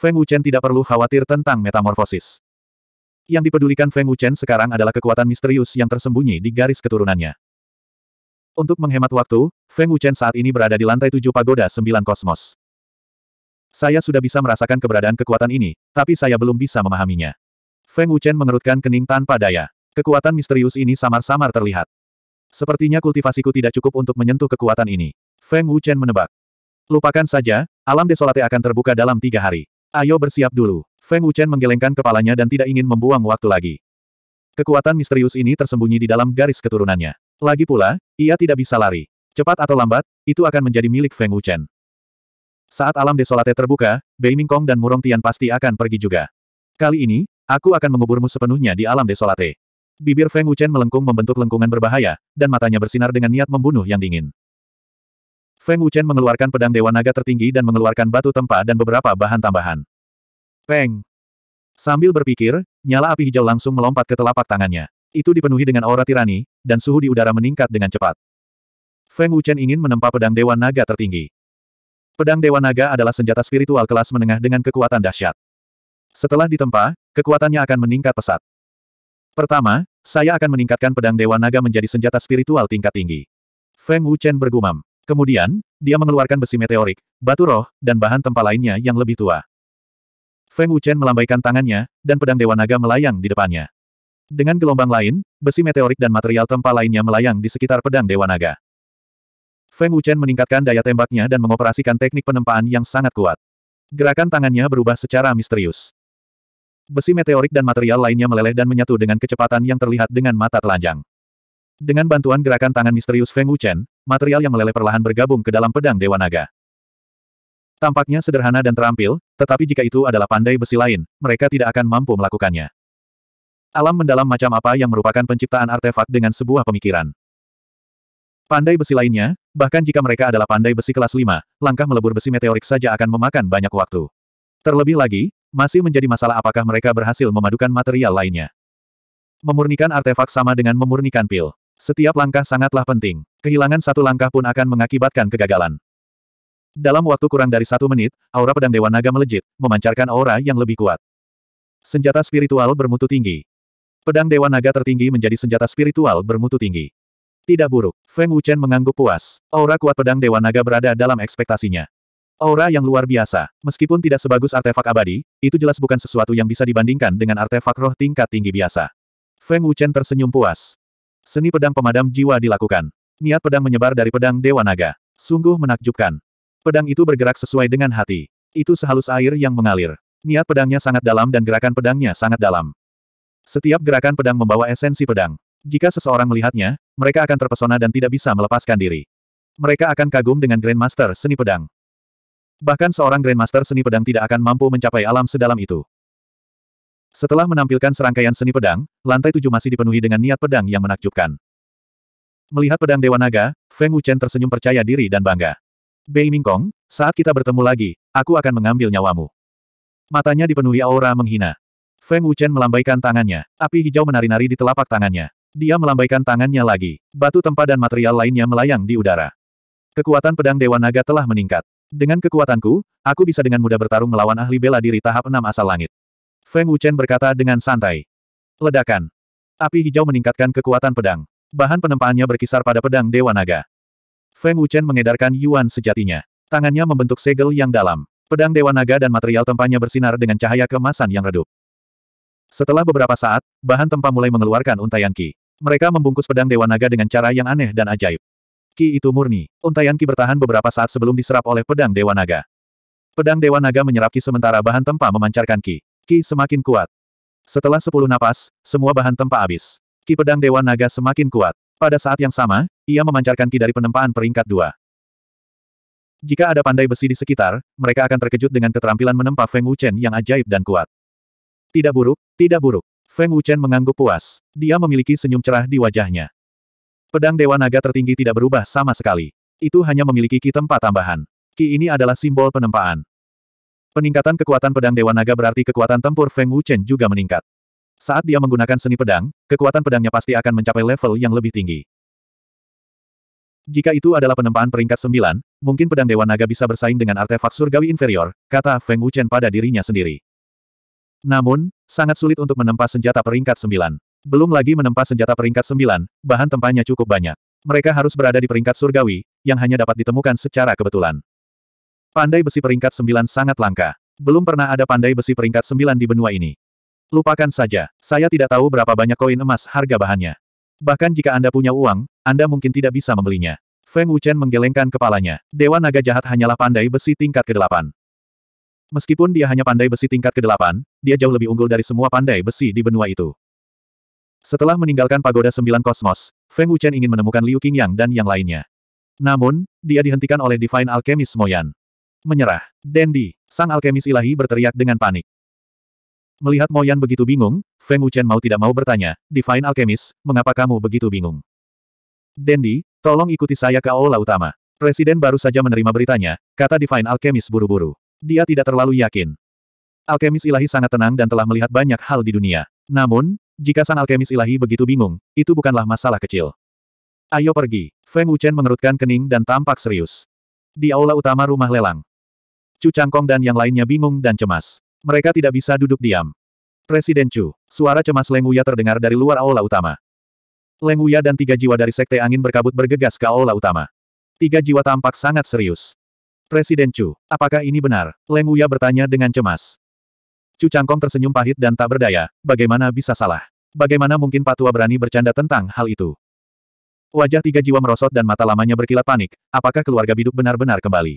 Feng Wuchen tidak perlu khawatir tentang metamorfosis. Yang dipedulikan Feng Wuchen sekarang adalah kekuatan misterius yang tersembunyi di garis keturunannya. Untuk menghemat waktu, Feng Wuchen saat ini berada di lantai tujuh pagoda sembilan kosmos. Saya sudah bisa merasakan keberadaan kekuatan ini, tapi saya belum bisa memahaminya. Feng Wuchen mengerutkan kening tanpa daya. Kekuatan misterius ini samar-samar terlihat. Sepertinya kultivasiku tidak cukup untuk menyentuh kekuatan ini. Feng Wuchen menebak. Lupakan saja, alam desolate akan terbuka dalam tiga hari. Ayo bersiap dulu. Feng Wuchen menggelengkan kepalanya dan tidak ingin membuang waktu lagi. Kekuatan misterius ini tersembunyi di dalam garis keturunannya. Lagi pula, ia tidak bisa lari. Cepat atau lambat, itu akan menjadi milik Feng Wuchen. Saat alam desolate terbuka, Bei Mingkong dan Murong Tian pasti akan pergi juga. Kali ini, aku akan menguburmu sepenuhnya di alam desolate. Bibir Feng Wuchen melengkung membentuk lengkungan berbahaya, dan matanya bersinar dengan niat membunuh yang dingin. Feng Wuchen mengeluarkan pedang Dewa Naga tertinggi dan mengeluarkan batu tempa dan beberapa bahan tambahan. Peng! Sambil berpikir, nyala api hijau langsung melompat ke telapak tangannya. Itu dipenuhi dengan aura tirani, dan suhu di udara meningkat dengan cepat. Feng Wuchen ingin menempa pedang Dewa Naga tertinggi. Pedang Dewa Naga adalah senjata spiritual kelas menengah dengan kekuatan dahsyat. Setelah ditempa, kekuatannya akan meningkat pesat. Pertama, saya akan meningkatkan pedang Dewa Naga menjadi senjata spiritual tingkat tinggi. Feng Wuchen bergumam. Kemudian, dia mengeluarkan besi meteorik, batu roh, dan bahan tempa lainnya yang lebih tua. Feng Wuchen melambaikan tangannya, dan pedang Dewa Naga melayang di depannya. Dengan gelombang lain, besi meteorik dan material tempa lainnya melayang di sekitar pedang Dewa Naga. Feng Wuchen meningkatkan daya tembaknya dan mengoperasikan teknik penempaan yang sangat kuat. Gerakan tangannya berubah secara misterius. Besi meteorik dan material lainnya meleleh dan menyatu dengan kecepatan yang terlihat dengan mata telanjang. Dengan bantuan gerakan tangan misterius Feng Wuchen, material yang meleleh perlahan bergabung ke dalam pedang Dewa Naga. Tampaknya sederhana dan terampil, tetapi jika itu adalah pandai besi lain, mereka tidak akan mampu melakukannya. Alam mendalam macam apa yang merupakan penciptaan artefak dengan sebuah pemikiran. Pandai besi lainnya, bahkan jika mereka adalah pandai besi kelas 5, langkah melebur besi meteorik saja akan memakan banyak waktu. Terlebih lagi, masih menjadi masalah apakah mereka berhasil memadukan material lainnya. Memurnikan artefak sama dengan memurnikan pil. Setiap langkah sangatlah penting. Kehilangan satu langkah pun akan mengakibatkan kegagalan. Dalam waktu kurang dari satu menit, aura pedang Dewa Naga melejit, memancarkan aura yang lebih kuat. Senjata spiritual bermutu tinggi. Pedang Dewa Naga tertinggi menjadi senjata spiritual bermutu tinggi. Tidak buruk, Feng Wuchen mengangguk puas. Aura kuat pedang Dewa Naga berada dalam ekspektasinya. Aura yang luar biasa, meskipun tidak sebagus artefak abadi, itu jelas bukan sesuatu yang bisa dibandingkan dengan artefak roh tingkat tinggi biasa. Feng Wuchen tersenyum puas. Seni pedang pemadam jiwa dilakukan. Niat pedang menyebar dari pedang Dewa Naga. Sungguh menakjubkan. Pedang itu bergerak sesuai dengan hati. Itu sehalus air yang mengalir. Niat pedangnya sangat dalam dan gerakan pedangnya sangat dalam. Setiap gerakan pedang membawa esensi pedang. Jika seseorang melihatnya, mereka akan terpesona dan tidak bisa melepaskan diri. Mereka akan kagum dengan Grandmaster seni pedang. Bahkan seorang Grandmaster seni pedang tidak akan mampu mencapai alam sedalam itu. Setelah menampilkan serangkaian seni pedang, lantai tujuh masih dipenuhi dengan niat pedang yang menakjubkan. Melihat pedang Dewa Naga, Feng Wuchen tersenyum percaya diri dan bangga. Bei Mingkong, saat kita bertemu lagi, aku akan mengambil nyawamu. Matanya dipenuhi aura menghina. Feng Wuchen melambaikan tangannya. Api hijau menari-nari di telapak tangannya. Dia melambaikan tangannya lagi. Batu tempa dan material lainnya melayang di udara. Kekuatan pedang Dewa Naga telah meningkat. Dengan kekuatanku, aku bisa dengan mudah bertarung melawan ahli bela diri tahap 6 asal langit. Feng Wuchen berkata dengan santai. Ledakan. Api hijau meningkatkan kekuatan pedang. Bahan penempaannya berkisar pada pedang Dewa Naga. Feng Wuchen mengedarkan Yuan sejatinya. Tangannya membentuk segel yang dalam. Pedang Dewa Naga dan material tempanya bersinar dengan cahaya kemasan yang redup. Setelah beberapa saat, bahan tempa mulai mengeluarkan untaian Ki. Mereka membungkus pedang Dewa Naga dengan cara yang aneh dan ajaib. Ki itu murni. Untaian Ki bertahan beberapa saat sebelum diserap oleh pedang Dewa Naga. Pedang Dewa Naga menyerap Ki sementara bahan tempa memancarkan Ki. Ki semakin kuat. Setelah sepuluh napas, semua bahan tempa habis. Ki pedang Dewa Naga semakin kuat. Pada saat yang sama, ia memancarkan Ki dari penempaan peringkat dua. Jika ada pandai besi di sekitar, mereka akan terkejut dengan keterampilan menempa Feng Wuchen yang ajaib dan kuat. Tidak buruk, tidak buruk. Feng Wuchen mengangguk puas. Dia memiliki senyum cerah di wajahnya. Pedang Dewa Naga tertinggi tidak berubah sama sekali. Itu hanya memiliki Ki tempat tambahan. Ki ini adalah simbol penempaan. Peningkatan kekuatan pedang Dewa Naga berarti kekuatan tempur Feng Wuchen juga meningkat. Saat dia menggunakan seni pedang, kekuatan pedangnya pasti akan mencapai level yang lebih tinggi. Jika itu adalah penempaan peringkat sembilan, mungkin pedang Dewa Naga bisa bersaing dengan artefak surgawi inferior, kata Feng Wuchen pada dirinya sendiri. Namun, sangat sulit untuk menempa senjata peringkat sembilan. Belum lagi menempa senjata peringkat sembilan, bahan tempahnya cukup banyak. Mereka harus berada di peringkat surgawi, yang hanya dapat ditemukan secara kebetulan. Pandai besi peringkat sembilan sangat langka. Belum pernah ada pandai besi peringkat sembilan di benua ini. Lupakan saja, saya tidak tahu berapa banyak koin emas harga bahannya. Bahkan jika Anda punya uang, Anda mungkin tidak bisa membelinya. Feng Wuchen menggelengkan kepalanya. Dewa naga jahat hanyalah pandai besi tingkat ke-8. Meskipun dia hanya pandai besi tingkat ke-8, dia jauh lebih unggul dari semua pandai besi di benua itu. Setelah meninggalkan pagoda sembilan kosmos, Feng Wuchen ingin menemukan Liu Qingyang dan yang lainnya. Namun, dia dihentikan oleh Divine Alchemist Moyan. Menyerah. Dendi, sang alkemis ilahi berteriak dengan panik. Melihat Moyan begitu bingung, Feng Wuchen mau tidak mau bertanya, Divine Alchemist, mengapa kamu begitu bingung? Dendi, tolong ikuti saya ke aula utama. Presiden baru saja menerima beritanya, kata Divine Alchemist buru-buru. Dia tidak terlalu yakin. Alkemis ilahi sangat tenang dan telah melihat banyak hal di dunia. Namun, jika sang alkemis ilahi begitu bingung, itu bukanlah masalah kecil. Ayo pergi. Feng Wuchen mengerutkan kening dan tampak serius. Di aula utama rumah lelang. Chu Changkong dan yang lainnya bingung dan cemas. Mereka tidak bisa duduk diam. Presiden Chu, suara cemas Leng Wuya terdengar dari luar aula utama. Leng Wuya dan tiga jiwa dari Sekte Angin Berkabut bergegas ke aula utama. Tiga jiwa tampak sangat serius. Presiden Chu, apakah ini benar? Leng Wuya bertanya dengan cemas. Chu Changkong tersenyum pahit dan tak berdaya, bagaimana bisa salah? Bagaimana mungkin Pak Tua berani bercanda tentang hal itu? Wajah tiga jiwa merosot dan mata lamanya berkilat panik, apakah keluarga biduk benar-benar kembali?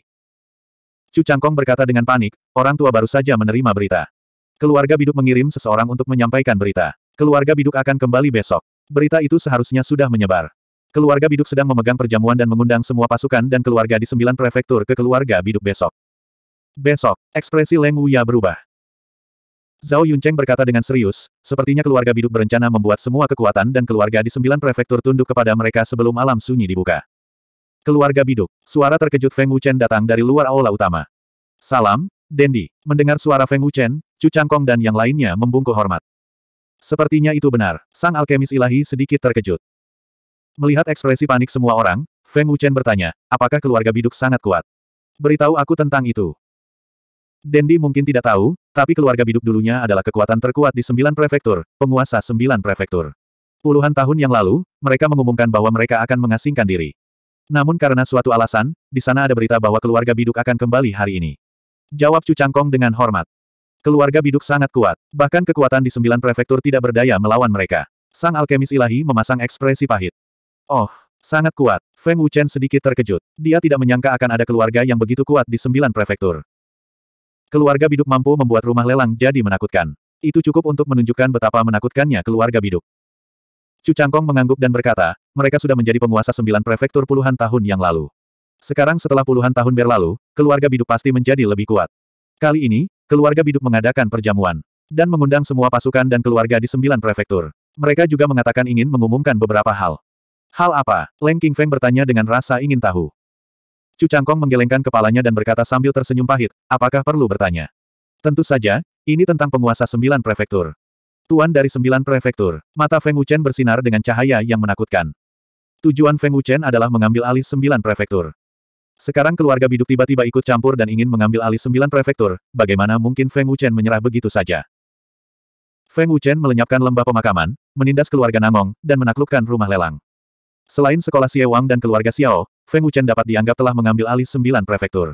Cu Changkong berkata dengan panik, orang tua baru saja menerima berita. Keluarga Biduk mengirim seseorang untuk menyampaikan berita. Keluarga Biduk akan kembali besok. Berita itu seharusnya sudah menyebar. Keluarga Biduk sedang memegang perjamuan dan mengundang semua pasukan dan keluarga di sembilan prefektur ke keluarga Biduk besok. Besok, ekspresi Leng Wuya berubah. Zhao Yuncheng berkata dengan serius, sepertinya keluarga Biduk berencana membuat semua kekuatan dan keluarga di sembilan prefektur tunduk kepada mereka sebelum alam sunyi dibuka. Keluarga biduk. Suara terkejut Feng Wuchen datang dari luar aula utama. Salam, Dendi. Mendengar suara Feng Wuchen, Chu Changkong dan yang lainnya membungkuk hormat. Sepertinya itu benar. Sang alkemis ilahi sedikit terkejut. Melihat ekspresi panik semua orang, Feng Wuchen bertanya, apakah keluarga biduk sangat kuat? Beritahu aku tentang itu. Dendi mungkin tidak tahu, tapi keluarga biduk dulunya adalah kekuatan terkuat di sembilan prefektur, penguasa sembilan prefektur. Puluhan tahun yang lalu, mereka mengumumkan bahwa mereka akan mengasingkan diri. Namun karena suatu alasan, di sana ada berita bahwa keluarga biduk akan kembali hari ini. Jawab Chu Changkong dengan hormat. Keluarga biduk sangat kuat, bahkan kekuatan di sembilan prefektur tidak berdaya melawan mereka. Sang alkemis ilahi memasang ekspresi pahit. Oh, sangat kuat. Feng Wuchen sedikit terkejut. Dia tidak menyangka akan ada keluarga yang begitu kuat di sembilan prefektur. Keluarga biduk mampu membuat rumah lelang jadi menakutkan. Itu cukup untuk menunjukkan betapa menakutkannya keluarga biduk. Chu Changkong mengangguk dan berkata, mereka sudah menjadi penguasa sembilan prefektur puluhan tahun yang lalu. Sekarang setelah puluhan tahun berlalu, keluarga biduk pasti menjadi lebih kuat. Kali ini, keluarga biduk mengadakan perjamuan. Dan mengundang semua pasukan dan keluarga di sembilan prefektur. Mereka juga mengatakan ingin mengumumkan beberapa hal. Hal apa? Leng Feng bertanya dengan rasa ingin tahu. Chu Changkong menggelengkan kepalanya dan berkata sambil tersenyum pahit, apakah perlu bertanya? Tentu saja, ini tentang penguasa sembilan prefektur tuan dari sembilan prefektur, mata Feng Wuchen bersinar dengan cahaya yang menakutkan. Tujuan Feng Wuchen adalah mengambil alih sembilan prefektur. Sekarang keluarga biduk tiba-tiba ikut campur dan ingin mengambil alih sembilan prefektur, bagaimana mungkin Feng Wuchen menyerah begitu saja? Feng Wuchen melenyapkan lembah pemakaman, menindas keluarga Namong, dan menaklukkan rumah lelang. Selain sekolah Wang dan keluarga Xiao, Feng Wuchen dapat dianggap telah mengambil alih sembilan prefektur.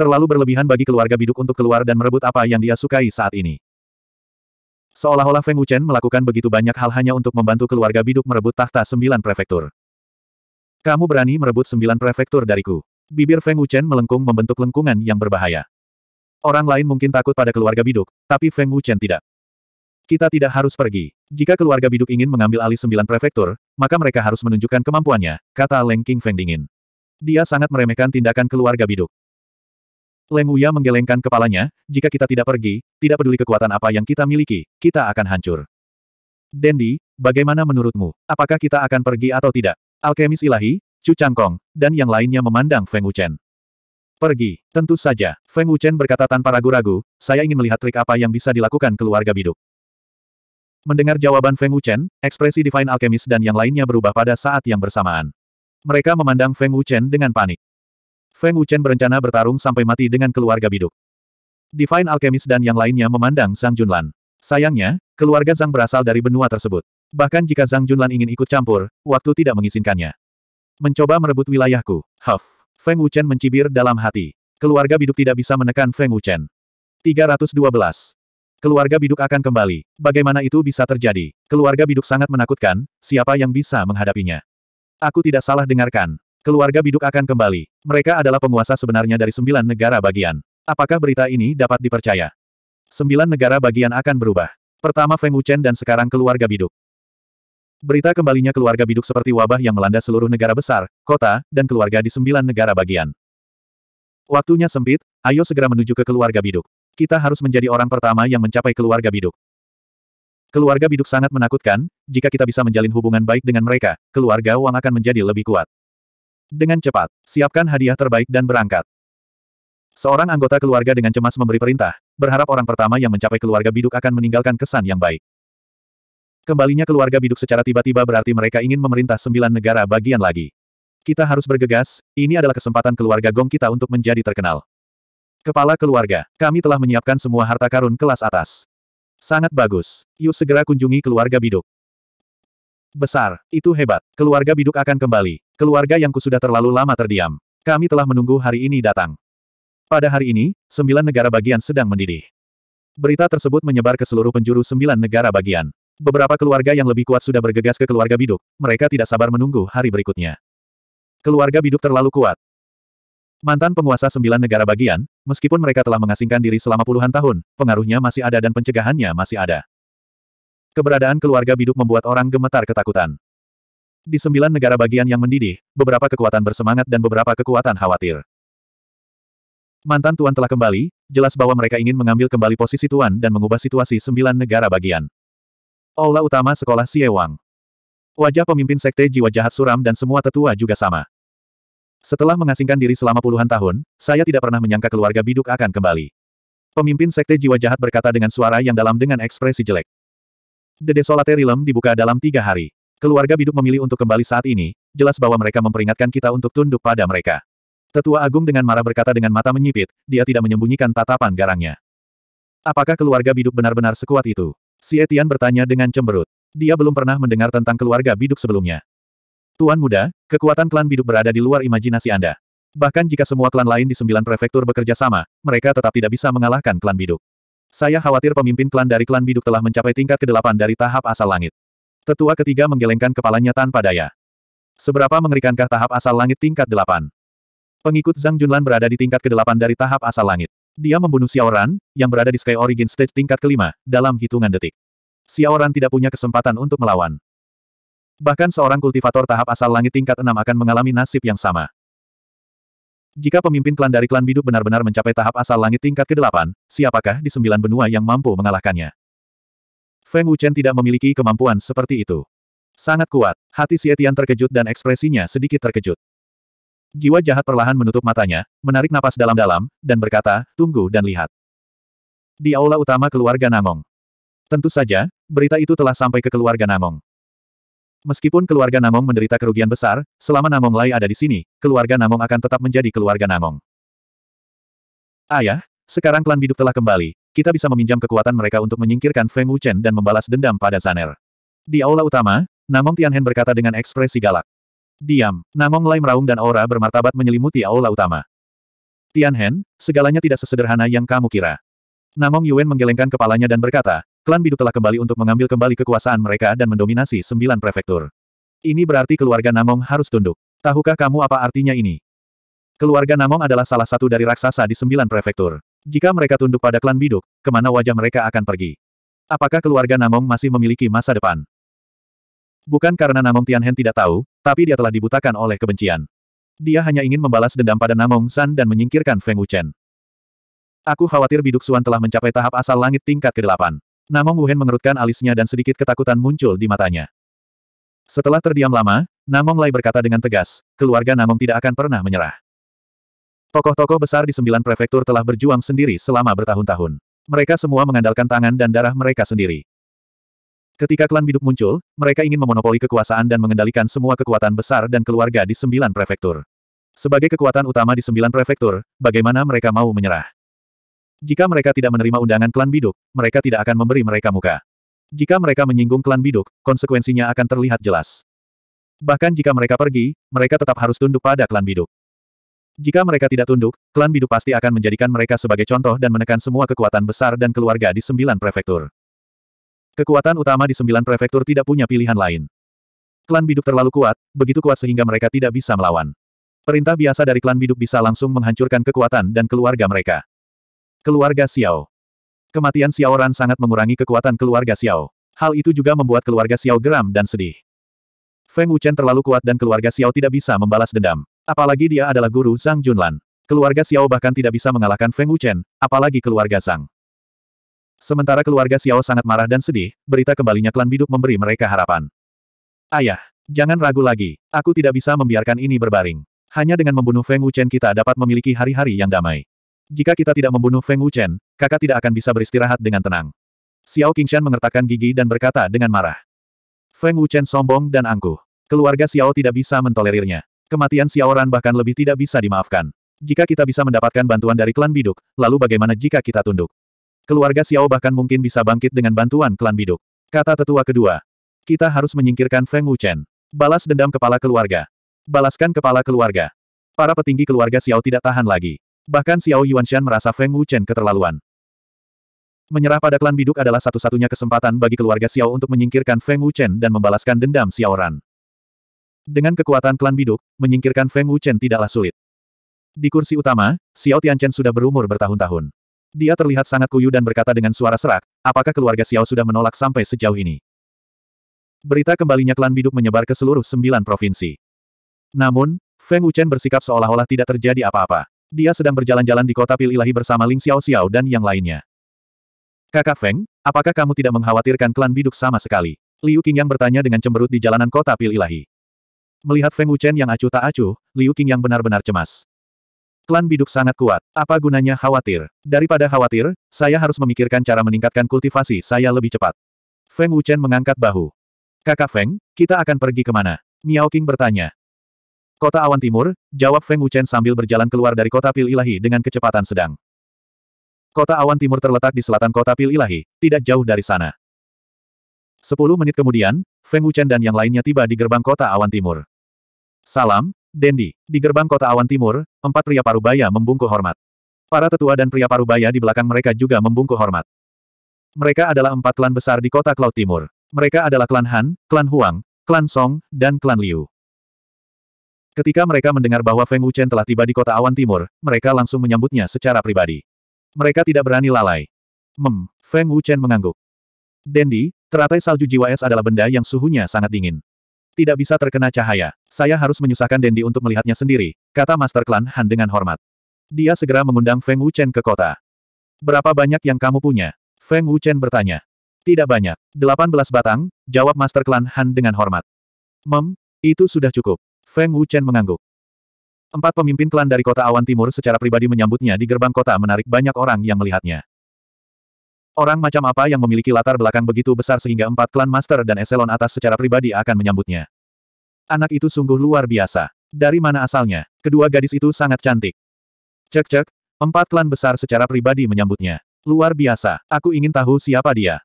Terlalu berlebihan bagi keluarga biduk untuk keluar dan merebut apa yang dia sukai saat ini. Seolah-olah Feng Wuchen melakukan begitu banyak hal hanya untuk membantu keluarga biduk merebut tahta sembilan prefektur. Kamu berani merebut sembilan prefektur dariku. Bibir Feng Wuchen melengkung membentuk lengkungan yang berbahaya. Orang lain mungkin takut pada keluarga biduk, tapi Feng Wuchen tidak. Kita tidak harus pergi. Jika keluarga biduk ingin mengambil alih sembilan prefektur, maka mereka harus menunjukkan kemampuannya, kata Leng King Feng dingin. Dia sangat meremehkan tindakan keluarga biduk. Leng Wuya menggelengkan kepalanya, jika kita tidak pergi, tidak peduli kekuatan apa yang kita miliki, kita akan hancur. Dendi, bagaimana menurutmu? Apakah kita akan pergi atau tidak? Alkemis ilahi, Chu Changkong, dan yang lainnya memandang Feng Wuchen. Pergi, tentu saja, Feng Wuchen berkata tanpa ragu-ragu, saya ingin melihat trik apa yang bisa dilakukan keluarga biduk. Mendengar jawaban Feng Wuchen, ekspresi Divine Alchemist dan yang lainnya berubah pada saat yang bersamaan. Mereka memandang Feng Wuchen dengan panik. Feng Wuchen berencana bertarung sampai mati dengan keluarga biduk. Divine Alchemist dan yang lainnya memandang Zhang Junlan. Sayangnya, keluarga Zhang berasal dari benua tersebut. Bahkan jika Zhang Junlan ingin ikut campur, waktu tidak mengizinkannya. Mencoba merebut wilayahku, Huff. Feng Wuchen mencibir dalam hati. Keluarga biduk tidak bisa menekan Feng Wuchen. 312. Keluarga biduk akan kembali. Bagaimana itu bisa terjadi? Keluarga biduk sangat menakutkan, siapa yang bisa menghadapinya? Aku tidak salah dengarkan. Keluarga biduk akan kembali. Mereka adalah penguasa sebenarnya dari sembilan negara bagian. Apakah berita ini dapat dipercaya? Sembilan negara bagian akan berubah. Pertama Feng Wuchen dan sekarang keluarga biduk. Berita kembalinya keluarga biduk seperti wabah yang melanda seluruh negara besar, kota, dan keluarga di sembilan negara bagian. Waktunya sempit, ayo segera menuju ke keluarga biduk. Kita harus menjadi orang pertama yang mencapai keluarga biduk. Keluarga biduk sangat menakutkan, jika kita bisa menjalin hubungan baik dengan mereka, keluarga Wang akan menjadi lebih kuat. Dengan cepat, siapkan hadiah terbaik dan berangkat. Seorang anggota keluarga dengan cemas memberi perintah, berharap orang pertama yang mencapai keluarga biduk akan meninggalkan kesan yang baik. Kembalinya keluarga biduk secara tiba-tiba berarti mereka ingin memerintah sembilan negara bagian lagi. Kita harus bergegas, ini adalah kesempatan keluarga Gong kita untuk menjadi terkenal. Kepala keluarga, kami telah menyiapkan semua harta karun kelas atas. Sangat bagus. Yuk segera kunjungi keluarga biduk. Besar, itu hebat. Keluarga biduk akan kembali. Keluarga yang ku sudah terlalu lama terdiam. Kami telah menunggu hari ini datang. Pada hari ini, sembilan negara bagian sedang mendidih. Berita tersebut menyebar ke seluruh penjuru sembilan negara bagian. Beberapa keluarga yang lebih kuat sudah bergegas ke keluarga biduk, mereka tidak sabar menunggu hari berikutnya. Keluarga biduk terlalu kuat. Mantan penguasa sembilan negara bagian, meskipun mereka telah mengasingkan diri selama puluhan tahun, pengaruhnya masih ada dan pencegahannya masih ada. Keberadaan keluarga biduk membuat orang gemetar ketakutan. Di sembilan negara bagian yang mendidih, beberapa kekuatan bersemangat dan beberapa kekuatan khawatir. Mantan Tuan telah kembali, jelas bahwa mereka ingin mengambil kembali posisi Tuan dan mengubah situasi sembilan negara bagian. Aula utama sekolah Siewang. Wajah pemimpin sekte jiwa jahat suram dan semua tetua juga sama. Setelah mengasingkan diri selama puluhan tahun, saya tidak pernah menyangka keluarga biduk akan kembali. Pemimpin sekte jiwa jahat berkata dengan suara yang dalam dengan ekspresi jelek. The Desolate Realm dibuka dalam tiga hari. Keluarga biduk memilih untuk kembali saat ini, jelas bahwa mereka memperingatkan kita untuk tunduk pada mereka. Tetua Agung dengan marah berkata dengan mata menyipit, dia tidak menyembunyikan tatapan garangnya. Apakah keluarga biduk benar-benar sekuat itu? Si Etian bertanya dengan cemberut. Dia belum pernah mendengar tentang keluarga biduk sebelumnya. Tuan muda, kekuatan klan biduk berada di luar imajinasi Anda. Bahkan jika semua klan lain di sembilan prefektur bekerja sama, mereka tetap tidak bisa mengalahkan klan biduk. Saya khawatir pemimpin klan dari klan biduk telah mencapai tingkat ke-8 dari tahap asal langit. Tetua ketiga menggelengkan kepalanya tanpa daya. Seberapa mengerikankah tahap asal langit tingkat 8? Pengikut Zhang Junlan berada di tingkat ke-8 dari tahap asal langit. Dia membunuh Xiaoran, yang berada di Sky Origin Stage tingkat kelima, dalam hitungan detik. Xiaoran tidak punya kesempatan untuk melawan. Bahkan seorang kultivator tahap asal langit tingkat 6 akan mengalami nasib yang sama. Jika pemimpin klan dari klan biduk benar-benar mencapai tahap asal langit tingkat ke-8, siapakah di sembilan benua yang mampu mengalahkannya? Feng Wuchen tidak memiliki kemampuan seperti itu. Sangat kuat, hati Tian terkejut dan ekspresinya sedikit terkejut. Jiwa jahat perlahan menutup matanya, menarik napas dalam-dalam, dan berkata, tunggu dan lihat. Di aula utama keluarga Nangong. Tentu saja, berita itu telah sampai ke keluarga Nangong. Meskipun keluarga Namong menderita kerugian besar, selama Namong Lai ada di sini, keluarga Namong akan tetap menjadi keluarga Namong. Ayah, sekarang klan biduk telah kembali, kita bisa meminjam kekuatan mereka untuk menyingkirkan Feng Wuchen dan membalas dendam pada Zaner. Di aula utama, Namong Tianhen berkata dengan ekspresi galak. Diam, Namong Lai meraung dan aura bermartabat menyelimuti aula utama. Tianhen, segalanya tidak sesederhana yang kamu kira. Namong Yuan menggelengkan kepalanya dan berkata, klan Biduk telah kembali untuk mengambil kembali kekuasaan mereka dan mendominasi sembilan prefektur. Ini berarti keluarga Namong harus tunduk. Tahukah kamu apa artinya ini? Keluarga Namong adalah salah satu dari raksasa di sembilan prefektur. Jika mereka tunduk pada klan Biduk, kemana wajah mereka akan pergi? Apakah keluarga Namong masih memiliki masa depan? Bukan karena Namong Tianhen tidak tahu, tapi dia telah dibutakan oleh kebencian. Dia hanya ingin membalas dendam pada Namong San dan menyingkirkan Feng Wuchen. Aku khawatir Biduk Suan telah mencapai tahap asal langit tingkat ke-8. Namong Wuhen mengerutkan alisnya dan sedikit ketakutan muncul di matanya. Setelah terdiam lama, Namong Lai berkata dengan tegas, keluarga Namong tidak akan pernah menyerah. Tokoh-tokoh besar di sembilan prefektur telah berjuang sendiri selama bertahun-tahun. Mereka semua mengandalkan tangan dan darah mereka sendiri. Ketika klan biduk muncul, mereka ingin memonopoli kekuasaan dan mengendalikan semua kekuatan besar dan keluarga di sembilan prefektur. Sebagai kekuatan utama di sembilan prefektur, bagaimana mereka mau menyerah? Jika mereka tidak menerima undangan klan biduk, mereka tidak akan memberi mereka muka. Jika mereka menyinggung klan biduk, konsekuensinya akan terlihat jelas. Bahkan jika mereka pergi, mereka tetap harus tunduk pada klan biduk. Jika mereka tidak tunduk, klan biduk pasti akan menjadikan mereka sebagai contoh dan menekan semua kekuatan besar dan keluarga di sembilan prefektur. Kekuatan utama di sembilan prefektur tidak punya pilihan lain. Klan biduk terlalu kuat, begitu kuat sehingga mereka tidak bisa melawan. Perintah biasa dari klan biduk bisa langsung menghancurkan kekuatan dan keluarga mereka. Keluarga Xiao. Kematian Xiao Ran sangat mengurangi kekuatan keluarga Xiao. Hal itu juga membuat keluarga Xiao geram dan sedih. Feng Wuchen terlalu kuat dan keluarga Xiao tidak bisa membalas dendam. Apalagi dia adalah guru Zhang Junlan. Keluarga Xiao bahkan tidak bisa mengalahkan Feng Wuchen, apalagi keluarga Zhang. Sementara keluarga Xiao sangat marah dan sedih, berita kembalinya klan biduk memberi mereka harapan. Ayah, jangan ragu lagi, aku tidak bisa membiarkan ini berbaring. Hanya dengan membunuh Feng Wuchen kita dapat memiliki hari-hari yang damai. Jika kita tidak membunuh Feng Wuchen, kakak tidak akan bisa beristirahat dengan tenang. Xiao Qingshan mengertakkan gigi dan berkata dengan marah. Feng Wuchen sombong dan angkuh. Keluarga Xiao tidak bisa mentolerirnya. Kematian Xiao Ran bahkan lebih tidak bisa dimaafkan. Jika kita bisa mendapatkan bantuan dari klan biduk, lalu bagaimana jika kita tunduk? Keluarga Xiao bahkan mungkin bisa bangkit dengan bantuan klan biduk. Kata tetua kedua. Kita harus menyingkirkan Feng Wuchen. Balas dendam kepala keluarga. Balaskan kepala keluarga. Para petinggi keluarga Xiao tidak tahan lagi. Bahkan Xiao Yuanshan merasa Feng Wuchen keterlaluan. Menyerah pada klan biduk adalah satu-satunya kesempatan bagi keluarga Xiao untuk menyingkirkan Feng Wuchen dan membalaskan dendam Xiao Ran. Dengan kekuatan klan biduk, menyingkirkan Feng Wuchen tidaklah sulit. Di kursi utama, Xiao Tianchen sudah berumur bertahun-tahun. Dia terlihat sangat kuyu dan berkata dengan suara serak, apakah keluarga Xiao sudah menolak sampai sejauh ini? Berita kembalinya klan biduk menyebar ke seluruh sembilan provinsi. Namun, Feng Wuchen bersikap seolah-olah tidak terjadi apa-apa. Dia sedang berjalan-jalan di kota Pil Ilahi bersama Ling Xiao Xiao dan yang lainnya. Kakak Feng, apakah kamu tidak mengkhawatirkan klan biduk sama sekali? Liu Qingyang bertanya dengan cemberut di jalanan kota Pil Ilahi. Melihat Feng Wuchen yang acuh tak acuh, Liu King yang benar-benar cemas. Klan biduk sangat kuat. Apa gunanya khawatir? Daripada khawatir, saya harus memikirkan cara meningkatkan kultivasi saya lebih cepat. Feng Wuchen mengangkat bahu. Kakak Feng, kita akan pergi kemana? Miao King bertanya. Kota Awan Timur, jawab Feng Wuchen sambil berjalan keluar dari kota Pil Ilahi dengan kecepatan sedang. Kota Awan Timur terletak di selatan kota Pil Ilahi, tidak jauh dari sana. Sepuluh menit kemudian, Feng Wuchen dan yang lainnya tiba di gerbang kota Awan Timur. Salam, Dendi. Di gerbang kota Awan Timur, empat pria parubaya membungkuk hormat. Para tetua dan pria parubaya di belakang mereka juga membungkuk hormat. Mereka adalah empat klan besar di kota Cloud Timur. Mereka adalah klan Han, klan Huang, klan Song, dan klan Liu. Ketika mereka mendengar bahwa Feng Wuchen telah tiba di kota awan timur, mereka langsung menyambutnya secara pribadi. Mereka tidak berani lalai. Mem, Feng Wuchen mengangguk. Dendi, teratai salju jiwa es adalah benda yang suhunya sangat dingin. Tidak bisa terkena cahaya. Saya harus menyusahkan Dendi untuk melihatnya sendiri, kata Master Klan Han dengan hormat. Dia segera mengundang Feng Wuchen ke kota. Berapa banyak yang kamu punya? Feng Wuchen bertanya. Tidak banyak. 18 batang, jawab Master Klan Han dengan hormat. Mem, itu sudah cukup. Feng Wuchen mengangguk. Empat pemimpin klan dari kota awan timur secara pribadi menyambutnya di gerbang kota menarik banyak orang yang melihatnya. Orang macam apa yang memiliki latar belakang begitu besar sehingga empat klan master dan eselon atas secara pribadi akan menyambutnya. Anak itu sungguh luar biasa. Dari mana asalnya? Kedua gadis itu sangat cantik. Cek-cek, empat klan besar secara pribadi menyambutnya. Luar biasa, aku ingin tahu siapa dia.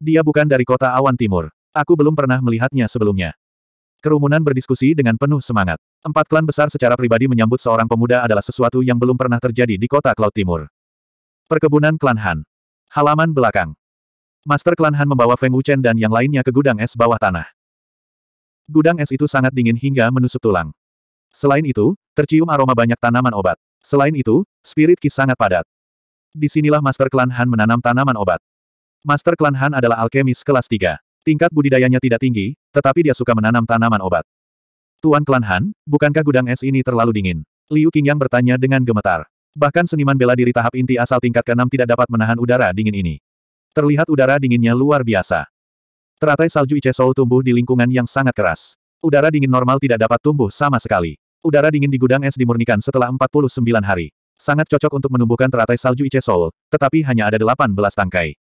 Dia bukan dari kota awan timur. Aku belum pernah melihatnya sebelumnya. Kerumunan berdiskusi dengan penuh semangat. Empat klan besar secara pribadi menyambut seorang pemuda adalah sesuatu yang belum pernah terjadi di kota Cloud Timur. Perkebunan klan Han. Halaman belakang. Master klan Han membawa Feng Wuchen dan yang lainnya ke gudang es bawah tanah. Gudang es itu sangat dingin hingga menusuk tulang. Selain itu, tercium aroma banyak tanaman obat. Selain itu, spirit ki sangat padat. Disinilah Master Klan Han menanam tanaman obat. Master Klan Han adalah alkemis kelas 3. Tingkat budidayanya tidak tinggi, tetapi dia suka menanam tanaman obat. Tuan Klan Han, bukankah gudang es ini terlalu dingin? Liu Qingyang bertanya dengan gemetar. Bahkan seniman bela diri tahap inti asal tingkat ke-6 tidak dapat menahan udara dingin ini. Terlihat udara dinginnya luar biasa. Teratai salju Ice Soul tumbuh di lingkungan yang sangat keras. Udara dingin normal tidak dapat tumbuh sama sekali. Udara dingin di gudang es dimurnikan setelah 49 hari. Sangat cocok untuk menumbuhkan teratai salju Ice Soul, tetapi hanya ada 18 tangkai.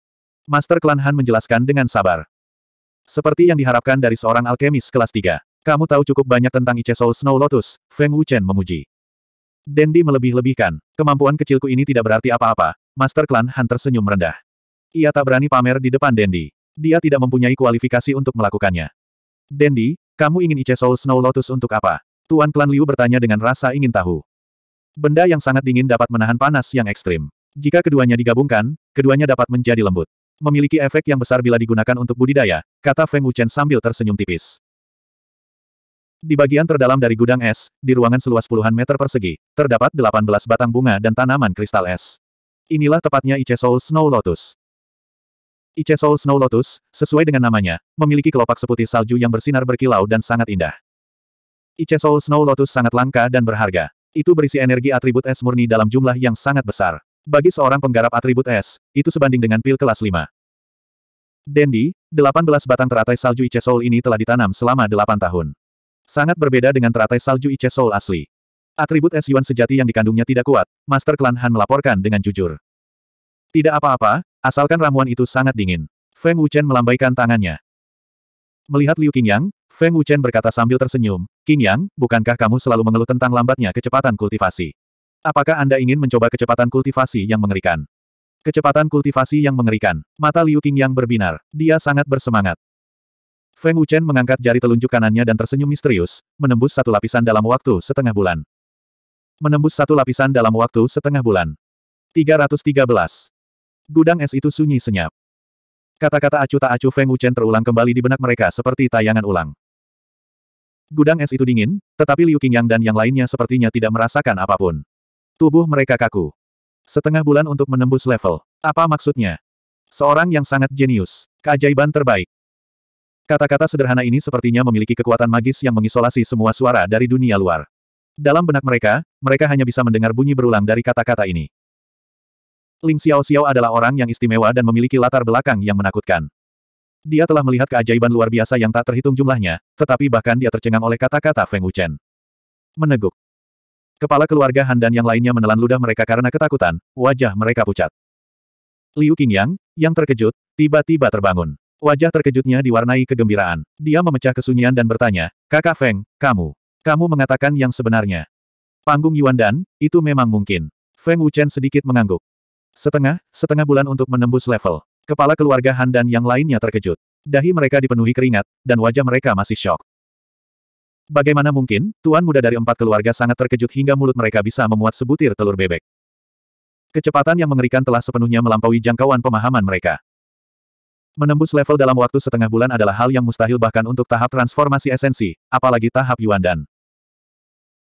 Master Klan Han menjelaskan dengan sabar. Seperti yang diharapkan dari seorang alkemis kelas 3. Kamu tahu cukup banyak tentang Ice Soul Snow Lotus, Feng Wuchen memuji. Dendi melebih-lebihkan, kemampuan kecilku ini tidak berarti apa-apa, Master Clan Han tersenyum rendah. Ia tak berani pamer di depan Dendi. Dia tidak mempunyai kualifikasi untuk melakukannya. Dendi, kamu ingin Ice Soul Snow Lotus untuk apa? Tuan Klan Liu bertanya dengan rasa ingin tahu. Benda yang sangat dingin dapat menahan panas yang ekstrim. Jika keduanya digabungkan, keduanya dapat menjadi lembut memiliki efek yang besar bila digunakan untuk budidaya, kata Feng Wuchen sambil tersenyum tipis. Di bagian terdalam dari gudang es, di ruangan seluas puluhan meter persegi, terdapat 18 batang bunga dan tanaman kristal es. Inilah tepatnya Ice Soul Snow Lotus. Ice Soul Snow Lotus, sesuai dengan namanya, memiliki kelopak seputih salju yang bersinar berkilau dan sangat indah. Ice Soul Snow Lotus sangat langka dan berharga. Itu berisi energi atribut es murni dalam jumlah yang sangat besar. Bagi seorang penggarap atribut es, itu sebanding dengan pil kelas 5. Dendi, 18 batang teratai salju Ice Soul ini telah ditanam selama 8 tahun. Sangat berbeda dengan teratai salju Ice Soul asli. Atribut es Yuan sejati yang dikandungnya tidak kuat, Master Klan Han melaporkan dengan jujur. Tidak apa-apa, asalkan ramuan itu sangat dingin. Feng Wuchen melambaikan tangannya. Melihat Liu Qingyang, Feng Wuchen berkata sambil tersenyum, Qingyang, bukankah kamu selalu mengeluh tentang lambatnya kecepatan kultivasi? Apakah Anda ingin mencoba kecepatan kultivasi yang mengerikan? Kecepatan kultivasi yang mengerikan. Mata Liu yang berbinar. Dia sangat bersemangat. Feng Wuchen mengangkat jari telunjuk kanannya dan tersenyum misterius, menembus satu lapisan dalam waktu setengah bulan. Menembus satu lapisan dalam waktu setengah bulan. 313. Gudang es itu sunyi senyap. Kata-kata acu tak acu Feng Wuchen terulang kembali di benak mereka seperti tayangan ulang. Gudang es itu dingin, tetapi Liu Qingyang dan yang lainnya sepertinya tidak merasakan apapun. Tubuh mereka kaku. Setengah bulan untuk menembus level. Apa maksudnya? Seorang yang sangat jenius. Keajaiban terbaik. Kata-kata sederhana ini sepertinya memiliki kekuatan magis yang mengisolasi semua suara dari dunia luar. Dalam benak mereka, mereka hanya bisa mendengar bunyi berulang dari kata-kata ini. Ling Xiao Xiao adalah orang yang istimewa dan memiliki latar belakang yang menakutkan. Dia telah melihat keajaiban luar biasa yang tak terhitung jumlahnya, tetapi bahkan dia tercengang oleh kata-kata Feng Wuchen. Meneguk. Kepala keluarga Han dan yang lainnya menelan ludah mereka karena ketakutan, wajah mereka pucat. Liu Qingyang, yang terkejut, tiba-tiba terbangun. Wajah terkejutnya diwarnai kegembiraan. Dia memecah kesunyian dan bertanya, Kakak Feng, kamu. Kamu mengatakan yang sebenarnya. Panggung Yuan Dan, itu memang mungkin. Feng Wuchen sedikit mengangguk. Setengah, setengah bulan untuk menembus level. Kepala keluarga Han dan yang lainnya terkejut. Dahi mereka dipenuhi keringat, dan wajah mereka masih shock. Bagaimana mungkin, tuan muda dari empat keluarga sangat terkejut hingga mulut mereka bisa memuat sebutir telur bebek. Kecepatan yang mengerikan telah sepenuhnya melampaui jangkauan pemahaman mereka. Menembus level dalam waktu setengah bulan adalah hal yang mustahil bahkan untuk tahap transformasi esensi, apalagi tahap Yuan Dan.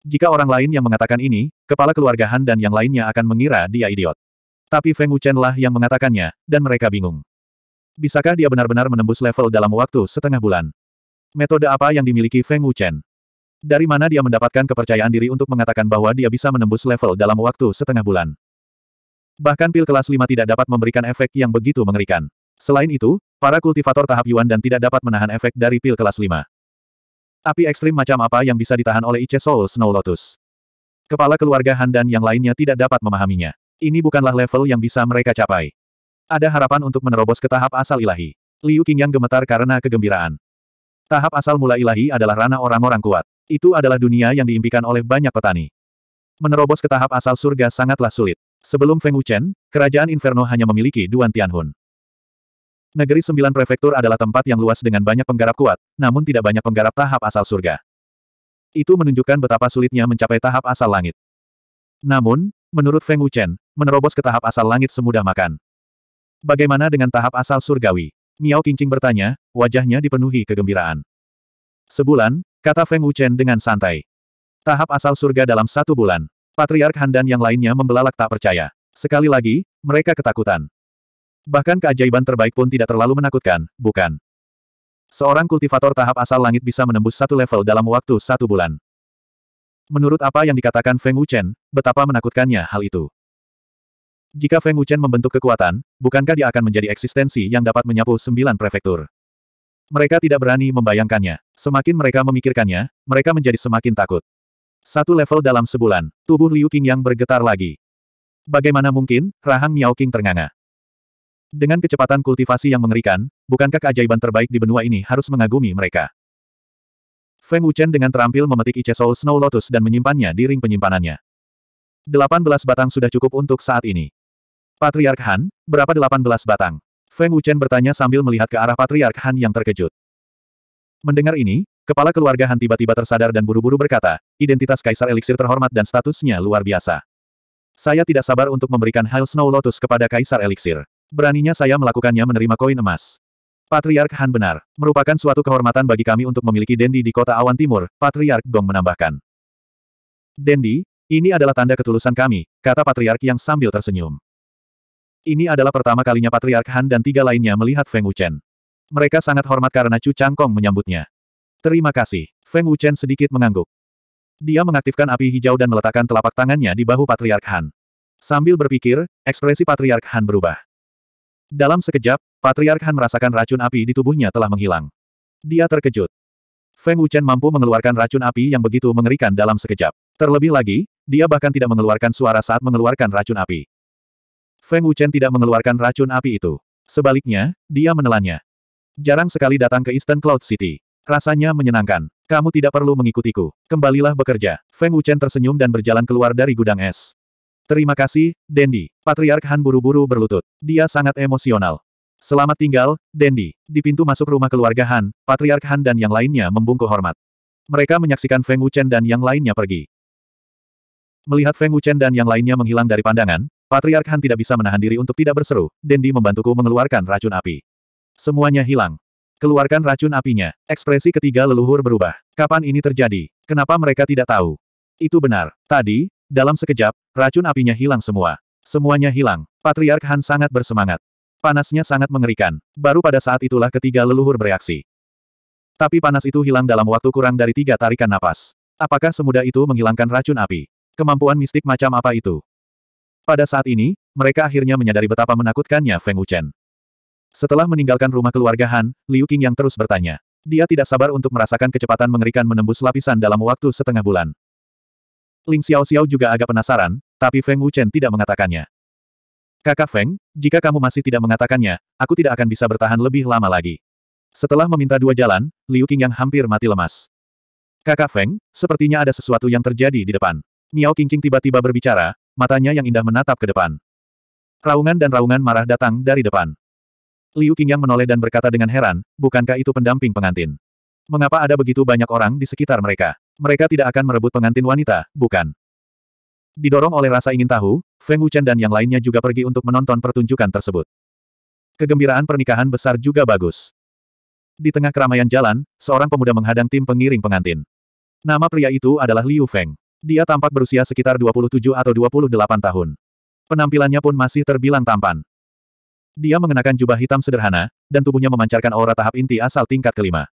Jika orang lain yang mengatakan ini, kepala keluarga Han dan yang lainnya akan mengira dia idiot. Tapi Feng Wuchen lah yang mengatakannya, dan mereka bingung. Bisakah dia benar-benar menembus level dalam waktu setengah bulan? Metode apa yang dimiliki Feng Wuchen? Dari mana dia mendapatkan kepercayaan diri untuk mengatakan bahwa dia bisa menembus level dalam waktu setengah bulan. Bahkan pil kelas 5 tidak dapat memberikan efek yang begitu mengerikan. Selain itu, para kultivator tahap Yuan dan tidak dapat menahan efek dari pil kelas 5. Api ekstrim macam apa yang bisa ditahan oleh Ice Soul Snow Lotus? Kepala keluarga Han dan yang lainnya tidak dapat memahaminya. Ini bukanlah level yang bisa mereka capai. Ada harapan untuk menerobos ke tahap asal ilahi. Liu Qingyang gemetar karena kegembiraan. Tahap asal mula ilahi adalah ranah orang-orang kuat. Itu adalah dunia yang diimpikan oleh banyak petani. Menerobos ke tahap asal surga sangatlah sulit. Sebelum Feng Wuchen, kerajaan Inferno hanya memiliki Duan Tianhun. Negeri sembilan prefektur adalah tempat yang luas dengan banyak penggarap kuat, namun tidak banyak penggarap tahap asal surga. Itu menunjukkan betapa sulitnya mencapai tahap asal langit. Namun, menurut Feng Wuchen, menerobos ke tahap asal langit semudah makan. Bagaimana dengan tahap asal surgawi? Miao Qingqing bertanya, wajahnya dipenuhi kegembiraan. Sebulan, Kata Feng Wuchen dengan santai. Tahap asal surga dalam satu bulan. Patriark Handan yang lainnya membelalak tak percaya. Sekali lagi, mereka ketakutan. Bahkan keajaiban terbaik pun tidak terlalu menakutkan, bukan? Seorang kultivator tahap asal langit bisa menembus satu level dalam waktu satu bulan. Menurut apa yang dikatakan Feng Wuchen, betapa menakutkannya hal itu. Jika Feng Wuchen membentuk kekuatan, bukankah dia akan menjadi eksistensi yang dapat menyapu sembilan prefektur? Mereka tidak berani membayangkannya. Semakin mereka memikirkannya, mereka menjadi semakin takut. Satu level dalam sebulan, tubuh Liu King yang bergetar lagi. Bagaimana mungkin, rahang Miao King ternganga. Dengan kecepatan kultivasi yang mengerikan, bukankah keajaiban terbaik di benua ini harus mengagumi mereka? Feng Wuchen dengan terampil memetik Ice Soul Snow Lotus dan menyimpannya di ring penyimpanannya. 18 batang sudah cukup untuk saat ini. Patriark Han, berapa 18 batang? Feng Wuchen bertanya sambil melihat ke arah Patriark Han yang terkejut. Mendengar ini, kepala keluarga Han tiba-tiba tersadar dan buru-buru berkata, identitas Kaisar Elixir terhormat dan statusnya luar biasa. Saya tidak sabar untuk memberikan Hail Snow Lotus kepada Kaisar Elixir. Beraninya saya melakukannya menerima koin emas. Patriark Han benar. Merupakan suatu kehormatan bagi kami untuk memiliki Dendi di kota awan timur, Patriark Gong menambahkan. Dendi, ini adalah tanda ketulusan kami, kata Patriark yang sambil tersenyum. Ini adalah pertama kalinya Patriark Han dan tiga lainnya melihat Feng Wuchen. Mereka sangat hormat karena Chu Changkong menyambutnya. Terima kasih. Feng Wuchen sedikit mengangguk. Dia mengaktifkan api hijau dan meletakkan telapak tangannya di bahu Patriark Han. Sambil berpikir, ekspresi Patriark Han berubah. Dalam sekejap, Patriark Han merasakan racun api di tubuhnya telah menghilang. Dia terkejut. Feng Wuchen mampu mengeluarkan racun api yang begitu mengerikan dalam sekejap. Terlebih lagi, dia bahkan tidak mengeluarkan suara saat mengeluarkan racun api. Feng Wuchen tidak mengeluarkan racun api itu. Sebaliknya, dia menelannya. Jarang sekali datang ke Eastern Cloud City. Rasanya menyenangkan. Kamu tidak perlu mengikutiku. Kembalilah bekerja. Feng Wuchen tersenyum dan berjalan keluar dari gudang es. Terima kasih, Dendi. Patriark Han buru-buru berlutut. Dia sangat emosional. Selamat tinggal, Dendi. Di pintu masuk rumah keluarga Han, Patriark Han dan yang lainnya membungkuk hormat. Mereka menyaksikan Feng Wuchen dan yang lainnya pergi. Melihat Feng Wuchen dan yang lainnya menghilang dari pandangan, Patriark Han tidak bisa menahan diri untuk tidak berseru, Dendi membantuku mengeluarkan racun api. Semuanya hilang. Keluarkan racun apinya. Ekspresi ketiga leluhur berubah. Kapan ini terjadi? Kenapa mereka tidak tahu? Itu benar. Tadi, dalam sekejap, racun apinya hilang semua. Semuanya hilang. Patriark Han sangat bersemangat. Panasnya sangat mengerikan. Baru pada saat itulah ketiga leluhur bereaksi. Tapi panas itu hilang dalam waktu kurang dari tiga tarikan napas. Apakah semudah itu menghilangkan racun api? Kemampuan mistik macam apa itu? Pada saat ini, mereka akhirnya menyadari betapa menakutkannya Feng Wuchen. Setelah meninggalkan rumah keluarga Han, Liu Qing yang terus bertanya. Dia tidak sabar untuk merasakan kecepatan mengerikan menembus lapisan dalam waktu setengah bulan. Ling Xiao Xiao juga agak penasaran, tapi Feng Wuchen tidak mengatakannya. Kakak Feng, jika kamu masih tidak mengatakannya, aku tidak akan bisa bertahan lebih lama lagi. Setelah meminta dua jalan, Liu Qing yang hampir mati lemas. Kakak Feng, sepertinya ada sesuatu yang terjadi di depan. Miao Qingqing tiba-tiba berbicara, matanya yang indah menatap ke depan. Raungan dan raungan marah datang dari depan. Liu Qingyang menoleh dan berkata dengan heran, bukankah itu pendamping pengantin? Mengapa ada begitu banyak orang di sekitar mereka? Mereka tidak akan merebut pengantin wanita, bukan? Didorong oleh rasa ingin tahu, Feng Wuchen dan yang lainnya juga pergi untuk menonton pertunjukan tersebut. Kegembiraan pernikahan besar juga bagus. Di tengah keramaian jalan, seorang pemuda menghadang tim pengiring pengantin. Nama pria itu adalah Liu Feng. Dia tampak berusia sekitar 27 atau 28 tahun. Penampilannya pun masih terbilang tampan. Dia mengenakan jubah hitam sederhana, dan tubuhnya memancarkan aura tahap inti asal tingkat kelima.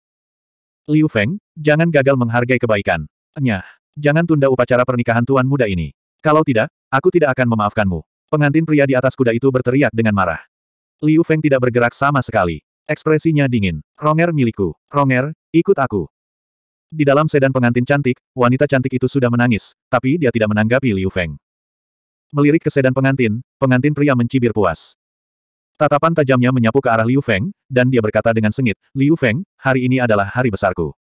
Liu Feng, jangan gagal menghargai kebaikan. Nyah, jangan tunda upacara pernikahan tuan muda ini. Kalau tidak, aku tidak akan memaafkanmu. Pengantin pria di atas kuda itu berteriak dengan marah. Liu Feng tidak bergerak sama sekali. Ekspresinya dingin. Ronger milikku. Ronger, ikut aku. Di dalam sedan pengantin cantik, wanita cantik itu sudah menangis, tapi dia tidak menanggapi Liu Feng. Melirik ke sedan pengantin, pengantin pria mencibir puas. Tatapan tajamnya menyapu ke arah Liu Feng, dan dia berkata dengan sengit, Liu Feng, hari ini adalah hari besarku.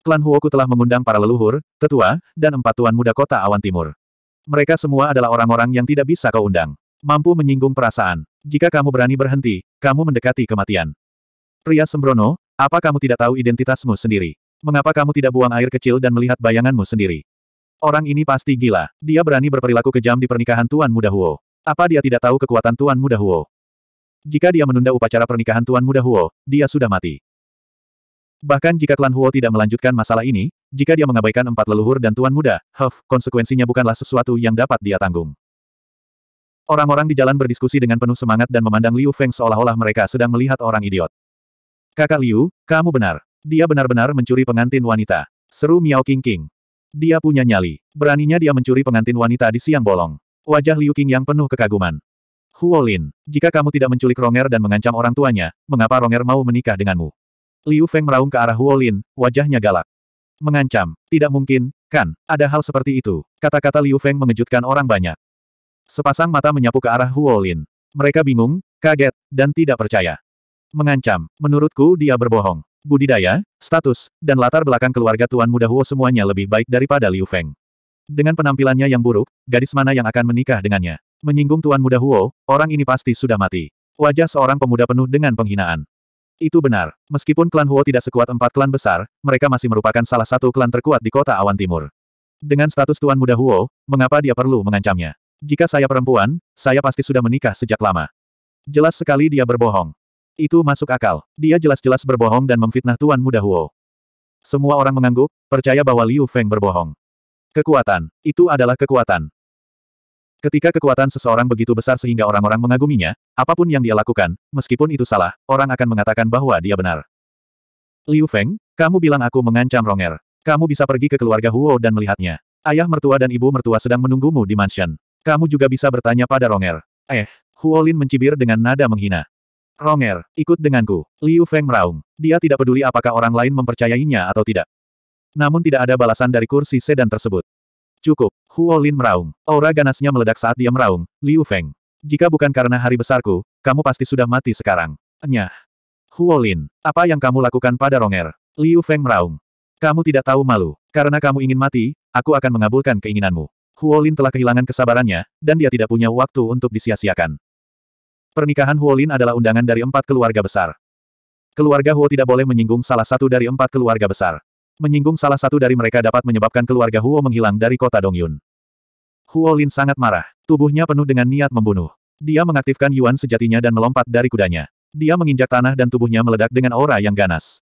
Klan Huoku telah mengundang para leluhur, tetua, dan empat tuan muda kota awan timur. Mereka semua adalah orang-orang yang tidak bisa kau undang. Mampu menyinggung perasaan. Jika kamu berani berhenti, kamu mendekati kematian. Pria sembrono, apa kamu tidak tahu identitasmu sendiri? Mengapa kamu tidak buang air kecil dan melihat bayanganmu sendiri? Orang ini pasti gila. Dia berani berperilaku kejam di pernikahan Tuan Muda Huo. Apa dia tidak tahu kekuatan Tuan Muda Huo? Jika dia menunda upacara pernikahan Tuan Muda Huo, dia sudah mati. Bahkan jika klan Huo tidak melanjutkan masalah ini, jika dia mengabaikan empat leluhur dan Tuan Muda, huff, konsekuensinya bukanlah sesuatu yang dapat dia tanggung. Orang-orang di jalan berdiskusi dengan penuh semangat dan memandang Liu Feng seolah-olah mereka sedang melihat orang idiot. Kakak Liu, kamu benar. Dia benar-benar mencuri pengantin wanita. Seru Miao King King. Dia punya nyali. Beraninya dia mencuri pengantin wanita di siang bolong. Wajah Liu King yang penuh kekaguman. Huolin, jika kamu tidak menculik Ronger dan mengancam orang tuanya, mengapa Ronger mau menikah denganmu? Liu Feng meraung ke arah Huolin, wajahnya galak. Mengancam, tidak mungkin, kan, ada hal seperti itu. Kata-kata Liu Feng mengejutkan orang banyak. Sepasang mata menyapu ke arah Huolin. Mereka bingung, kaget, dan tidak percaya. Mengancam, menurutku dia berbohong budidaya, status, dan latar belakang keluarga Tuan Muda Huo semuanya lebih baik daripada Liu Feng. Dengan penampilannya yang buruk, gadis mana yang akan menikah dengannya? Menyinggung Tuan Muda Huo, orang ini pasti sudah mati. Wajah seorang pemuda penuh dengan penghinaan. Itu benar. Meskipun klan Huo tidak sekuat empat klan besar, mereka masih merupakan salah satu klan terkuat di kota awan timur. Dengan status Tuan Muda Huo, mengapa dia perlu mengancamnya? Jika saya perempuan, saya pasti sudah menikah sejak lama. Jelas sekali dia berbohong. Itu masuk akal. Dia jelas-jelas berbohong dan memfitnah Tuan Muda Huo. Semua orang mengangguk, percaya bahwa Liu Feng berbohong. Kekuatan. Itu adalah kekuatan. Ketika kekuatan seseorang begitu besar sehingga orang-orang mengaguminya, apapun yang dia lakukan, meskipun itu salah, orang akan mengatakan bahwa dia benar. Liu Feng, kamu bilang aku mengancam Ronger. Kamu bisa pergi ke keluarga Huo dan melihatnya. Ayah mertua dan ibu mertua sedang menunggumu di mansion. Kamu juga bisa bertanya pada Ronger. Eh, Huolin mencibir dengan nada menghina. Ronger, ikut denganku. Liu Feng meraung. Dia tidak peduli apakah orang lain mempercayainya atau tidak. Namun tidak ada balasan dari kursi sedan tersebut. Cukup, Huo Lin meraung. Aura ganasnya meledak saat dia meraung, Liu Feng. Jika bukan karena hari besarku, kamu pasti sudah mati sekarang. Enyah, Huo Lin, apa yang kamu lakukan pada Ronger? Liu Feng meraung. Kamu tidak tahu malu. Karena kamu ingin mati, aku akan mengabulkan keinginanmu. Huo Lin telah kehilangan kesabarannya, dan dia tidak punya waktu untuk disia-siakan. Pernikahan Huolin adalah undangan dari empat keluarga besar. Keluarga Huo tidak boleh menyinggung salah satu dari empat keluarga besar. Menyinggung salah satu dari mereka dapat menyebabkan keluarga Huo menghilang dari kota Dongyun. Huo Lin sangat marah. Tubuhnya penuh dengan niat membunuh. Dia mengaktifkan Yuan sejatinya dan melompat dari kudanya. Dia menginjak tanah dan tubuhnya meledak dengan aura yang ganas.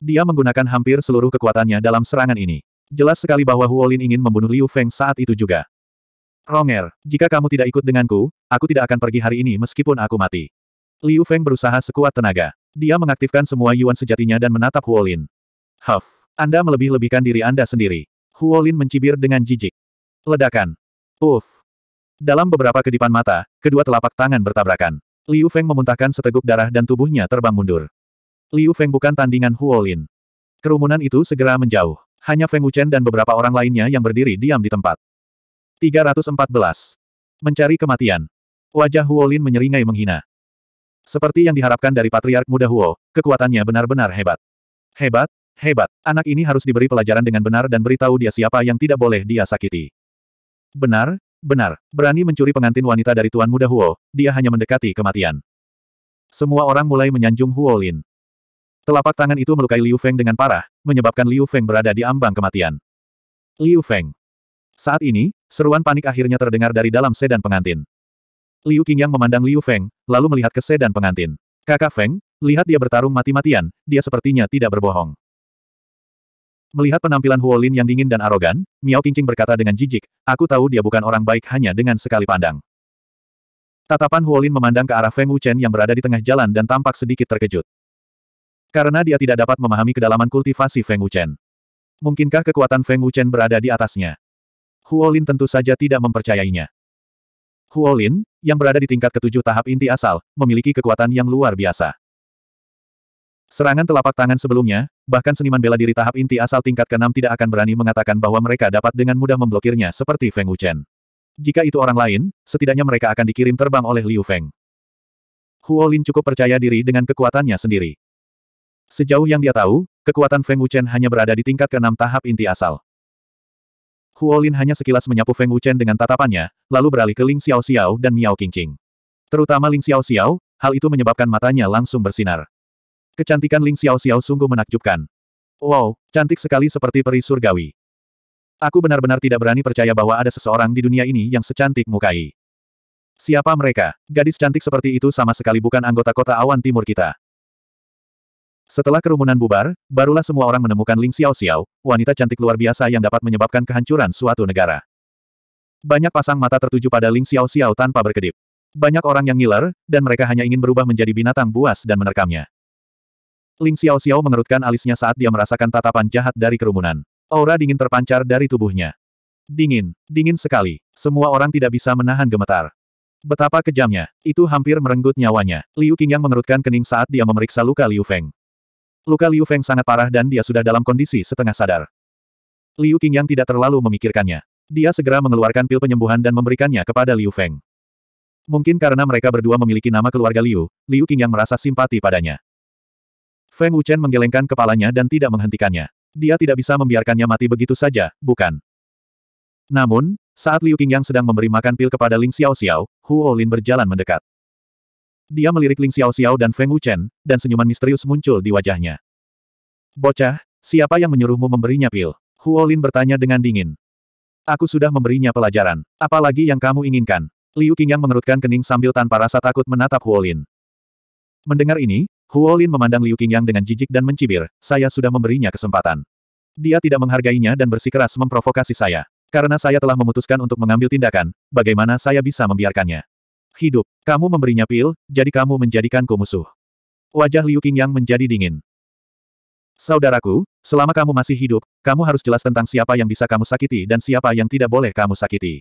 Dia menggunakan hampir seluruh kekuatannya dalam serangan ini. Jelas sekali bahwa Huo Lin ingin membunuh Liu Feng saat itu juga. Ronger, jika kamu tidak ikut denganku, aku tidak akan pergi hari ini meskipun aku mati. Liu Feng berusaha sekuat tenaga. Dia mengaktifkan semua Yuan sejatinya dan menatap Huolin. Huff, Anda melebih-lebihkan diri Anda sendiri. Huolin mencibir dengan jijik. Ledakan. Uff. Dalam beberapa kedipan mata, kedua telapak tangan bertabrakan. Liu Feng memuntahkan seteguk darah dan tubuhnya terbang mundur. Liu Feng bukan tandingan Huolin. Kerumunan itu segera menjauh. Hanya Feng Wuchen dan beberapa orang lainnya yang berdiri diam di tempat. 314. Mencari kematian. Wajah Huolin menyeringai menghina. Seperti yang diharapkan dari Patriark Muda Huo, kekuatannya benar-benar hebat. Hebat, hebat, anak ini harus diberi pelajaran dengan benar dan beritahu dia siapa yang tidak boleh dia sakiti. Benar, benar, berani mencuri pengantin wanita dari Tuan Muda Huo, dia hanya mendekati kematian. Semua orang mulai menyanjung Huolin. Telapak tangan itu melukai Liu Feng dengan parah, menyebabkan Liu Feng berada di ambang kematian. Liu Feng. Saat ini, Seruan panik akhirnya terdengar dari dalam sedan pengantin. Liu Qingyang memandang Liu Feng, lalu melihat ke sedan pengantin. Kakak Feng, lihat dia bertarung mati-matian, dia sepertinya tidak berbohong. Melihat penampilan Huolin yang dingin dan arogan, Miao Qingqing berkata dengan jijik, aku tahu dia bukan orang baik hanya dengan sekali pandang. Tatapan Huolin memandang ke arah Feng Wuchen yang berada di tengah jalan dan tampak sedikit terkejut. Karena dia tidak dapat memahami kedalaman kultivasi Feng Wuchen. Mungkinkah kekuatan Feng Wuchen berada di atasnya? Huolin tentu saja tidak mempercayainya. Huolin, yang berada di tingkat ketujuh tahap inti asal, memiliki kekuatan yang luar biasa. Serangan telapak tangan sebelumnya, bahkan seniman bela diri tahap inti asal tingkat keenam tidak akan berani mengatakan bahwa mereka dapat dengan mudah memblokirnya seperti Feng Wuchen. Jika itu orang lain, setidaknya mereka akan dikirim terbang oleh Liu Feng. Huolin cukup percaya diri dengan kekuatannya sendiri. Sejauh yang dia tahu, kekuatan Feng Wuchen hanya berada di tingkat keenam tahap inti asal. Huolin hanya sekilas menyapu Feng Wuchen dengan tatapannya, lalu beralih ke Ling Xiao Xiao dan Miao Qingqing. Terutama Ling Xiao Xiao, hal itu menyebabkan matanya langsung bersinar. Kecantikan Ling Xiao Xiao sungguh menakjubkan. Wow, cantik sekali seperti peri surgawi. Aku benar-benar tidak berani percaya bahwa ada seseorang di dunia ini yang secantik Mukai. Siapa mereka? Gadis cantik seperti itu sama sekali bukan anggota kota awan timur kita. Setelah kerumunan bubar, barulah semua orang menemukan Ling Xiao Xiao, wanita cantik luar biasa yang dapat menyebabkan kehancuran suatu negara. Banyak pasang mata tertuju pada Ling Xiao Xiao tanpa berkedip. Banyak orang yang ngiler, dan mereka hanya ingin berubah menjadi binatang buas dan menerkamnya. Ling Xiao Xiao mengerutkan alisnya saat dia merasakan tatapan jahat dari kerumunan. Aura dingin terpancar dari tubuhnya. Dingin, dingin sekali. Semua orang tidak bisa menahan gemetar. Betapa kejamnya, itu hampir merenggut nyawanya. Liu Qingyang mengerutkan kening saat dia memeriksa luka Liu Feng. Luka Liu Feng sangat parah dan dia sudah dalam kondisi setengah sadar. Liu yang tidak terlalu memikirkannya. Dia segera mengeluarkan pil penyembuhan dan memberikannya kepada Liu Feng. Mungkin karena mereka berdua memiliki nama keluarga Liu, Liu yang merasa simpati padanya. Feng Wuchen menggelengkan kepalanya dan tidak menghentikannya. Dia tidak bisa membiarkannya mati begitu saja, bukan? Namun, saat Liu Qingyang sedang memberi makan pil kepada Ling Xiao Xiao, Huo Lin berjalan mendekat. Dia melirik Ling Xiao Xiao dan Feng Wuchen, dan senyuman misterius muncul di wajahnya. Bocah, siapa yang menyuruhmu memberinya pil? Huolin bertanya dengan dingin. Aku sudah memberinya pelajaran. Apalagi yang kamu inginkan? Liu Qingyang mengerutkan kening sambil tanpa rasa takut menatap Huolin. Mendengar ini, Huolin memandang Liu Qingyang dengan jijik dan mencibir, saya sudah memberinya kesempatan. Dia tidak menghargainya dan bersikeras memprovokasi saya. Karena saya telah memutuskan untuk mengambil tindakan, bagaimana saya bisa membiarkannya? hidup. Kamu memberinya pil, jadi kamu menjadikanku musuh. Wajah Liu king yang menjadi dingin. Saudaraku, selama kamu masih hidup, kamu harus jelas tentang siapa yang bisa kamu sakiti dan siapa yang tidak boleh kamu sakiti.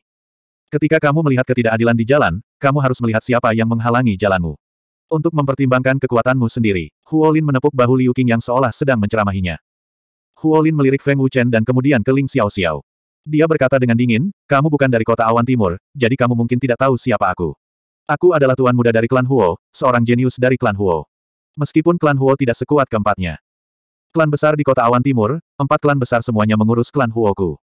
Ketika kamu melihat ketidakadilan di jalan, kamu harus melihat siapa yang menghalangi jalanmu. Untuk mempertimbangkan kekuatanmu sendiri, Huolin menepuk bahu Liu king yang seolah sedang menceramahinya. Huolin melirik Feng Wuchen dan kemudian ke Ling Xiao Xiao. Dia berkata dengan dingin, kamu bukan dari kota awan timur, jadi kamu mungkin tidak tahu siapa aku. Aku adalah tuan muda dari klan Huo, seorang jenius dari klan Huo. Meskipun klan Huo tidak sekuat keempatnya. Klan besar di kota awan timur, empat klan besar semuanya mengurus klan Huoku.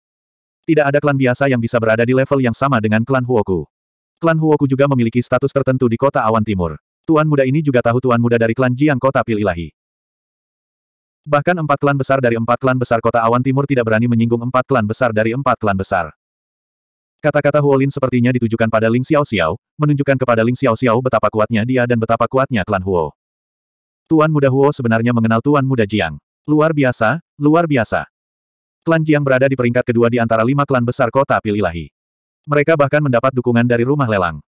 Tidak ada klan biasa yang bisa berada di level yang sama dengan klan Huoku. Klan Huoku juga memiliki status tertentu di kota awan timur. Tuan muda ini juga tahu tuan muda dari klan Jiang kota Ilahi. Bahkan empat klan besar dari empat klan besar kota awan timur tidak berani menyinggung empat klan besar dari empat klan besar. Kata-kata Huolin sepertinya ditujukan pada Ling Xiao Xiao, menunjukkan kepada Ling Xiao Xiao betapa kuatnya dia dan betapa kuatnya klan Huo. Tuan muda Huo sebenarnya mengenal Tuan muda Jiang. Luar biasa, luar biasa. Klan Jiang berada di peringkat kedua di antara lima klan besar kota Pililahi. Mereka bahkan mendapat dukungan dari rumah lelang.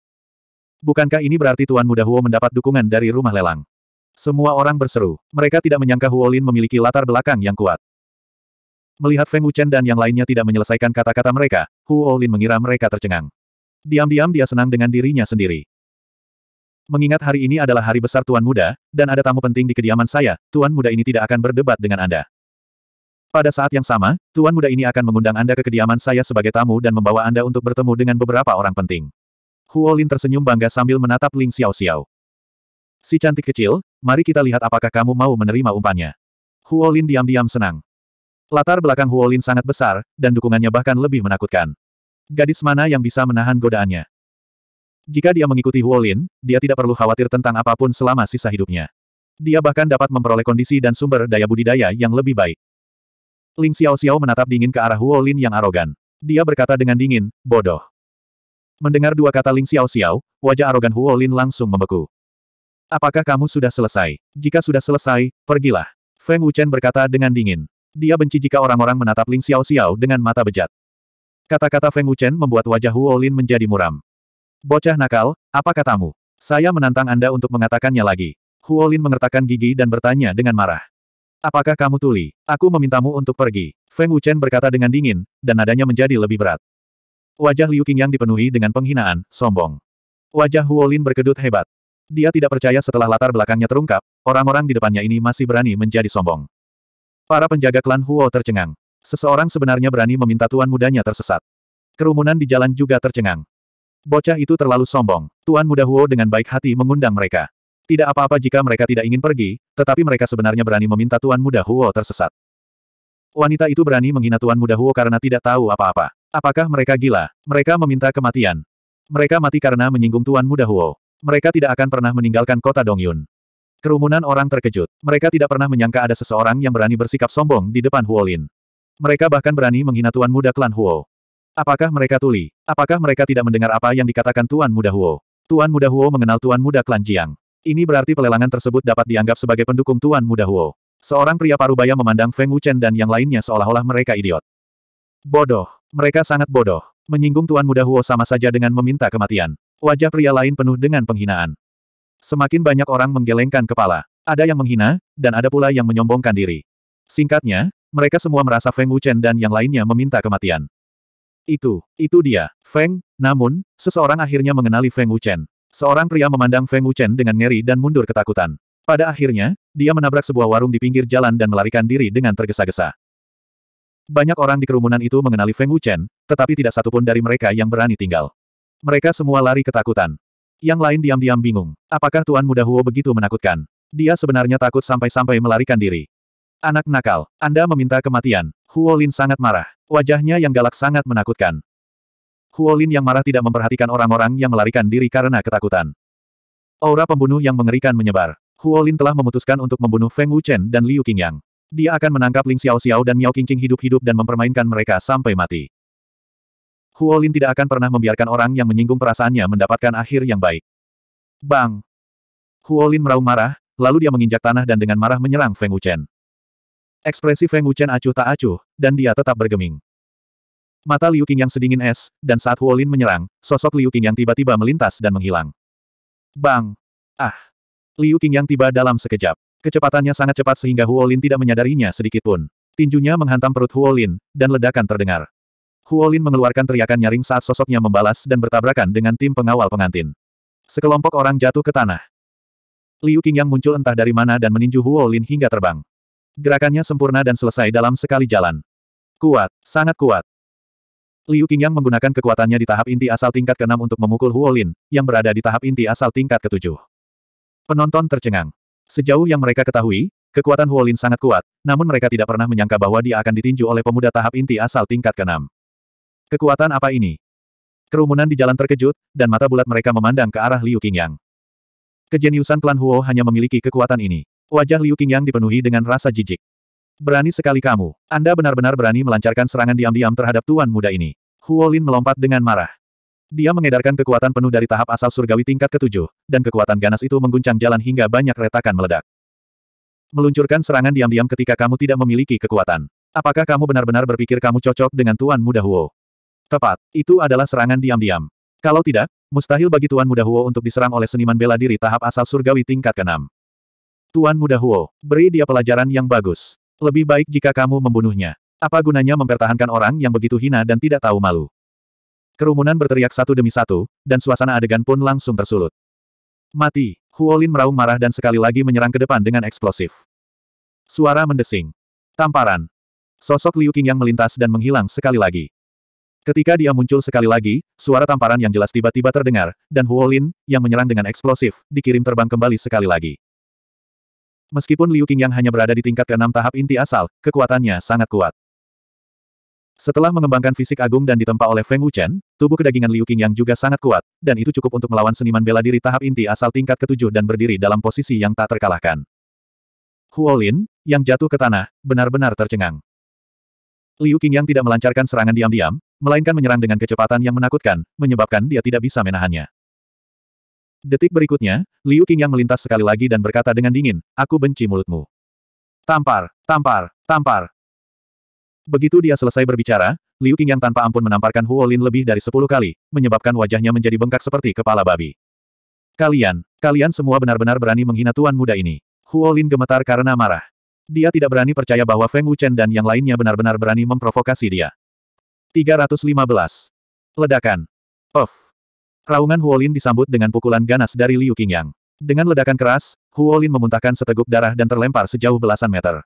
Bukankah ini berarti Tuan muda Huo mendapat dukungan dari rumah lelang? Semua orang berseru. Mereka tidak menyangka Huolin memiliki latar belakang yang kuat. Melihat Feng Wuchen dan yang lainnya tidak menyelesaikan kata-kata mereka, Hu Lin mengira mereka tercengang. Diam-diam dia senang dengan dirinya sendiri. Mengingat hari ini adalah hari besar Tuan Muda, dan ada tamu penting di kediaman saya, Tuan Muda ini tidak akan berdebat dengan Anda. Pada saat yang sama, Tuan Muda ini akan mengundang Anda ke kediaman saya sebagai tamu dan membawa Anda untuk bertemu dengan beberapa orang penting. Huolin tersenyum bangga sambil menatap Ling Xiao Xiao. Si cantik kecil, mari kita lihat apakah kamu mau menerima umpannya. Huolin diam-diam senang. Latar belakang Huolin sangat besar, dan dukungannya bahkan lebih menakutkan. Gadis mana yang bisa menahan godaannya? Jika dia mengikuti Huolin, dia tidak perlu khawatir tentang apapun selama sisa hidupnya. Dia bahkan dapat memperoleh kondisi dan sumber daya budidaya yang lebih baik. Ling Xiao Xiao menatap dingin ke arah Huolin yang arogan. Dia berkata dengan dingin, bodoh. Mendengar dua kata Ling Xiao Xiao, wajah arogan Huolin langsung membeku. Apakah kamu sudah selesai? Jika sudah selesai, pergilah. Feng Wuchen berkata dengan dingin. Dia benci jika orang-orang menatap Ling Xiao Xiao dengan mata bejat. Kata-kata Feng Wuchen membuat wajah Huo Lin menjadi muram. Bocah nakal, apa katamu? Saya menantang Anda untuk mengatakannya lagi. Huo Lin mengertakkan gigi dan bertanya dengan marah. Apakah kamu tuli? Aku memintamu untuk pergi. Feng Wuchen berkata dengan dingin, dan nadanya menjadi lebih berat. Wajah Liu Qingyang dipenuhi dengan penghinaan, sombong. Wajah Huo Lin berkedut hebat. Dia tidak percaya setelah latar belakangnya terungkap, orang-orang di depannya ini masih berani menjadi sombong. Para penjaga klan Huo tercengang. Seseorang sebenarnya berani meminta tuan mudanya tersesat. Kerumunan di jalan juga tercengang. Bocah itu terlalu sombong. Tuan muda Huo dengan baik hati mengundang mereka. Tidak apa-apa jika mereka tidak ingin pergi, tetapi mereka sebenarnya berani meminta tuan muda Huo tersesat. Wanita itu berani menghina tuan muda Huo karena tidak tahu apa-apa. Apakah mereka gila? Mereka meminta kematian. Mereka mati karena menyinggung tuan muda Huo. Mereka tidak akan pernah meninggalkan kota Dongyun. Kerumunan orang terkejut. Mereka tidak pernah menyangka ada seseorang yang berani bersikap sombong di depan Huolin. Mereka bahkan berani menghina Tuan Muda Klan Huo. Apakah mereka tuli? Apakah mereka tidak mendengar apa yang dikatakan Tuan Muda Huo? Tuan Muda Huo mengenal Tuan Muda Klan Jiang. Ini berarti pelelangan tersebut dapat dianggap sebagai pendukung Tuan Muda Huo. Seorang pria parubaya memandang Feng Wuchen dan yang lainnya seolah-olah mereka idiot. Bodoh. Mereka sangat bodoh. Menyinggung Tuan Muda Huo sama saja dengan meminta kematian. Wajah pria lain penuh dengan penghinaan. Semakin banyak orang menggelengkan kepala. Ada yang menghina, dan ada pula yang menyombongkan diri. Singkatnya, mereka semua merasa Feng Wuchen dan yang lainnya meminta kematian. Itu, itu dia, Feng. Namun, seseorang akhirnya mengenali Feng Wuchen. Seorang pria memandang Feng Wuchen dengan ngeri dan mundur ketakutan. Pada akhirnya, dia menabrak sebuah warung di pinggir jalan dan melarikan diri dengan tergesa-gesa. Banyak orang di kerumunan itu mengenali Feng Wuchen, tetapi tidak satupun dari mereka yang berani tinggal. Mereka semua lari ketakutan. Yang lain diam-diam bingung. Apakah Tuan Muda Huo begitu menakutkan? Dia sebenarnya takut sampai-sampai melarikan diri. Anak nakal, Anda meminta kematian. Huo Lin sangat marah. Wajahnya yang galak sangat menakutkan. Huo Lin yang marah tidak memperhatikan orang-orang yang melarikan diri karena ketakutan. Aura pembunuh yang mengerikan menyebar. Huo Lin telah memutuskan untuk membunuh Feng Wuchen dan Liu Qingyang. Dia akan menangkap Ling Xiao Xiao dan Miao Qingqing hidup-hidup dan mempermainkan mereka sampai mati. Huolin tidak akan pernah membiarkan orang yang menyinggung perasaannya mendapatkan akhir yang baik. Bang! Huolin meraung marah, lalu dia menginjak tanah dan dengan marah menyerang Feng Wuchen. Ekspresi Feng Wuchen acuh tak acuh, dan dia tetap bergeming. Mata Liu Qing yang sedingin es, dan saat Huolin menyerang, sosok Liu Qing yang tiba-tiba melintas dan menghilang. Bang! Ah! Liu Qing yang tiba dalam sekejap. Kecepatannya sangat cepat sehingga Huolin tidak menyadarinya sedikitpun. Tinjunya menghantam perut Huolin, dan ledakan terdengar. Huolin mengeluarkan teriakan nyaring saat sosoknya membalas dan bertabrakan dengan tim pengawal pengantin. Sekelompok orang jatuh ke tanah. Liu Qingyang muncul entah dari mana dan meninju Huolin hingga terbang. Gerakannya sempurna dan selesai dalam sekali jalan. Kuat, sangat kuat. Liu Qingyang menggunakan kekuatannya di tahap inti asal tingkat ke-6 untuk memukul Huolin, yang berada di tahap inti asal tingkat ke-7. Penonton tercengang. Sejauh yang mereka ketahui, kekuatan Huolin sangat kuat, namun mereka tidak pernah menyangka bahwa dia akan ditinju oleh pemuda tahap inti asal tingkat ke-6. Kekuatan apa ini? Kerumunan di jalan terkejut, dan mata bulat mereka memandang ke arah Liu Qingyang. Kejeniusan klan Huo hanya memiliki kekuatan ini. Wajah Liu Qingyang dipenuhi dengan rasa jijik. Berani sekali kamu. Anda benar-benar berani melancarkan serangan diam-diam terhadap tuan muda ini. Huo Lin melompat dengan marah. Dia mengedarkan kekuatan penuh dari tahap asal surgawi tingkat ketujuh, dan kekuatan ganas itu mengguncang jalan hingga banyak retakan meledak. Meluncurkan serangan diam-diam ketika kamu tidak memiliki kekuatan. Apakah kamu benar-benar berpikir kamu cocok dengan tuan muda Huo? Tepat, itu adalah serangan diam-diam. Kalau tidak, mustahil bagi Tuan Muda Huo untuk diserang oleh seniman bela diri tahap asal surgawi tingkat ke-6. Tuan Muda Huo, beri dia pelajaran yang bagus. Lebih baik jika kamu membunuhnya. Apa gunanya mempertahankan orang yang begitu hina dan tidak tahu malu? Kerumunan berteriak satu demi satu, dan suasana adegan pun langsung tersulut. Mati, Huolin meraung marah dan sekali lagi menyerang ke depan dengan eksplosif. Suara mendesing. Tamparan. Sosok Liu Qing yang melintas dan menghilang sekali lagi. Ketika dia muncul sekali lagi, suara tamparan yang jelas tiba-tiba terdengar, dan Huolin, yang menyerang dengan eksplosif, dikirim terbang kembali sekali lagi. Meskipun Liu Qingyang hanya berada di tingkat keenam tahap inti asal, kekuatannya sangat kuat. Setelah mengembangkan fisik agung dan ditempa oleh Feng Wuchen, tubuh kedagingan Liu Qingyang juga sangat kuat, dan itu cukup untuk melawan seniman bela diri tahap inti asal tingkat ketujuh dan berdiri dalam posisi yang tak terkalahkan. Huolin, yang jatuh ke tanah, benar-benar tercengang. Liu Qingyang tidak melancarkan serangan diam-diam, melainkan menyerang dengan kecepatan yang menakutkan, menyebabkan dia tidak bisa menahannya. Detik berikutnya, Liu Qingyang melintas sekali lagi dan berkata dengan dingin, aku benci mulutmu. Tampar, tampar, tampar. Begitu dia selesai berbicara, Liu Qingyang tanpa ampun menamparkan Huolin lebih dari sepuluh kali, menyebabkan wajahnya menjadi bengkak seperti kepala babi. Kalian, kalian semua benar-benar berani menghina tuan muda ini. Huolin gemetar karena marah. Dia tidak berani percaya bahwa Feng Wuchen dan yang lainnya benar-benar berani memprovokasi dia. 315. Ledakan. Of. Raungan Huolin disambut dengan pukulan ganas dari Liu Qingyang. Dengan ledakan keras, Huolin memuntahkan seteguk darah dan terlempar sejauh belasan meter.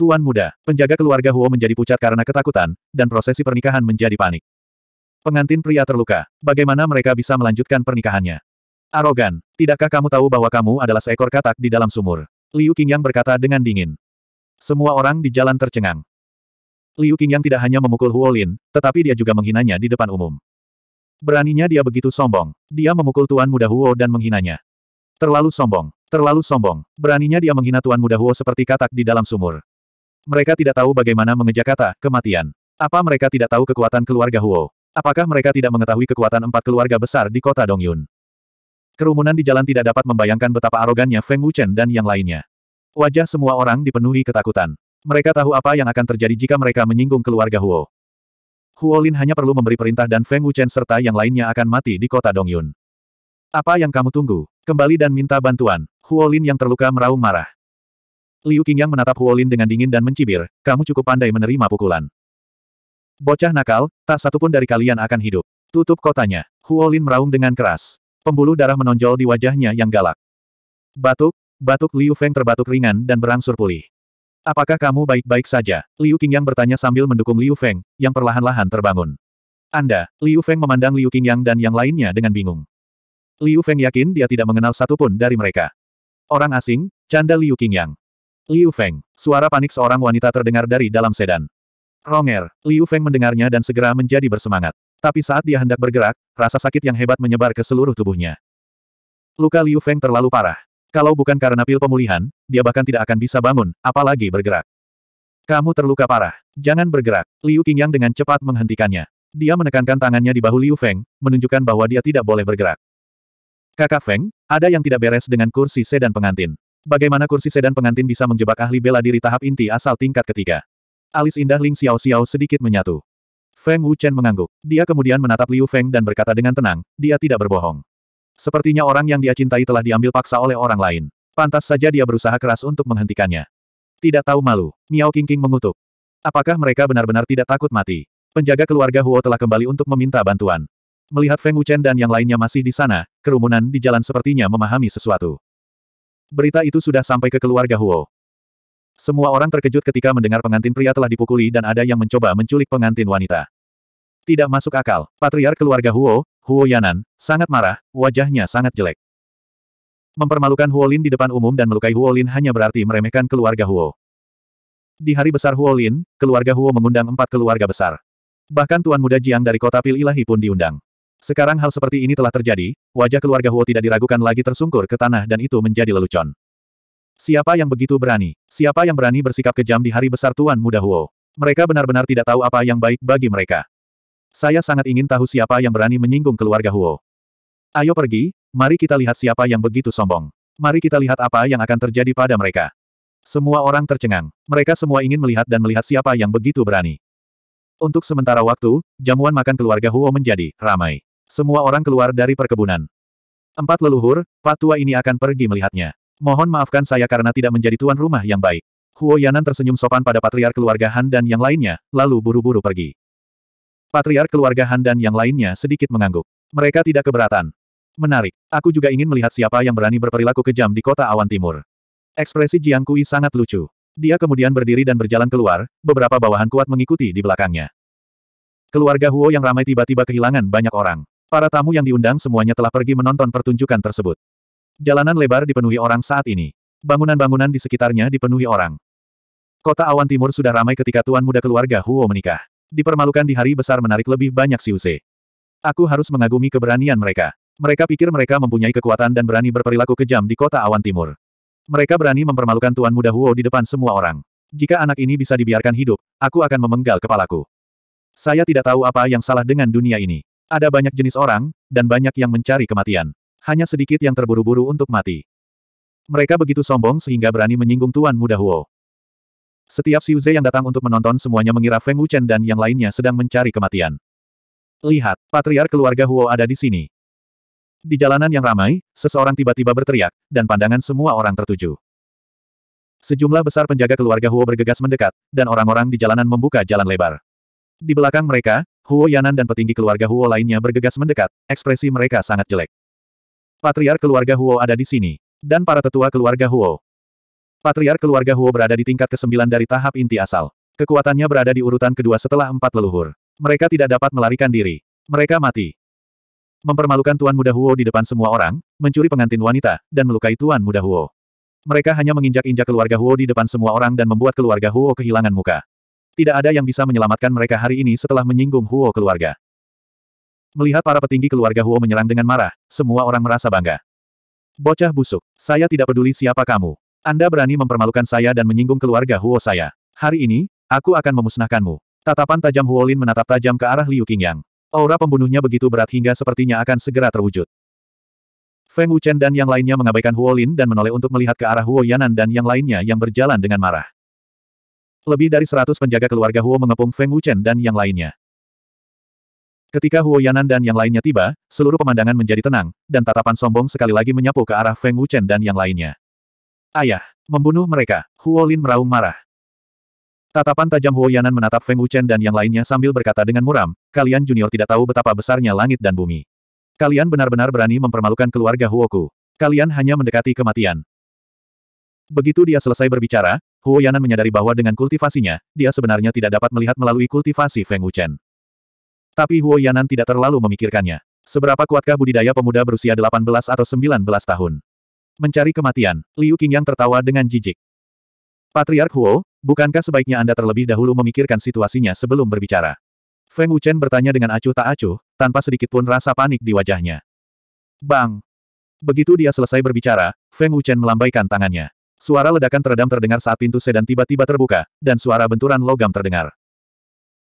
Tuan muda, penjaga keluarga Huo menjadi pucat karena ketakutan, dan prosesi pernikahan menjadi panik. Pengantin pria terluka, bagaimana mereka bisa melanjutkan pernikahannya? Arogan, tidakkah kamu tahu bahwa kamu adalah seekor katak di dalam sumur? Liu Qingyang berkata dengan dingin. Semua orang di jalan tercengang. Liu Qingyang tidak hanya memukul Huolin, tetapi dia juga menghinanya di depan umum. Beraninya dia begitu sombong. Dia memukul Tuan Muda Huo dan menghinanya. Terlalu sombong. Terlalu sombong. Beraninya dia menghina Tuan Muda Huo seperti katak di dalam sumur. Mereka tidak tahu bagaimana mengejar kata, kematian. Apa mereka tidak tahu kekuatan keluarga Huo? Apakah mereka tidak mengetahui kekuatan empat keluarga besar di kota Dongyun? Kerumunan di jalan tidak dapat membayangkan betapa arogannya Feng Wuchen dan yang lainnya. Wajah semua orang dipenuhi ketakutan. Mereka tahu apa yang akan terjadi jika mereka menyinggung keluarga Huo. Huo Lin hanya perlu memberi perintah dan Feng Wuchen serta yang lainnya akan mati di kota Dongyun. Apa yang kamu tunggu? Kembali dan minta bantuan. Huo Lin yang terluka meraung marah. Liu Qingyang menatap Huo Lin dengan dingin dan mencibir, kamu cukup pandai menerima pukulan. Bocah nakal, tak satupun dari kalian akan hidup. Tutup kotanya. Huo Lin meraung dengan keras. Pembuluh darah menonjol di wajahnya yang galak. Batuk, batuk Liu Feng terbatuk ringan dan berangsur pulih. Apakah kamu baik-baik saja? Liu Qingyang bertanya sambil mendukung Liu Feng, yang perlahan-lahan terbangun. Anda, Liu Feng memandang Liu Qingyang dan yang lainnya dengan bingung. Liu Feng yakin dia tidak mengenal satupun dari mereka. Orang asing, canda Liu Qingyang. Liu Feng, suara panik seorang wanita terdengar dari dalam sedan. Ronger, Liu Feng mendengarnya dan segera menjadi bersemangat. Tapi saat dia hendak bergerak, rasa sakit yang hebat menyebar ke seluruh tubuhnya. Luka Liu Feng terlalu parah. Kalau bukan karena pil pemulihan, dia bahkan tidak akan bisa bangun, apalagi bergerak. Kamu terluka parah. Jangan bergerak. Liu Qingyang dengan cepat menghentikannya. Dia menekankan tangannya di bahu Liu Feng, menunjukkan bahwa dia tidak boleh bergerak. Kakak Feng, ada yang tidak beres dengan kursi sedan pengantin. Bagaimana kursi sedan pengantin bisa menjebak ahli bela diri tahap inti asal tingkat ketiga? Alis indah Ling Xiao Xiao sedikit menyatu. Feng Wuchen mengangguk. Dia kemudian menatap Liu Feng dan berkata dengan tenang, dia tidak berbohong. Sepertinya orang yang dia cintai telah diambil paksa oleh orang lain. Pantas saja dia berusaha keras untuk menghentikannya. Tidak tahu malu, Miao Qingqing mengutuk. Apakah mereka benar-benar tidak takut mati? Penjaga keluarga Huo telah kembali untuk meminta bantuan. Melihat Feng Wuchen dan yang lainnya masih di sana, kerumunan di jalan sepertinya memahami sesuatu. Berita itu sudah sampai ke keluarga Huo. Semua orang terkejut ketika mendengar pengantin pria telah dipukuli dan ada yang mencoba menculik pengantin wanita. Tidak masuk akal, patriar keluarga Huo, Huo Yanan, sangat marah, wajahnya sangat jelek. Mempermalukan Huo Lin di depan umum dan melukai Huo Lin hanya berarti meremehkan keluarga Huo. Di hari besar Huo Lin, keluarga Huo mengundang empat keluarga besar. Bahkan Tuan Muda Jiang dari kota Pil Ilahi pun diundang. Sekarang hal seperti ini telah terjadi, wajah keluarga Huo tidak diragukan lagi tersungkur ke tanah dan itu menjadi lelucon. Siapa yang begitu berani? Siapa yang berani bersikap kejam di hari besar Tuan Muda Huo? Mereka benar-benar tidak tahu apa yang baik bagi mereka. Saya sangat ingin tahu siapa yang berani menyinggung keluarga Huo. Ayo pergi, mari kita lihat siapa yang begitu sombong. Mari kita lihat apa yang akan terjadi pada mereka. Semua orang tercengang. Mereka semua ingin melihat dan melihat siapa yang begitu berani. Untuk sementara waktu, jamuan makan keluarga Huo menjadi ramai. Semua orang keluar dari perkebunan. Empat leluhur, patua ini akan pergi melihatnya. Mohon maafkan saya karena tidak menjadi tuan rumah yang baik. Huo Yanan tersenyum sopan pada patriar keluarga Han dan yang lainnya, lalu buru-buru pergi. Patriar keluarga Han dan yang lainnya sedikit mengangguk. Mereka tidak keberatan. Menarik. Aku juga ingin melihat siapa yang berani berperilaku kejam di kota awan timur. Ekspresi Jiang Kui sangat lucu. Dia kemudian berdiri dan berjalan keluar, beberapa bawahan kuat mengikuti di belakangnya. Keluarga Huo yang ramai tiba-tiba kehilangan banyak orang. Para tamu yang diundang semuanya telah pergi menonton pertunjukan tersebut. Jalanan lebar dipenuhi orang saat ini. Bangunan-bangunan di sekitarnya dipenuhi orang. Kota awan timur sudah ramai ketika tuan muda keluarga Huo menikah. Dipermalukan di hari besar menarik lebih banyak siuse. Aku harus mengagumi keberanian mereka. Mereka pikir mereka mempunyai kekuatan dan berani berperilaku kejam di kota awan timur. Mereka berani mempermalukan tuan muda Huo di depan semua orang. Jika anak ini bisa dibiarkan hidup, aku akan memenggal kepalaku. Saya tidak tahu apa yang salah dengan dunia ini. Ada banyak jenis orang, dan banyak yang mencari kematian hanya sedikit yang terburu-buru untuk mati. Mereka begitu sombong sehingga berani menyinggung Tuan Muda Huo. Setiap Siuze yang datang untuk menonton semuanya mengira Feng Wuchen dan yang lainnya sedang mencari kematian. Lihat, Patriar keluarga Huo ada di sini. Di jalanan yang ramai, seseorang tiba-tiba berteriak, dan pandangan semua orang tertuju. Sejumlah besar penjaga keluarga Huo bergegas mendekat, dan orang-orang di jalanan membuka jalan lebar. Di belakang mereka, Huo Yanan dan petinggi keluarga Huo lainnya bergegas mendekat, ekspresi mereka sangat jelek. Patriar keluarga Huo ada di sini. Dan para tetua keluarga Huo. Patriar keluarga Huo berada di tingkat ke-9 dari tahap inti asal. Kekuatannya berada di urutan kedua setelah empat leluhur. Mereka tidak dapat melarikan diri. Mereka mati. Mempermalukan Tuan Muda Huo di depan semua orang, mencuri pengantin wanita, dan melukai Tuan Muda Huo. Mereka hanya menginjak-injak keluarga Huo di depan semua orang dan membuat keluarga Huo kehilangan muka. Tidak ada yang bisa menyelamatkan mereka hari ini setelah menyinggung Huo keluarga. Melihat para petinggi keluarga Huo menyerang dengan marah, semua orang merasa bangga. Bocah busuk, saya tidak peduli siapa kamu. Anda berani mempermalukan saya dan menyinggung keluarga Huo saya. Hari ini, aku akan memusnahkanmu. Tatapan tajam Huo Lin menatap tajam ke arah Liu Qingyang. Aura pembunuhnya begitu berat hingga sepertinya akan segera terwujud. Feng Wuchen dan yang lainnya mengabaikan Huo Lin dan menoleh untuk melihat ke arah Huo Yanan dan yang lainnya yang berjalan dengan marah. Lebih dari seratus penjaga keluarga Huo mengepung Feng Wuchen dan yang lainnya. Ketika Huo Yanan dan yang lainnya tiba, seluruh pemandangan menjadi tenang, dan tatapan sombong sekali lagi menyapu ke arah Feng Wuchen dan yang lainnya. Ayah, membunuh mereka, Huo Lin meraung marah. Tatapan tajam Huo Yanan menatap Feng Wuchen dan yang lainnya sambil berkata dengan muram, kalian junior tidak tahu betapa besarnya langit dan bumi. Kalian benar-benar berani mempermalukan keluarga Huoku. Kalian hanya mendekati kematian. Begitu dia selesai berbicara, Huo Yanan menyadari bahwa dengan kultivasinya, dia sebenarnya tidak dapat melihat melalui kultivasi Feng Wuchen. Tapi Huo Yanan tidak terlalu memikirkannya. Seberapa kuatkah budidaya pemuda berusia 18 atau 19 tahun? Mencari kematian, Liu Qingyang tertawa dengan jijik. Patriark Huo, bukankah sebaiknya Anda terlebih dahulu memikirkan situasinya sebelum berbicara? Feng Wuchen bertanya dengan acuh tak acuh, tanpa sedikitpun rasa panik di wajahnya. Bang! Begitu dia selesai berbicara, Feng Wuchen melambaikan tangannya. Suara ledakan teredam terdengar saat pintu sedan tiba-tiba terbuka, dan suara benturan logam terdengar.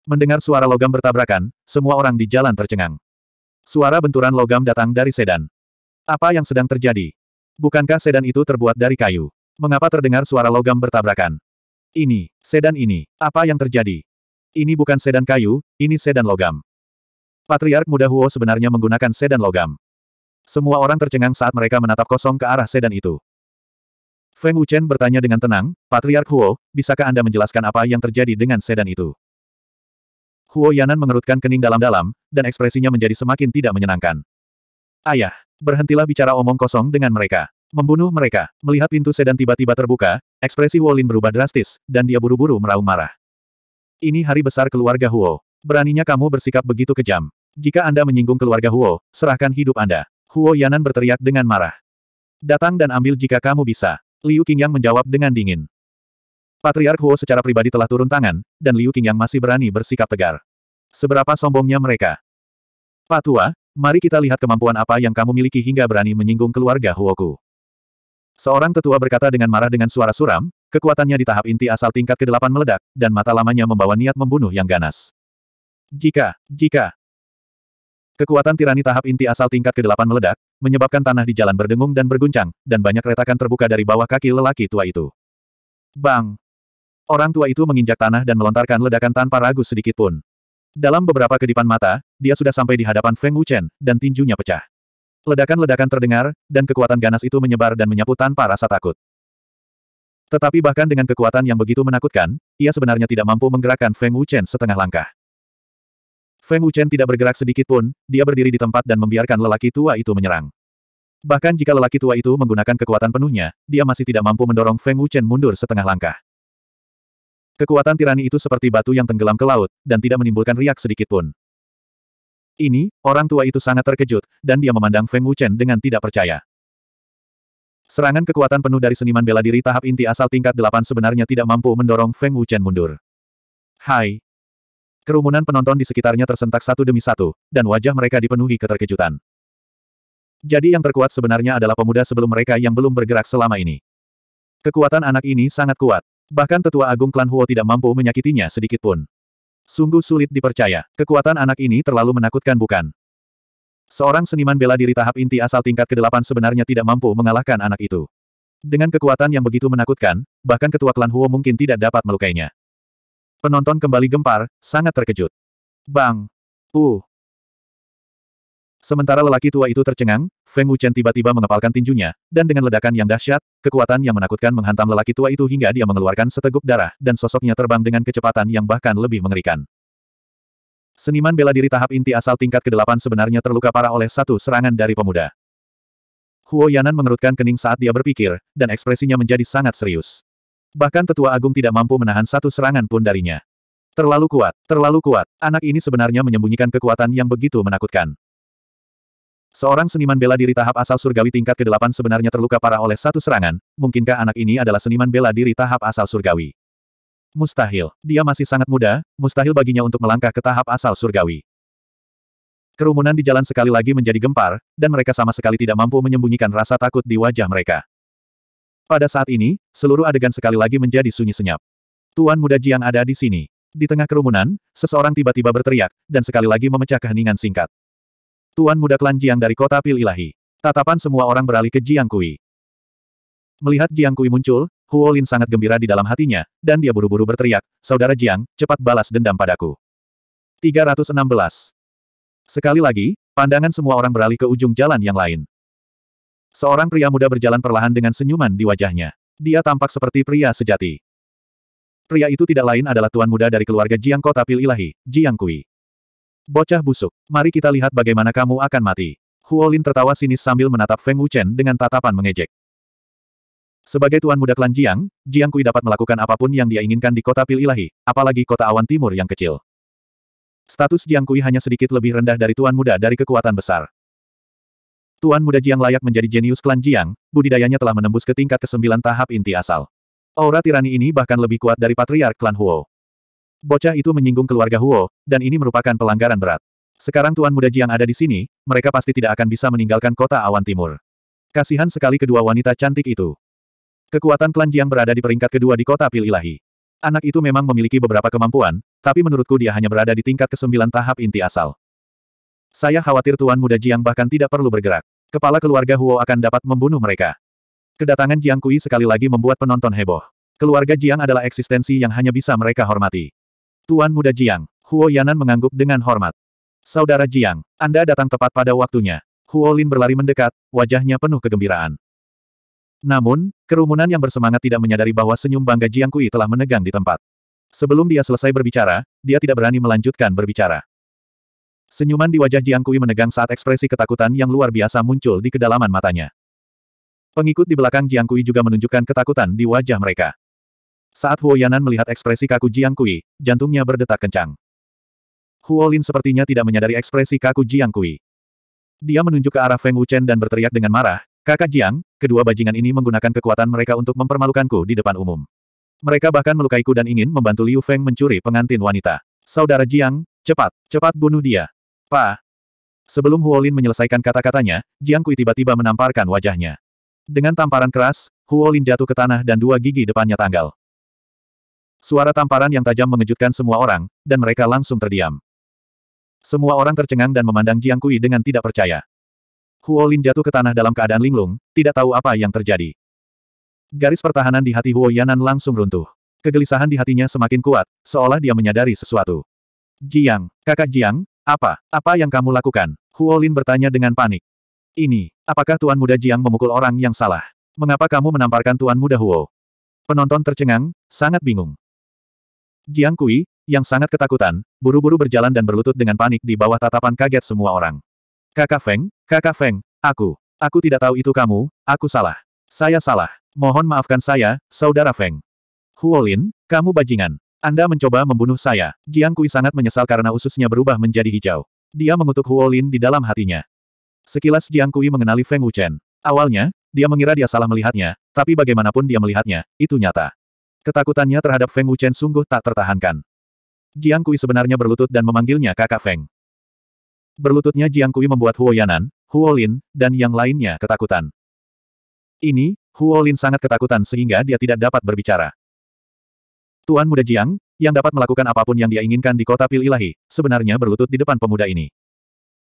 Mendengar suara logam bertabrakan, semua orang di jalan tercengang. Suara benturan logam datang dari sedan. Apa yang sedang terjadi? Bukankah sedan itu terbuat dari kayu? Mengapa terdengar suara logam bertabrakan? Ini, sedan ini, apa yang terjadi? Ini bukan sedan kayu, ini sedan logam. Patriark muda Huo sebenarnya menggunakan sedan logam. Semua orang tercengang saat mereka menatap kosong ke arah sedan itu. Feng Wuchen bertanya dengan tenang, Patriark Huo, bisakah Anda menjelaskan apa yang terjadi dengan sedan itu? Huo Yanan mengerutkan kening dalam-dalam, dan ekspresinya menjadi semakin tidak menyenangkan. Ayah, berhentilah bicara omong kosong dengan mereka. Membunuh mereka, melihat pintu sedan tiba-tiba terbuka, ekspresi Huo Lin berubah drastis, dan dia buru-buru meraung marah. Ini hari besar keluarga Huo. Beraninya kamu bersikap begitu kejam. Jika Anda menyinggung keluarga Huo, serahkan hidup Anda. Huo Yanan berteriak dengan marah. Datang dan ambil jika kamu bisa. Liu Qingyang menjawab dengan dingin. Patriark Huo secara pribadi telah turun tangan, dan Liu Qing yang masih berani bersikap tegar. Seberapa sombongnya mereka. Pak Tua, mari kita lihat kemampuan apa yang kamu miliki hingga berani menyinggung keluarga Huoku. Seorang tetua berkata dengan marah dengan suara suram, kekuatannya di tahap inti asal tingkat ke-8 meledak, dan mata lamanya membawa niat membunuh yang ganas. Jika, jika, Kekuatan tirani tahap inti asal tingkat ke-8 meledak, menyebabkan tanah di jalan berdengung dan berguncang, dan banyak retakan terbuka dari bawah kaki lelaki tua itu. Bang! Orang tua itu menginjak tanah dan melontarkan ledakan tanpa ragu sedikit pun. Dalam beberapa kedipan mata, dia sudah sampai di hadapan Feng Wuchen, dan tinjunya pecah. Ledakan-ledakan terdengar, dan kekuatan ganas itu menyebar dan menyapu tanpa rasa takut. Tetapi bahkan dengan kekuatan yang begitu menakutkan, ia sebenarnya tidak mampu menggerakkan Feng Wuchen setengah langkah. Feng Wuchen tidak bergerak sedikit pun, dia berdiri di tempat dan membiarkan lelaki tua itu menyerang. Bahkan jika lelaki tua itu menggunakan kekuatan penuhnya, dia masih tidak mampu mendorong Feng Wuchen mundur setengah langkah. Kekuatan tirani itu seperti batu yang tenggelam ke laut, dan tidak menimbulkan riak sedikitpun. Ini, orang tua itu sangat terkejut, dan dia memandang Feng Wuchen dengan tidak percaya. Serangan kekuatan penuh dari seniman bela diri tahap inti asal tingkat delapan sebenarnya tidak mampu mendorong Feng Wuchen mundur. Hai. Kerumunan penonton di sekitarnya tersentak satu demi satu, dan wajah mereka dipenuhi keterkejutan. Jadi yang terkuat sebenarnya adalah pemuda sebelum mereka yang belum bergerak selama ini. Kekuatan anak ini sangat kuat, Bahkan tetua agung klan Huo tidak mampu menyakitinya sedikit pun. Sungguh sulit dipercaya, kekuatan anak ini terlalu menakutkan bukan? Seorang seniman bela diri tahap inti asal tingkat ke-8 sebenarnya tidak mampu mengalahkan anak itu. Dengan kekuatan yang begitu menakutkan, bahkan ketua klan Huo mungkin tidak dapat melukainya. Penonton kembali gempar, sangat terkejut. Bang! Uh! Sementara lelaki tua itu tercengang, Feng Wuchen tiba-tiba mengepalkan tinjunya, dan dengan ledakan yang dahsyat, kekuatan yang menakutkan menghantam lelaki tua itu hingga dia mengeluarkan seteguk darah, dan sosoknya terbang dengan kecepatan yang bahkan lebih mengerikan. Seniman bela diri tahap inti asal tingkat ke-8 sebenarnya terluka parah oleh satu serangan dari pemuda. Huo Yanan mengerutkan kening saat dia berpikir, dan ekspresinya menjadi sangat serius. Bahkan tetua agung tidak mampu menahan satu serangan pun darinya. Terlalu kuat, terlalu kuat. Anak ini sebenarnya menyembunyikan kekuatan yang begitu menakutkan. Seorang seniman bela diri tahap asal surgawi tingkat ke-8 sebenarnya terluka parah oleh satu serangan, mungkinkah anak ini adalah seniman bela diri tahap asal surgawi? Mustahil. Dia masih sangat muda, mustahil baginya untuk melangkah ke tahap asal surgawi. Kerumunan di jalan sekali lagi menjadi gempar, dan mereka sama sekali tidak mampu menyembunyikan rasa takut di wajah mereka. Pada saat ini, seluruh adegan sekali lagi menjadi sunyi senyap. Tuan muda Jiang ada di sini. Di tengah kerumunan, seseorang tiba-tiba berteriak, dan sekali lagi memecah keheningan singkat. Tuan Muda Klan Jiang dari kota Pil Ilahi. Tatapan semua orang beralih ke Jiang Kui. Melihat Jiang Kui muncul, Huo Lin sangat gembira di dalam hatinya, dan dia buru-buru berteriak, Saudara Jiang, cepat balas dendam padaku. 316. Sekali lagi, pandangan semua orang beralih ke ujung jalan yang lain. Seorang pria muda berjalan perlahan dengan senyuman di wajahnya. Dia tampak seperti pria sejati. Pria itu tidak lain adalah tuan muda dari keluarga Jiang Kota Pil Ilahi, Jiang Kui. Bocah busuk, mari kita lihat bagaimana kamu akan mati. Huolin tertawa sinis sambil menatap Feng Wuchen dengan tatapan mengejek. Sebagai tuan muda klan Jiang, Jiang Kui dapat melakukan apapun yang dia inginkan di kota Pil Ilahi, apalagi kota awan timur yang kecil. Status Jiang Kui hanya sedikit lebih rendah dari tuan muda dari kekuatan besar. Tuan muda Jiang layak menjadi jenius klan Jiang, budidayanya telah menembus ke tingkat kesembilan tahap inti asal. Aura tirani ini bahkan lebih kuat dari patriark klan Huo. Bocah itu menyinggung keluarga Huo, dan ini merupakan pelanggaran berat. Sekarang Tuan Muda Jiang ada di sini, mereka pasti tidak akan bisa meninggalkan kota awan timur. Kasihan sekali kedua wanita cantik itu. Kekuatan klan Jiang berada di peringkat kedua di kota Pil Ilahi. Anak itu memang memiliki beberapa kemampuan, tapi menurutku dia hanya berada di tingkat kesembilan tahap inti asal. Saya khawatir Tuan Muda Jiang bahkan tidak perlu bergerak. Kepala keluarga Huo akan dapat membunuh mereka. Kedatangan Jiang Kui sekali lagi membuat penonton heboh. Keluarga Jiang adalah eksistensi yang hanya bisa mereka hormati. Tuan Muda Jiang, Huo Yanan mengangguk dengan hormat. Saudara Jiang, Anda datang tepat pada waktunya. Huo Lin berlari mendekat, wajahnya penuh kegembiraan. Namun, kerumunan yang bersemangat tidak menyadari bahwa senyum bangga Jiang Kui telah menegang di tempat. Sebelum dia selesai berbicara, dia tidak berani melanjutkan berbicara. Senyuman di wajah Jiang Kui menegang saat ekspresi ketakutan yang luar biasa muncul di kedalaman matanya. Pengikut di belakang Jiang Kui juga menunjukkan ketakutan di wajah mereka. Saat Huo Yanan melihat ekspresi kaku Jiang Kui, jantungnya berdetak kencang. Huo Lin sepertinya tidak menyadari ekspresi kaku Jiang Kui. Dia menunjuk ke arah Feng Wuchen dan berteriak dengan marah, Kakak Jiang, kedua bajingan ini menggunakan kekuatan mereka untuk mempermalukanku di depan umum. Mereka bahkan melukaiku dan ingin membantu Liu Feng mencuri pengantin wanita. Saudara Jiang, cepat, cepat bunuh dia. Pa. Sebelum Huo Lin menyelesaikan kata-katanya, Jiang Kui tiba-tiba menamparkan wajahnya. Dengan tamparan keras, Huo Lin jatuh ke tanah dan dua gigi depannya tanggal. Suara tamparan yang tajam mengejutkan semua orang, dan mereka langsung terdiam. Semua orang tercengang dan memandang Jiang Kui dengan tidak percaya. Huo Lin jatuh ke tanah dalam keadaan linglung, tidak tahu apa yang terjadi. Garis pertahanan di hati Huo Yanan langsung runtuh. Kegelisahan di hatinya semakin kuat, seolah dia menyadari sesuatu. Jiang, kakak Jiang, apa, apa yang kamu lakukan? Huo Lin bertanya dengan panik. Ini, apakah Tuan Muda Jiang memukul orang yang salah? Mengapa kamu menamparkan Tuan Muda Huo? Penonton tercengang, sangat bingung. Jiang Kui, yang sangat ketakutan, buru-buru berjalan dan berlutut dengan panik di bawah tatapan kaget semua orang. Kakak Feng, Kakak Feng, aku, aku tidak tahu itu kamu, aku salah. Saya salah. Mohon maafkan saya, Saudara Feng. Huolin, kamu bajingan. Anda mencoba membunuh saya. Jiang Kui sangat menyesal karena ususnya berubah menjadi hijau. Dia mengutuk Huolin di dalam hatinya. Sekilas Jiang Kui mengenali Feng Wuchen. Awalnya, dia mengira dia salah melihatnya, tapi bagaimanapun dia melihatnya, itu nyata. Ketakutannya terhadap Feng Wuchen sungguh tak tertahankan. Jiang Kui sebenarnya berlutut dan memanggilnya kakak Feng. Berlututnya Jiang Kui membuat Huo Yanan, Huo Lin, dan yang lainnya ketakutan. Ini, Huo Lin sangat ketakutan sehingga dia tidak dapat berbicara. Tuan muda Jiang, yang dapat melakukan apapun yang dia inginkan di kota Pil Ilahi, sebenarnya berlutut di depan pemuda ini.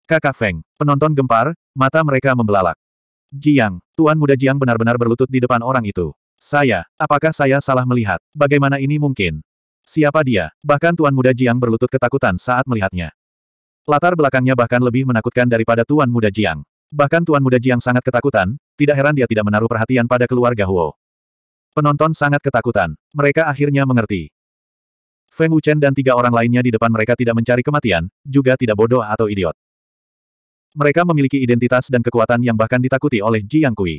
Kakak Feng, penonton gempar, mata mereka membelalak. Jiang, Tuan muda Jiang benar-benar berlutut di depan orang itu. Saya, apakah saya salah melihat? Bagaimana ini mungkin? Siapa dia? Bahkan Tuan Muda Jiang berlutut ketakutan saat melihatnya. Latar belakangnya bahkan lebih menakutkan daripada Tuan Muda Jiang. Bahkan Tuan Muda Jiang sangat ketakutan, tidak heran dia tidak menaruh perhatian pada keluarga Huo. Penonton sangat ketakutan. Mereka akhirnya mengerti. Feng Wuchen dan tiga orang lainnya di depan mereka tidak mencari kematian, juga tidak bodoh atau idiot. Mereka memiliki identitas dan kekuatan yang bahkan ditakuti oleh Jiang Kui.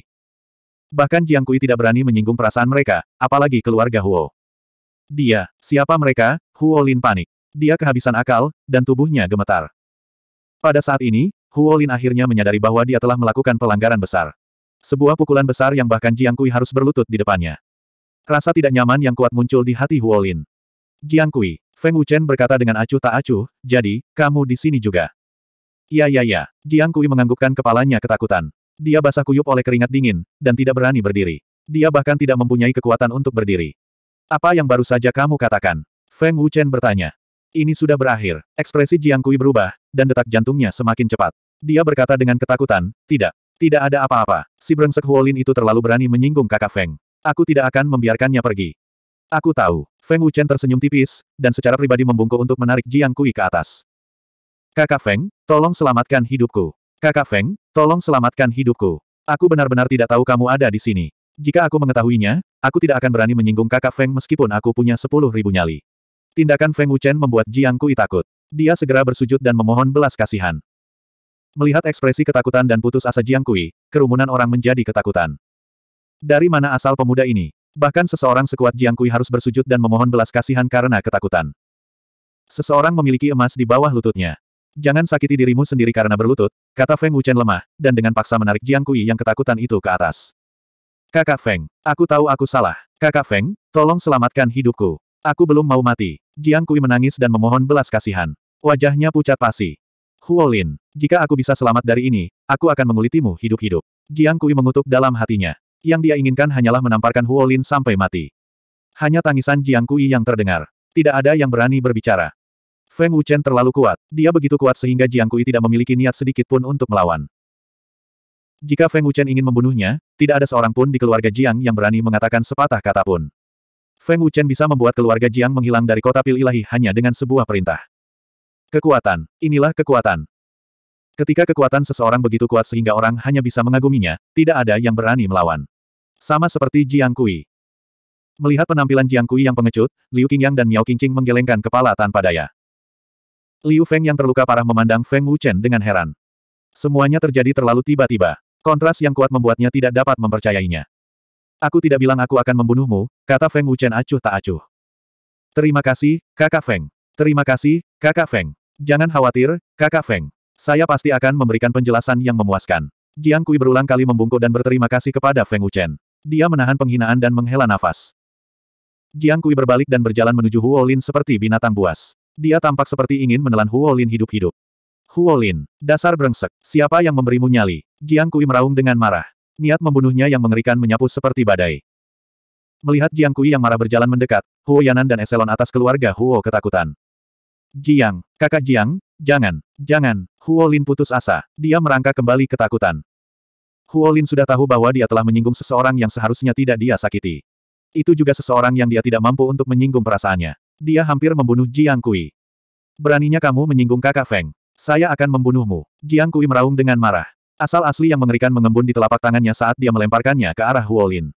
Bahkan Jiang Kui tidak berani menyinggung perasaan mereka, apalagi keluarga Huo. Dia, siapa mereka? Huo Lin panik. Dia kehabisan akal, dan tubuhnya gemetar. Pada saat ini, Huo Lin akhirnya menyadari bahwa dia telah melakukan pelanggaran besar. Sebuah pukulan besar yang bahkan Jiang Kui harus berlutut di depannya. Rasa tidak nyaman yang kuat muncul di hati Huo Lin. Jiang Kui, Feng Wuchen berkata dengan acuh tak acuh, jadi, kamu di sini juga. Iya iya iya, Jiang Kui menganggukkan kepalanya ketakutan. Dia basah kuyup oleh keringat dingin, dan tidak berani berdiri. Dia bahkan tidak mempunyai kekuatan untuk berdiri. Apa yang baru saja kamu katakan? Feng Wuchen bertanya. Ini sudah berakhir. Ekspresi Jiang Kui berubah, dan detak jantungnya semakin cepat. Dia berkata dengan ketakutan, tidak. Tidak ada apa-apa. Si brengsek Huolin itu terlalu berani menyinggung kakak Feng. Aku tidak akan membiarkannya pergi. Aku tahu. Feng Wuchen tersenyum tipis, dan secara pribadi membungkuk untuk menarik Jiang Kui ke atas. Kakak Feng, tolong selamatkan hidupku. Kakak Feng, Tolong selamatkan hidupku. Aku benar-benar tidak tahu kamu ada di sini. Jika aku mengetahuinya, aku tidak akan berani menyinggung kakak Feng meskipun aku punya sepuluh ribu nyali. Tindakan Feng Wuchen membuat Jiang Kui takut. Dia segera bersujud dan memohon belas kasihan. Melihat ekspresi ketakutan dan putus asa Jiang Kui, kerumunan orang menjadi ketakutan. Dari mana asal pemuda ini? Bahkan seseorang sekuat Jiang Kui harus bersujud dan memohon belas kasihan karena ketakutan. Seseorang memiliki emas di bawah lututnya. Jangan sakiti dirimu sendiri karena berlutut, kata Feng Wuchen lemah, dan dengan paksa menarik Jiang Kui yang ketakutan itu ke atas. Kakak Feng, aku tahu aku salah. Kakak Feng, tolong selamatkan hidupku. Aku belum mau mati. Jiang Kui menangis dan memohon belas kasihan. Wajahnya pucat pasi. Huolin, jika aku bisa selamat dari ini, aku akan mengulitimu hidup-hidup. Jiang Kui mengutuk dalam hatinya. Yang dia inginkan hanyalah menamparkan Huolin sampai mati. Hanya tangisan Jiang Kui yang terdengar. Tidak ada yang berani berbicara. Feng Wuchen terlalu kuat. Dia begitu kuat sehingga Jiang Kui tidak memiliki niat sedikit pun untuk melawan. Jika Feng Wuchen ingin membunuhnya, tidak ada seorang pun di keluarga Jiang yang berani mengatakan sepatah kata pun. Feng Wuchen bisa membuat keluarga Jiang menghilang dari kota pil ilahi hanya dengan sebuah perintah. Kekuatan. Inilah kekuatan. Ketika kekuatan seseorang begitu kuat sehingga orang hanya bisa mengaguminya, tidak ada yang berani melawan. Sama seperti Jiang Kui. Melihat penampilan Jiang Kui yang pengecut, Liu Qingyang dan Miao Qingqing menggelengkan kepala tanpa daya. Liu Feng yang terluka parah memandang Feng Wuchen dengan heran. Semuanya terjadi terlalu tiba-tiba. Kontras yang kuat membuatnya tidak dapat mempercayainya. Aku tidak bilang aku akan membunuhmu, kata Feng Wuchen acuh tak acuh. Terima kasih, kakak Feng. Terima kasih, kakak Feng. Jangan khawatir, kakak Feng. Saya pasti akan memberikan penjelasan yang memuaskan. Jiang Kui berulang kali membungkuk dan berterima kasih kepada Feng Wuchen. Dia menahan penghinaan dan menghela nafas. Jiang Kui berbalik dan berjalan menuju Huolin seperti binatang buas. Dia tampak seperti ingin menelan Huolin hidup-hidup. Huolin, dasar brengsek, siapa yang memberimu nyali? Jiang Kui meraung dengan marah. Niat membunuhnya yang mengerikan menyapu seperti badai. Melihat Jiang Kui yang marah berjalan mendekat, Huo Yanan dan eselon atas keluarga Huo ketakutan. Jiang, kakak Jiang, jangan, jangan, Huo Lin putus asa. Dia merangkak kembali ketakutan. Huo Lin sudah tahu bahwa dia telah menyinggung seseorang yang seharusnya tidak dia sakiti. Itu juga seseorang yang dia tidak mampu untuk menyinggung perasaannya. Dia hampir membunuh Jiang Kui. Beraninya kamu menyinggung kakak Feng. Saya akan membunuhmu. Jiang Kui meraung dengan marah. Asal asli yang mengerikan mengembun di telapak tangannya saat dia melemparkannya ke arah Huolin.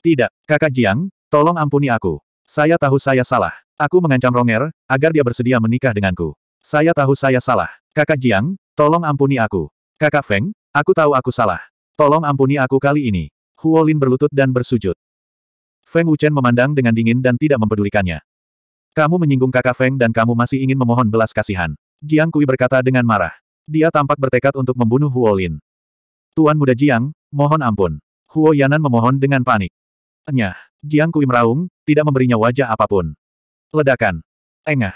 Tidak, kakak Jiang, tolong ampuni aku. Saya tahu saya salah. Aku mengancam Ronger, agar dia bersedia menikah denganku. Saya tahu saya salah. Kakak Jiang, tolong ampuni aku. Kakak Feng, aku tahu aku salah. Tolong ampuni aku kali ini. Huolin berlutut dan bersujud. Feng Wuchen memandang dengan dingin dan tidak mempedulikannya. Kamu menyinggung kakak Feng dan kamu masih ingin memohon belas kasihan. Jiang Kui berkata dengan marah. Dia tampak bertekad untuk membunuh Huo Lin. Tuan muda Jiang, mohon ampun. Huo Yanan memohon dengan panik. Enyah. Jiang Kui meraung, tidak memberinya wajah apapun. Ledakan. Engah.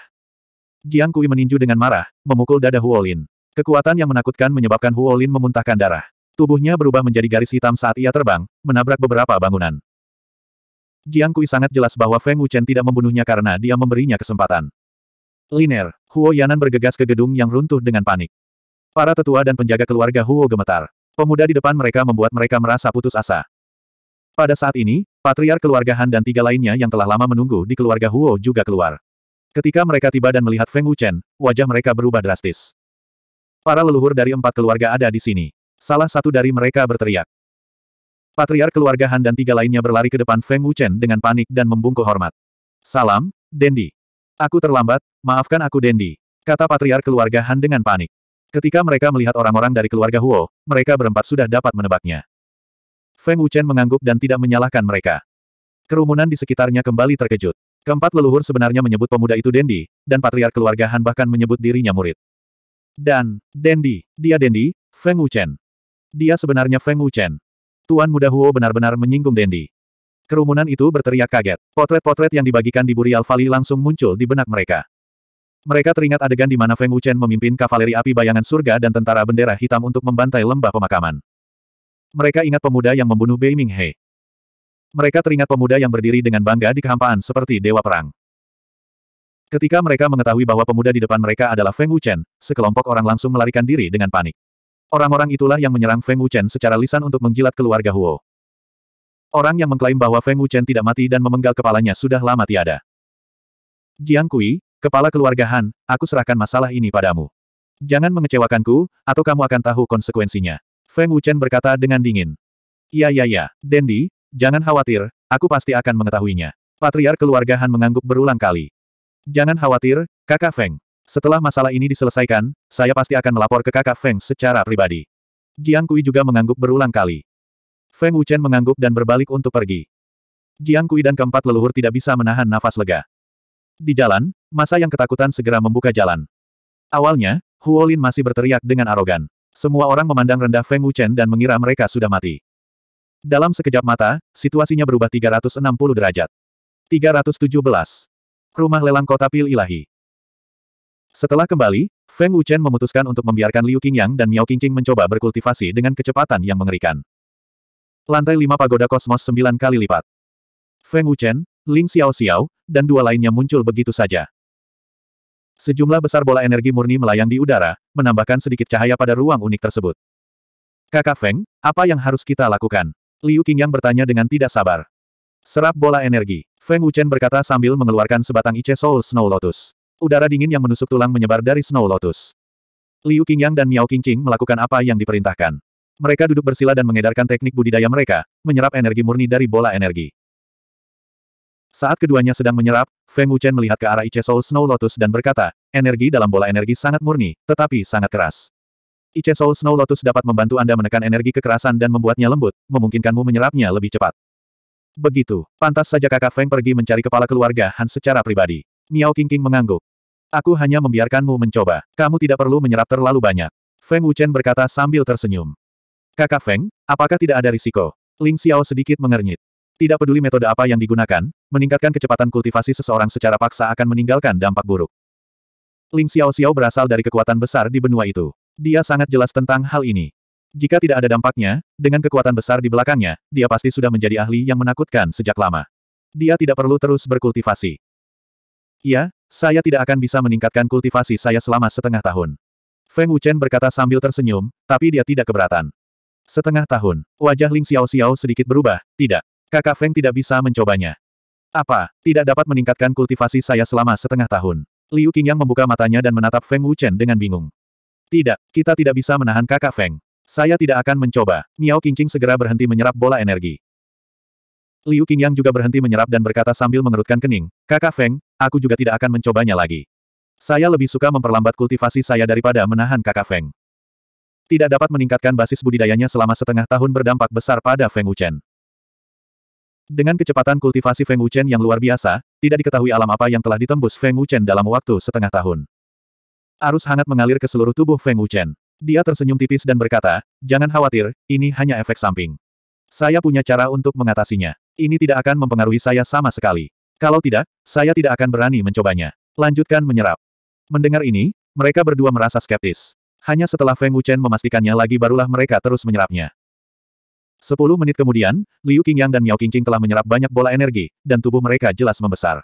Jiang Kui meninju dengan marah, memukul dada Huo Lin. Kekuatan yang menakutkan menyebabkan Huo Lin memuntahkan darah. Tubuhnya berubah menjadi garis hitam saat ia terbang, menabrak beberapa bangunan. Jiang Kui sangat jelas bahwa Feng Wuchen tidak membunuhnya karena dia memberinya kesempatan. Liner, Huo Yanan bergegas ke gedung yang runtuh dengan panik. Para tetua dan penjaga keluarga Huo gemetar. Pemuda di depan mereka membuat mereka merasa putus asa. Pada saat ini, patriar keluarga Han dan tiga lainnya yang telah lama menunggu di keluarga Huo juga keluar. Ketika mereka tiba dan melihat Feng Wuchen, wajah mereka berubah drastis. Para leluhur dari empat keluarga ada di sini. Salah satu dari mereka berteriak. Patriar keluarga Han dan tiga lainnya berlari ke depan Feng Wuchen dengan panik dan membungkuk hormat. Salam, Dendi. Aku terlambat, maafkan aku Dendi. Kata Patriar keluarga Han dengan panik. Ketika mereka melihat orang-orang dari keluarga Huo, mereka berempat sudah dapat menebaknya. Feng Wuchen mengangguk dan tidak menyalahkan mereka. Kerumunan di sekitarnya kembali terkejut. Keempat leluhur sebenarnya menyebut pemuda itu Dendi, dan Patriar keluarga Han bahkan menyebut dirinya murid. Dan, Dendi, dia Dendi, Feng Wuchen. Dia sebenarnya Feng Wuchen. Tuan muda Huo benar-benar menyinggung Dendi. Kerumunan itu berteriak kaget. Potret-potret yang dibagikan di Burial Valley langsung muncul di benak mereka. Mereka teringat adegan di mana Feng Wuchen memimpin kavaleri api bayangan surga dan tentara bendera hitam untuk membantai lembah pemakaman. Mereka ingat pemuda yang membunuh Bei Minghe. Mereka teringat pemuda yang berdiri dengan bangga di kehampaan seperti dewa perang. Ketika mereka mengetahui bahwa pemuda di depan mereka adalah Feng Wuchen, sekelompok orang langsung melarikan diri dengan panik. Orang-orang itulah yang menyerang Feng Wuchen secara lisan untuk menjilat keluarga Huo. Orang yang mengklaim bahwa Feng Wuchen tidak mati dan memenggal kepalanya sudah lama tiada. Jiang Kui, kepala keluarga Han, aku serahkan masalah ini padamu. Jangan mengecewakanku, atau kamu akan tahu konsekuensinya. Feng Wuchen berkata dengan dingin. Iya iya ya, Dendi, jangan khawatir, aku pasti akan mengetahuinya. Patriar keluarga Han mengangguk berulang kali. Jangan khawatir, kakak Feng. Setelah masalah ini diselesaikan, saya pasti akan melapor ke kakak Feng secara pribadi. Jiang Kui juga mengangguk berulang kali. Feng Wuchen mengangguk dan berbalik untuk pergi. Jiang Kui dan keempat leluhur tidak bisa menahan nafas lega. Di jalan, masa yang ketakutan segera membuka jalan. Awalnya, Huolin masih berteriak dengan arogan. Semua orang memandang rendah Feng Wuchen dan mengira mereka sudah mati. Dalam sekejap mata, situasinya berubah 360 derajat. 317. Rumah lelang kota Pil Ilahi. Setelah kembali, Feng Wuchen memutuskan untuk membiarkan Liu Qingyang dan Miao Qingqing mencoba berkultivasi dengan kecepatan yang mengerikan. Lantai 5 Pagoda Kosmos 9 kali lipat. Feng Wuchen, Ling Xiao Xiao, dan dua lainnya muncul begitu saja. Sejumlah besar bola energi murni melayang di udara, menambahkan sedikit cahaya pada ruang unik tersebut. Kakak Feng, apa yang harus kita lakukan? Liu Qingyang bertanya dengan tidak sabar. Serap bola energi, Feng Wuchen berkata sambil mengeluarkan sebatang Ice Soul Snow Lotus. Udara dingin yang menusuk tulang menyebar dari Snow Lotus. Liu Qingyang dan Miao Qingqing melakukan apa yang diperintahkan. Mereka duduk bersila dan mengedarkan teknik budidaya mereka, menyerap energi murni dari bola energi. Saat keduanya sedang menyerap, Feng Wuchen melihat ke arah Ice Soul Snow Lotus dan berkata, energi dalam bola energi sangat murni, tetapi sangat keras. Ice Soul Snow Lotus dapat membantu Anda menekan energi kekerasan dan membuatnya lembut, memungkinkanmu menyerapnya lebih cepat. Begitu, pantas saja kakak Feng pergi mencari kepala keluarga Han secara pribadi. Miao Qingqing mengangguk. Aku hanya membiarkanmu mencoba. Kamu tidak perlu menyerap terlalu banyak. Feng Wuchen berkata sambil tersenyum. Kakak Feng, apakah tidak ada risiko? Ling Xiao sedikit mengernyit. Tidak peduli metode apa yang digunakan, meningkatkan kecepatan kultivasi seseorang secara paksa akan meninggalkan dampak buruk. Ling Xiao Xiao berasal dari kekuatan besar di benua itu. Dia sangat jelas tentang hal ini. Jika tidak ada dampaknya, dengan kekuatan besar di belakangnya, dia pasti sudah menjadi ahli yang menakutkan sejak lama. Dia tidak perlu terus berkultivasi. Ya, saya tidak akan bisa meningkatkan kultivasi saya selama setengah tahun. Feng Wuchen berkata sambil tersenyum, tapi dia tidak keberatan. Setengah tahun, wajah Ling Xiao Xiao sedikit berubah, tidak. Kakak Feng tidak bisa mencobanya. Apa, tidak dapat meningkatkan kultivasi saya selama setengah tahun. Liu Qingyang membuka matanya dan menatap Feng Wuchen dengan bingung. Tidak, kita tidak bisa menahan kakak Feng. Saya tidak akan mencoba. Miao Qingqing segera berhenti menyerap bola energi. Liu Qingyang juga berhenti menyerap dan berkata sambil mengerutkan kening, Kakak Feng, aku juga tidak akan mencobanya lagi. Saya lebih suka memperlambat kultivasi saya daripada menahan Kakak Feng. Tidak dapat meningkatkan basis budidayanya selama setengah tahun berdampak besar pada Feng Wuchen. Dengan kecepatan kultivasi Feng Wuchen yang luar biasa, tidak diketahui alam apa yang telah ditembus Feng Wuchen dalam waktu setengah tahun. Arus hangat mengalir ke seluruh tubuh Feng Wuchen. Dia tersenyum tipis dan berkata, jangan khawatir, ini hanya efek samping. Saya punya cara untuk mengatasinya. Ini tidak akan mempengaruhi saya sama sekali. Kalau tidak, saya tidak akan berani mencobanya. Lanjutkan menyerap. Mendengar ini, mereka berdua merasa skeptis. Hanya setelah Feng Wuchen memastikannya lagi barulah mereka terus menyerapnya. Sepuluh menit kemudian, Liu Qingyang dan Miao Qingqing telah menyerap banyak bola energi, dan tubuh mereka jelas membesar.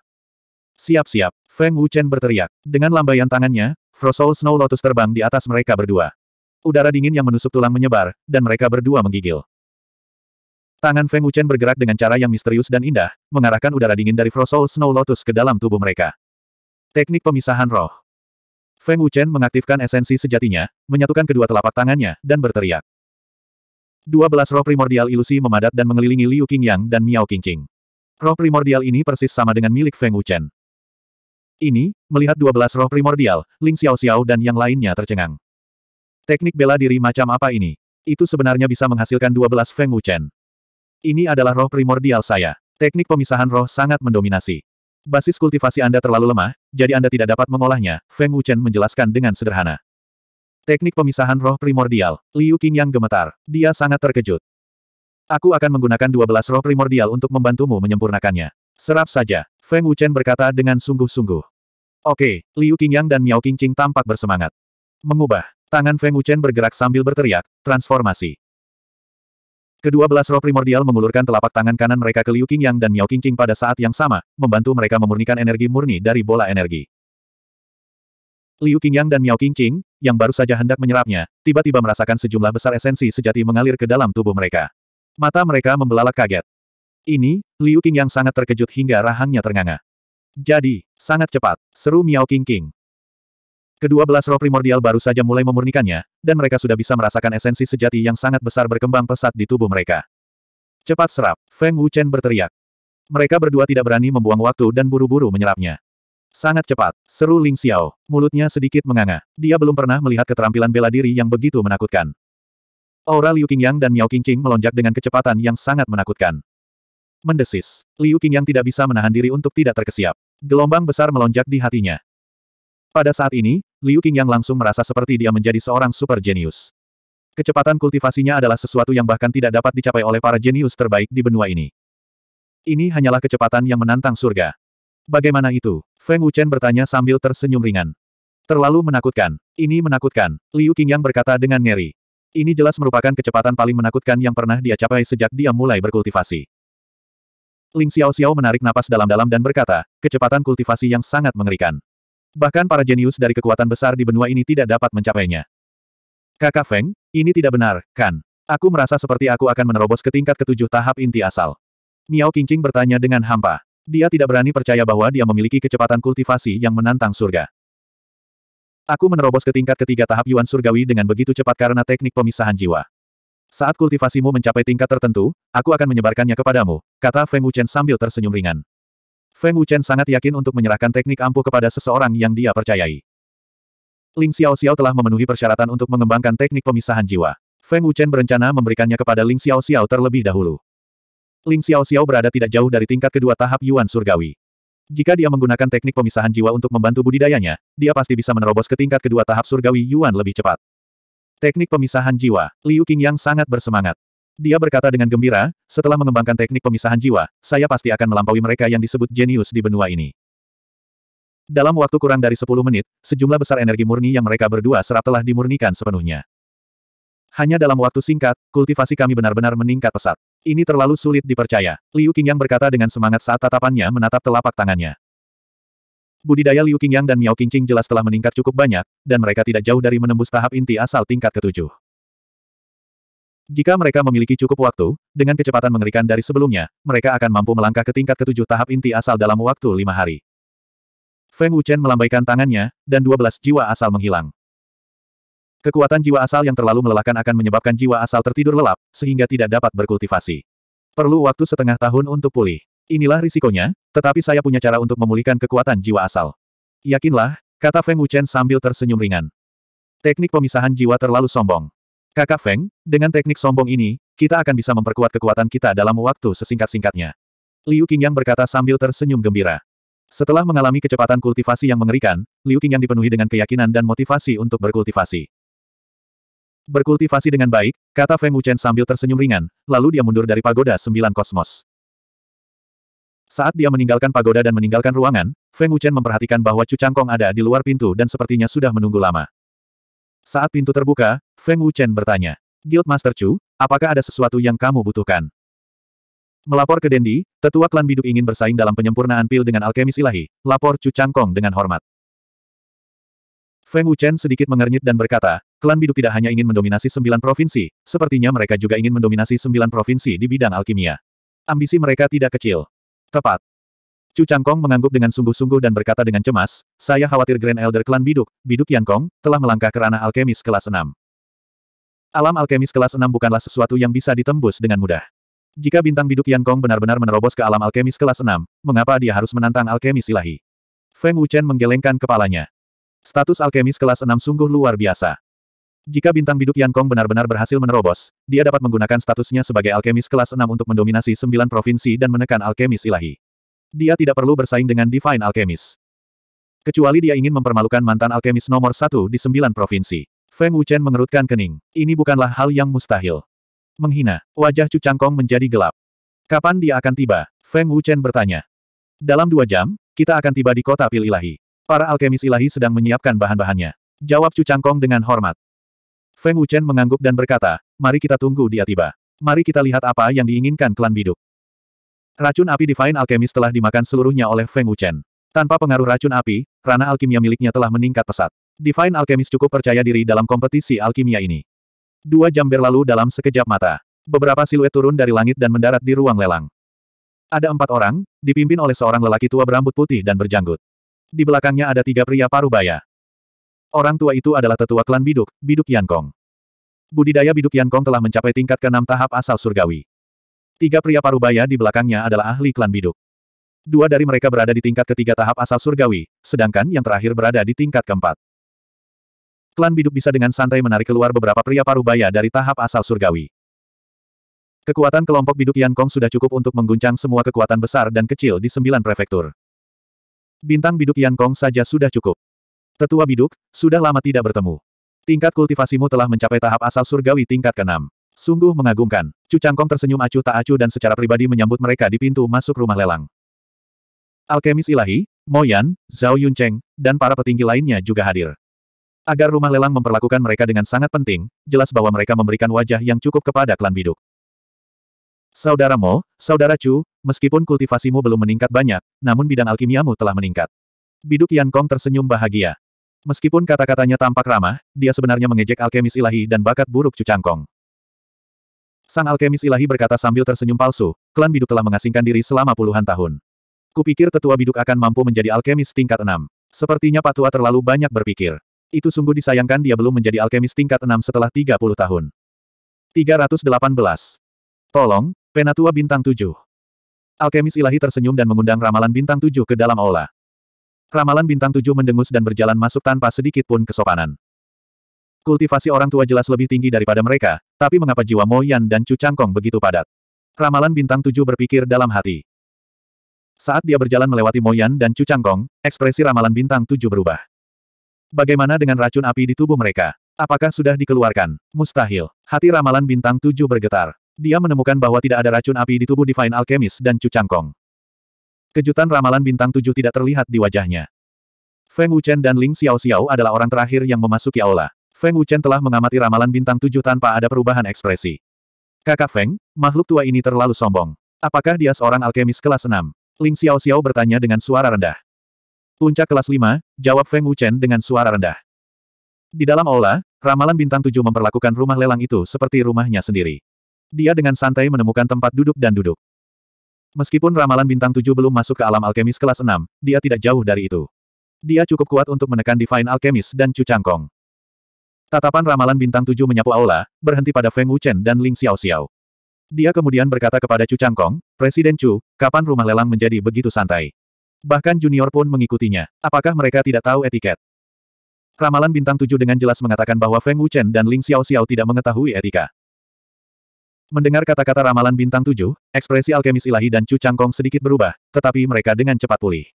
Siap-siap, Feng Wuchen berteriak. Dengan lambaian tangannya, Frosol Snow Lotus terbang di atas mereka berdua. Udara dingin yang menusuk tulang menyebar, dan mereka berdua menggigil. Tangan Feng Wuchen bergerak dengan cara yang misterius dan indah, mengarahkan udara dingin dari Frosol Snow Lotus ke dalam tubuh mereka. Teknik pemisahan roh. Feng Wuchen mengaktifkan esensi sejatinya, menyatukan kedua telapak tangannya, dan berteriak. Dua belas roh primordial ilusi memadat dan mengelilingi Liu Qingyang dan Miao Qingqing. Roh primordial ini persis sama dengan milik Feng Wuchen. Ini, melihat dua belas roh primordial, Ling Xiao Xiao dan yang lainnya tercengang. Teknik bela diri macam apa ini? Itu sebenarnya bisa menghasilkan dua belas Feng Wuchen. Ini adalah roh primordial saya. Teknik pemisahan roh sangat mendominasi. Basis kultivasi Anda terlalu lemah, jadi Anda tidak dapat mengolahnya, Feng Wuchen menjelaskan dengan sederhana. Teknik pemisahan roh primordial, Liu Qing yang gemetar. Dia sangat terkejut. Aku akan menggunakan 12 roh primordial untuk membantumu menyempurnakannya. Serap saja, Feng Wuchen berkata dengan sungguh-sungguh. Oke, Liu Qingyang dan Miao Qingqing tampak bersemangat. Mengubah, tangan Feng Wuchen bergerak sambil berteriak, transformasi. Kedua belas roh primordial mengulurkan telapak tangan kanan mereka ke Liu Qingyang dan Miao Qingqing pada saat yang sama, membantu mereka memurnikan energi murni dari bola energi. Liu Qingyang dan Miao Qingqing, yang baru saja hendak menyerapnya, tiba-tiba merasakan sejumlah besar esensi sejati mengalir ke dalam tubuh mereka. Mata mereka membelalak kaget. Ini, Liu Qingyang sangat terkejut hingga rahangnya ternganga. Jadi, sangat cepat, seru Miao Qingqing. Kedua belas roh primordial baru saja mulai memurnikannya, dan mereka sudah bisa merasakan esensi sejati yang sangat besar berkembang pesat di tubuh mereka. Cepat serap, Feng Wuchen berteriak. Mereka berdua tidak berani membuang waktu dan buru-buru menyerapnya. Sangat cepat, seru Ling Xiao, mulutnya sedikit menganga. Dia belum pernah melihat keterampilan bela diri yang begitu menakutkan. Aura Liu Qingyang dan Miao Qingqing melonjak dengan kecepatan yang sangat menakutkan. Mendesis, Liu Qingyang tidak bisa menahan diri untuk tidak terkesiap. Gelombang besar melonjak di hatinya. Pada saat ini, Liu yang langsung merasa seperti dia menjadi seorang super jenius. Kecepatan kultivasinya adalah sesuatu yang bahkan tidak dapat dicapai oleh para jenius terbaik di benua ini. Ini hanyalah kecepatan yang menantang surga. Bagaimana itu? Feng Wuchen bertanya sambil tersenyum ringan. Terlalu menakutkan. Ini menakutkan, Liu yang berkata dengan ngeri. Ini jelas merupakan kecepatan paling menakutkan yang pernah dia capai sejak dia mulai berkultivasi. Ling Xiao Xiao menarik napas dalam-dalam dan berkata, kecepatan kultivasi yang sangat mengerikan. Bahkan para jenius dari kekuatan besar di benua ini tidak dapat mencapainya. Kakak Feng, ini tidak benar, kan? Aku merasa seperti aku akan menerobos ke tingkat ketujuh tahap inti asal. Miao Qingqing bertanya dengan hampa. Dia tidak berani percaya bahwa dia memiliki kecepatan kultivasi yang menantang surga. Aku menerobos ke tingkat ketiga tahap Yuan Surgawi dengan begitu cepat karena teknik pemisahan jiwa. Saat kultivasimu mencapai tingkat tertentu, aku akan menyebarkannya kepadamu, kata Feng Wuchen sambil tersenyum ringan. Feng Wuchen sangat yakin untuk menyerahkan teknik ampuh kepada seseorang yang dia percayai. Ling Xiao Xiao telah memenuhi persyaratan untuk mengembangkan teknik pemisahan jiwa. Feng Wuchen berencana memberikannya kepada Ling Xiao Xiao terlebih dahulu. Ling Xiao Xiao berada tidak jauh dari tingkat kedua tahap Yuan Surgawi. Jika dia menggunakan teknik pemisahan jiwa untuk membantu budidayanya, dia pasti bisa menerobos ke tingkat kedua tahap surgawi Yuan lebih cepat. Teknik pemisahan jiwa, Liu yang sangat bersemangat. Dia berkata dengan gembira, setelah mengembangkan teknik pemisahan jiwa, saya pasti akan melampaui mereka yang disebut jenius di benua ini. Dalam waktu kurang dari 10 menit, sejumlah besar energi murni yang mereka berdua serap telah dimurnikan sepenuhnya. Hanya dalam waktu singkat, kultivasi kami benar-benar meningkat pesat. Ini terlalu sulit dipercaya, Liu Qingyang berkata dengan semangat saat tatapannya menatap telapak tangannya. Budidaya Liu Qingyang dan Miao Qingqing jelas telah meningkat cukup banyak, dan mereka tidak jauh dari menembus tahap inti asal tingkat ketujuh. Jika mereka memiliki cukup waktu, dengan kecepatan mengerikan dari sebelumnya, mereka akan mampu melangkah ke tingkat ketujuh tahap inti asal dalam waktu lima hari. Feng Wuchen melambaikan tangannya, dan 12 jiwa asal menghilang. Kekuatan jiwa asal yang terlalu melelahkan akan menyebabkan jiwa asal tertidur lelap, sehingga tidak dapat berkultivasi. Perlu waktu setengah tahun untuk pulih. Inilah risikonya, tetapi saya punya cara untuk memulihkan kekuatan jiwa asal. Yakinlah, kata Feng Wuchen sambil tersenyum ringan. Teknik pemisahan jiwa terlalu sombong. Kakak Feng, dengan teknik sombong ini, kita akan bisa memperkuat kekuatan kita dalam waktu sesingkat-singkatnya. Liu Qingyang berkata sambil tersenyum gembira. Setelah mengalami kecepatan kultivasi yang mengerikan, Liu Qingyang dipenuhi dengan keyakinan dan motivasi untuk berkultivasi. Berkultivasi dengan baik, kata Feng Wuchen sambil tersenyum ringan, lalu dia mundur dari pagoda sembilan kosmos. Saat dia meninggalkan pagoda dan meninggalkan ruangan, Feng Wuchen memperhatikan bahwa Chu Changkong ada di luar pintu dan sepertinya sudah menunggu lama. Saat pintu terbuka, Feng Wuchen bertanya. Master Chu, apakah ada sesuatu yang kamu butuhkan? Melapor ke Dendi, tetua klan biduk ingin bersaing dalam penyempurnaan pil dengan alkemis ilahi, lapor Chu Changkong dengan hormat. Feng Wuchen sedikit mengernyit dan berkata, klan biduk tidak hanya ingin mendominasi sembilan provinsi, sepertinya mereka juga ingin mendominasi sembilan provinsi di bidang alkimia. Ambisi mereka tidak kecil. Tepat. Chu Changkong mengangguk dengan sungguh-sungguh dan berkata dengan cemas, saya khawatir Grand Elder Klan Biduk, Biduk Yankong, telah melangkah ke ranah alkemis kelas 6. Alam alkemis kelas 6 bukanlah sesuatu yang bisa ditembus dengan mudah. Jika bintang Biduk Yankong benar-benar menerobos ke alam alkemis kelas 6, mengapa dia harus menantang alkemis ilahi? Feng Wuchen menggelengkan kepalanya. Status alkemis kelas 6 sungguh luar biasa. Jika bintang biduk Yankong benar-benar berhasil menerobos, dia dapat menggunakan statusnya sebagai alkemis kelas 6 untuk mendominasi sembilan provinsi dan menekan alkemis ilahi. Dia tidak perlu bersaing dengan Divine Alchemist. Kecuali dia ingin mempermalukan mantan alkemis nomor satu di sembilan provinsi. Feng Wuchen mengerutkan kening. Ini bukanlah hal yang mustahil. Menghina. Wajah Cu Changkong menjadi gelap. Kapan dia akan tiba? Feng Wuchen bertanya. Dalam dua jam, kita akan tiba di kota pil ilahi. Para alkemis ilahi sedang menyiapkan bahan-bahannya. Jawab Cu Changkong dengan hormat. Feng Wuchen mengangguk dan berkata, mari kita tunggu dia tiba. Mari kita lihat apa yang diinginkan klan biduk. Racun api Divine Alchemist telah dimakan seluruhnya oleh Feng Wuchen. Tanpa pengaruh racun api, rana alkimia miliknya telah meningkat pesat. Divine Alchemist cukup percaya diri dalam kompetisi alkimia ini. Dua jam berlalu dalam sekejap mata. Beberapa siluet turun dari langit dan mendarat di ruang lelang. Ada empat orang, dipimpin oleh seorang lelaki tua berambut putih dan berjanggut. Di belakangnya ada tiga pria paruh baya. Orang tua itu adalah tetua klan Biduk, Biduk Yankong. Budidaya Biduk Yankong telah mencapai tingkat keenam tahap asal surgawi. Tiga pria parubaya di belakangnya adalah ahli klan biduk. Dua dari mereka berada di tingkat ketiga tahap asal surgawi, sedangkan yang terakhir berada di tingkat keempat. Klan biduk bisa dengan santai menarik keluar beberapa pria parubaya dari tahap asal surgawi. Kekuatan kelompok biduk Yan Kong sudah cukup untuk mengguncang semua kekuatan besar dan kecil di sembilan prefektur. Bintang biduk Yan Kong saja sudah cukup. Tetua biduk, sudah lama tidak bertemu. Tingkat kultivasimu telah mencapai tahap asal surgawi tingkat keenam. Sungguh mengagumkan. Cu Changkong tersenyum acuh tak acuh dan secara pribadi menyambut mereka di pintu masuk rumah lelang. Alkemis ilahi, Moyan, Zhao Yuncheng, dan para petinggi lainnya juga hadir. Agar rumah lelang memperlakukan mereka dengan sangat penting, jelas bahwa mereka memberikan wajah yang cukup kepada klan biduk. Saudara Mo, Saudara Chu, meskipun kultivasimu belum meningkat banyak, namun bidang alkimiamu telah meningkat. Biduk Yan Kong tersenyum bahagia. Meskipun kata-katanya tampak ramah, dia sebenarnya mengejek alkemis ilahi dan bakat buruk Cu Cangkong. Sang alkemis ilahi berkata sambil tersenyum palsu, klan biduk telah mengasingkan diri selama puluhan tahun. Kupikir tetua biduk akan mampu menjadi alkemis tingkat enam. Sepertinya Patua terlalu banyak berpikir. Itu sungguh disayangkan dia belum menjadi alkemis tingkat enam setelah 30 tahun. 318. Tolong, Penatua Bintang tujuh. Alkemis ilahi tersenyum dan mengundang ramalan bintang tujuh ke dalam aula. Ramalan bintang tujuh mendengus dan berjalan masuk tanpa sedikit pun kesopanan. Kultivasi orang tua jelas lebih tinggi daripada mereka, tapi mengapa jiwa Mo Yan dan Chu Changkong begitu padat? Ramalan bintang tujuh berpikir dalam hati. Saat dia berjalan melewati Mo Yan dan Chu Changkong, ekspresi ramalan bintang tujuh berubah. Bagaimana dengan racun api di tubuh mereka? Apakah sudah dikeluarkan? Mustahil. Hati ramalan bintang tujuh bergetar. Dia menemukan bahwa tidak ada racun api di tubuh Divine Alchemist dan Chu Changkong. Kejutan ramalan bintang tujuh tidak terlihat di wajahnya. Feng Wuchen dan Ling Xiao Xiao adalah orang terakhir yang memasuki aula. Feng Wuchen telah mengamati ramalan bintang tujuh tanpa ada perubahan ekspresi. Kakak Feng, makhluk tua ini terlalu sombong. Apakah dia seorang alkemis kelas enam? Ling Xiao Xiao bertanya dengan suara rendah. Puncak kelas lima, jawab Feng Wuchen dengan suara rendah. Di dalam aula, ramalan bintang tujuh memperlakukan rumah lelang itu seperti rumahnya sendiri. Dia dengan santai menemukan tempat duduk dan duduk. Meskipun ramalan bintang tujuh belum masuk ke alam alkemis kelas enam, dia tidak jauh dari itu. Dia cukup kuat untuk menekan Divine Alchemist dan Chu Changkong. Tatapan ramalan bintang tujuh menyapu aula, berhenti pada Feng Wuchen dan Ling Xiao Xiao. Dia kemudian berkata kepada Chu Changkong, Presiden Chu, kapan rumah lelang menjadi begitu santai? Bahkan junior pun mengikutinya. Apakah mereka tidak tahu etiket? Ramalan bintang tujuh dengan jelas mengatakan bahwa Feng Wuchen dan Ling Xiao Xiao tidak mengetahui etika. Mendengar kata-kata ramalan bintang tujuh, ekspresi alkemis ilahi dan Chu Changkong sedikit berubah, tetapi mereka dengan cepat pulih.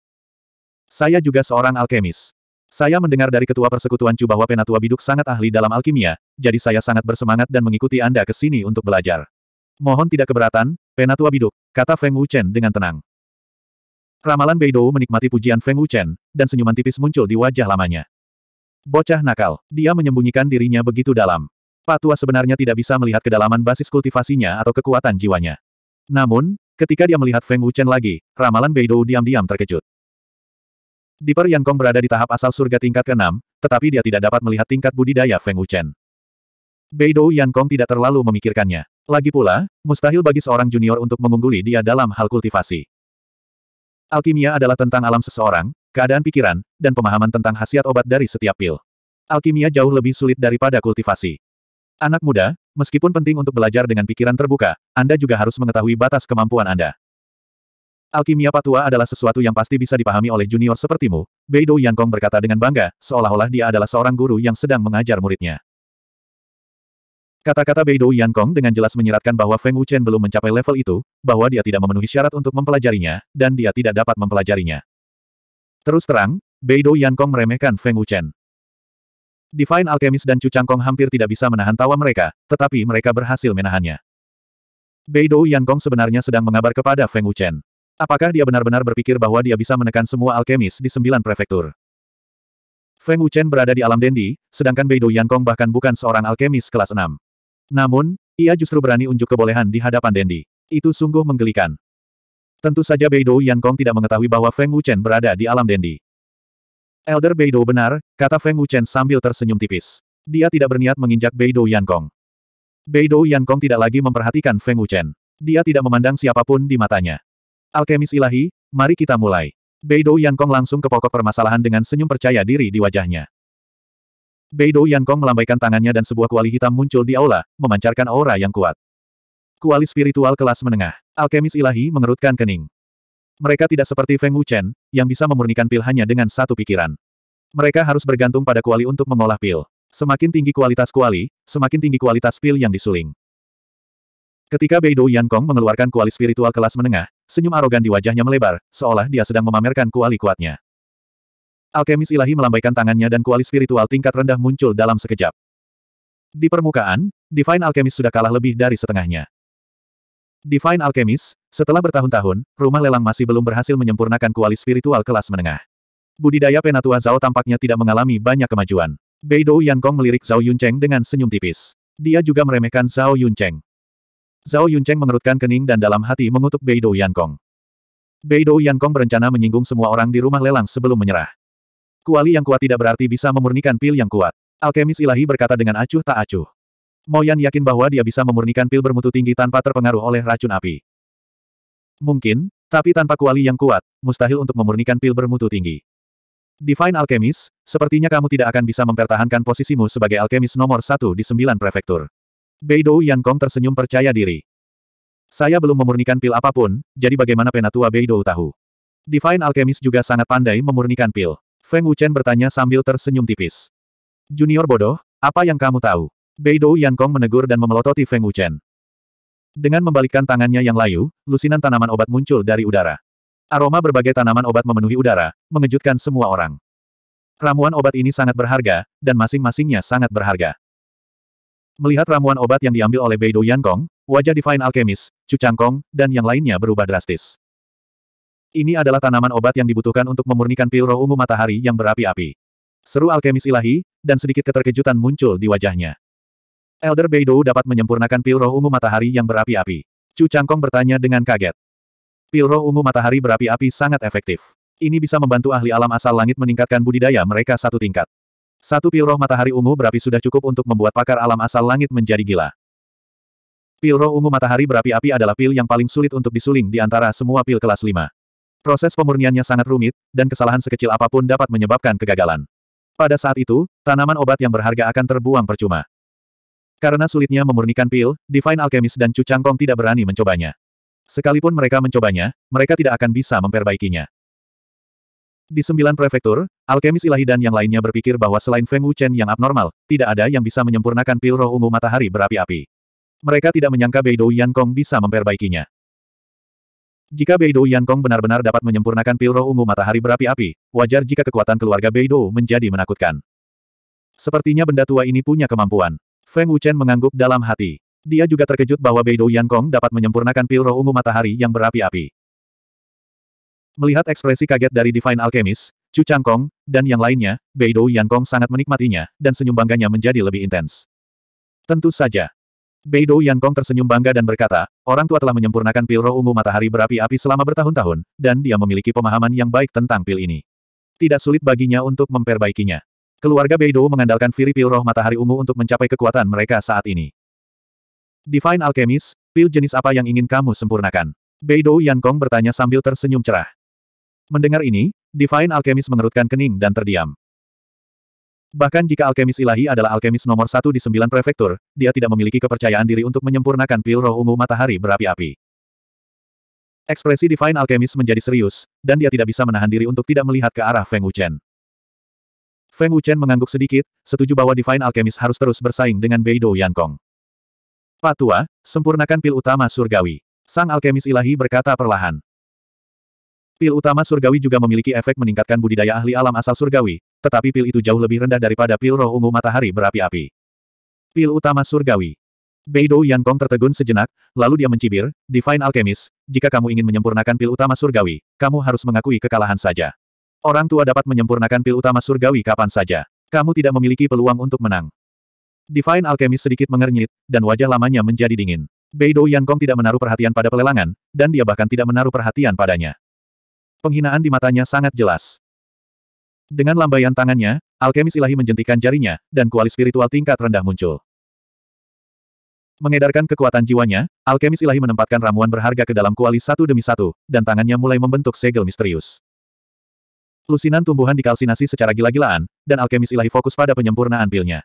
Saya juga seorang alkemis. Saya mendengar dari Ketua Persekutuan Chu bahwa Penatua Biduk sangat ahli dalam alkimia, jadi saya sangat bersemangat dan mengikuti Anda ke sini untuk belajar. Mohon tidak keberatan, Penatua Biduk, kata Feng Wuchen dengan tenang. Ramalan Beidou menikmati pujian Feng Wuchen, dan senyuman tipis muncul di wajah lamanya. Bocah nakal, dia menyembunyikan dirinya begitu dalam. Patua sebenarnya tidak bisa melihat kedalaman basis kultivasinya atau kekuatan jiwanya. Namun, ketika dia melihat Feng Wuchen lagi, ramalan Beidou diam-diam terkejut. Diper Yang Kong berada di tahap asal surga tingkat ke-6, tetapi dia tidak dapat melihat tingkat budidaya Feng Wuchen. Beidou Yang Kong tidak terlalu memikirkannya. Lagi pula, mustahil bagi seorang junior untuk mengungguli dia dalam hal kultivasi. Alkimia adalah tentang alam seseorang, keadaan pikiran, dan pemahaman tentang khasiat obat dari setiap pil. Alkimia jauh lebih sulit daripada kultivasi. Anak muda, meskipun penting untuk belajar dengan pikiran terbuka, Anda juga harus mengetahui batas kemampuan Anda. Alkimia patua adalah sesuatu yang pasti bisa dipahami oleh junior sepertimu, Beidou Yankong berkata dengan bangga, seolah-olah dia adalah seorang guru yang sedang mengajar muridnya. Kata-kata Beidou Yankong dengan jelas menyeratkan bahwa Feng Wuchen belum mencapai level itu, bahwa dia tidak memenuhi syarat untuk mempelajarinya, dan dia tidak dapat mempelajarinya. Terus terang, Beidou Yankong meremehkan Feng Wuchen. Divine Alchemist dan Chu Changkong hampir tidak bisa menahan tawa mereka, tetapi mereka berhasil menahannya. Beidou Yankong sebenarnya sedang mengabar kepada Feng Wuchen. Apakah dia benar-benar berpikir bahwa dia bisa menekan semua alkemis di sembilan prefektur? Feng Wuchen berada di alam Dendi, sedangkan Beidou Yankong bahkan bukan seorang alkemis kelas 6. Namun, ia justru berani unjuk kebolehan di hadapan Dendi. Itu sungguh menggelikan. Tentu saja Beidou Yankong tidak mengetahui bahwa Feng Wuchen berada di alam Dendi. Elder Beidou benar, kata Feng Wuchen sambil tersenyum tipis. Dia tidak berniat menginjak Beidou Yankong. Beidou Yankong tidak lagi memperhatikan Feng Wuchen. Dia tidak memandang siapapun di matanya. Alkemis ilahi, mari kita mulai. Beidou Kong langsung ke pokok permasalahan dengan senyum percaya diri di wajahnya. Beidou Kong melambaikan tangannya dan sebuah kuali hitam muncul di aula, memancarkan aura yang kuat. Kuali spiritual kelas menengah. Alkemis ilahi mengerutkan kening. Mereka tidak seperti Feng Wu Chen, yang bisa memurnikan pil hanya dengan satu pikiran. Mereka harus bergantung pada kuali untuk mengolah pil. Semakin tinggi kualitas kuali, semakin tinggi kualitas pil yang disuling. Ketika Beidou Kong mengeluarkan kuali spiritual kelas menengah, Senyum arogan di wajahnya melebar, seolah dia sedang memamerkan kuali kuatnya. Alkemis ilahi melambaikan tangannya dan kuali spiritual tingkat rendah muncul dalam sekejap. Di permukaan, Divine Alkemis sudah kalah lebih dari setengahnya. Divine Alkemis, setelah bertahun-tahun, rumah lelang masih belum berhasil menyempurnakan kuali spiritual kelas menengah. Budidaya Penatua Zhao tampaknya tidak mengalami banyak kemajuan. Beidou Yankong melirik Zhao Yuncheng dengan senyum tipis. Dia juga meremehkan Zhao Yuncheng. Zhao Yuncheng mengerutkan kening dan dalam hati mengutuk Beidou Yankong. Beidou Yankong berencana menyinggung semua orang di rumah lelang sebelum menyerah. Kuali yang kuat tidak berarti bisa memurnikan pil yang kuat. Alkemis ilahi berkata dengan acuh tak acuh. Moyan yakin bahwa dia bisa memurnikan pil bermutu tinggi tanpa terpengaruh oleh racun api. Mungkin, tapi tanpa kuali yang kuat, mustahil untuk memurnikan pil bermutu tinggi. Divine Alchemist, sepertinya kamu tidak akan bisa mempertahankan posisimu sebagai alkemis nomor satu di sembilan prefektur. Beidou Kong tersenyum percaya diri. Saya belum memurnikan pil apapun, jadi bagaimana penatua Beidou tahu? Divine Alchemist juga sangat pandai memurnikan pil. Feng Wuchen bertanya sambil tersenyum tipis. Junior bodoh, apa yang kamu tahu? Beidou Kong menegur dan memelototi Feng Wuchen. Dengan membalikkan tangannya yang layu, lusinan tanaman obat muncul dari udara. Aroma berbagai tanaman obat memenuhi udara, mengejutkan semua orang. Ramuan obat ini sangat berharga, dan masing-masingnya sangat berharga. Melihat ramuan obat yang diambil oleh Beidou Yankong, wajah Divine Alchemist, Chu Changkong, dan yang lainnya berubah drastis. Ini adalah tanaman obat yang dibutuhkan untuk memurnikan pil roh ungu matahari yang berapi-api. Seru alkemis ilahi, dan sedikit keterkejutan muncul di wajahnya. Elder Beidou dapat menyempurnakan pil roh ungu matahari yang berapi-api. Chu Changkong bertanya dengan kaget. Pil roh ungu matahari berapi-api sangat efektif. Ini bisa membantu ahli alam asal langit meningkatkan budidaya mereka satu tingkat. Satu pil roh matahari ungu berapi sudah cukup untuk membuat pakar alam asal langit menjadi gila. Pil roh ungu matahari berapi-api adalah pil yang paling sulit untuk disuling di antara semua pil kelas 5. Proses pemurniannya sangat rumit, dan kesalahan sekecil apapun dapat menyebabkan kegagalan. Pada saat itu, tanaman obat yang berharga akan terbuang percuma. Karena sulitnya memurnikan pil, Divine Alchemist dan Chu Changkong tidak berani mencobanya. Sekalipun mereka mencobanya, mereka tidak akan bisa memperbaikinya. Di sembilan prefektur, alkemis ilahi dan yang lainnya berpikir bahwa selain Feng Wuchen yang abnormal, tidak ada yang bisa menyempurnakan pil roh ungu matahari berapi-api. Mereka tidak menyangka Yan Kong bisa memperbaikinya. Jika Yan Kong benar-benar dapat menyempurnakan pil roh ungu matahari berapi-api, wajar jika kekuatan keluarga Beidou menjadi menakutkan. Sepertinya benda tua ini punya kemampuan. Feng Wuchen mengangguk dalam hati. Dia juga terkejut bahwa Yan Kong dapat menyempurnakan pil roh ungu matahari yang berapi-api. Melihat ekspresi kaget dari Divine Alchemist, Chu Changkong, dan yang lainnya, Beidou Kong sangat menikmatinya, dan senyum bangganya menjadi lebih intens. Tentu saja. Beidou Kong tersenyum bangga dan berkata, orang tua telah menyempurnakan pil roh ungu matahari berapi-api selama bertahun-tahun, dan dia memiliki pemahaman yang baik tentang pil ini. Tidak sulit baginya untuk memperbaikinya. Keluarga Beidou mengandalkan Firi pil roh matahari ungu untuk mencapai kekuatan mereka saat ini. Divine Alchemist, pil jenis apa yang ingin kamu sempurnakan? Beidou Kong bertanya sambil tersenyum cerah. Mendengar ini, Divine Alchemist mengerutkan kening dan terdiam. Bahkan jika alkemis ilahi adalah alkemis nomor satu di sembilan prefektur, dia tidak memiliki kepercayaan diri untuk menyempurnakan pil roh ungu matahari berapi-api. Ekspresi Divine Alchemist menjadi serius, dan dia tidak bisa menahan diri untuk tidak melihat ke arah Feng Wuchen. Feng Wuchen mengangguk sedikit, setuju bahwa Divine Alchemist harus terus bersaing dengan Beidou Yankong. Patua, sempurnakan pil utama surgawi. Sang alkemis ilahi berkata perlahan. Pil utama surgawi juga memiliki efek meningkatkan budidaya ahli alam asal surgawi, tetapi pil itu jauh lebih rendah daripada pil roh ungu matahari berapi-api. Pil utama surgawi. Beidou Yan Kong tertegun sejenak, lalu dia mencibir, Divine Alchemist, jika kamu ingin menyempurnakan pil utama surgawi, kamu harus mengakui kekalahan saja. Orang tua dapat menyempurnakan pil utama surgawi kapan saja. Kamu tidak memiliki peluang untuk menang. Divine Alchemist sedikit mengernyit, dan wajah lamanya menjadi dingin. Beidou Yan Kong tidak menaruh perhatian pada pelelangan, dan dia bahkan tidak menaruh perhatian padanya. Penghinaan di matanya sangat jelas. Dengan lambaian tangannya, alkemis ilahi menjentikan jarinya, dan kuali spiritual tingkat rendah muncul. Mengedarkan kekuatan jiwanya, alkemis ilahi menempatkan ramuan berharga ke dalam kuali satu demi satu, dan tangannya mulai membentuk segel misterius. Lusinan tumbuhan dikalsinasi secara gila-gilaan, dan alkemis ilahi fokus pada penyempurnaan pilnya.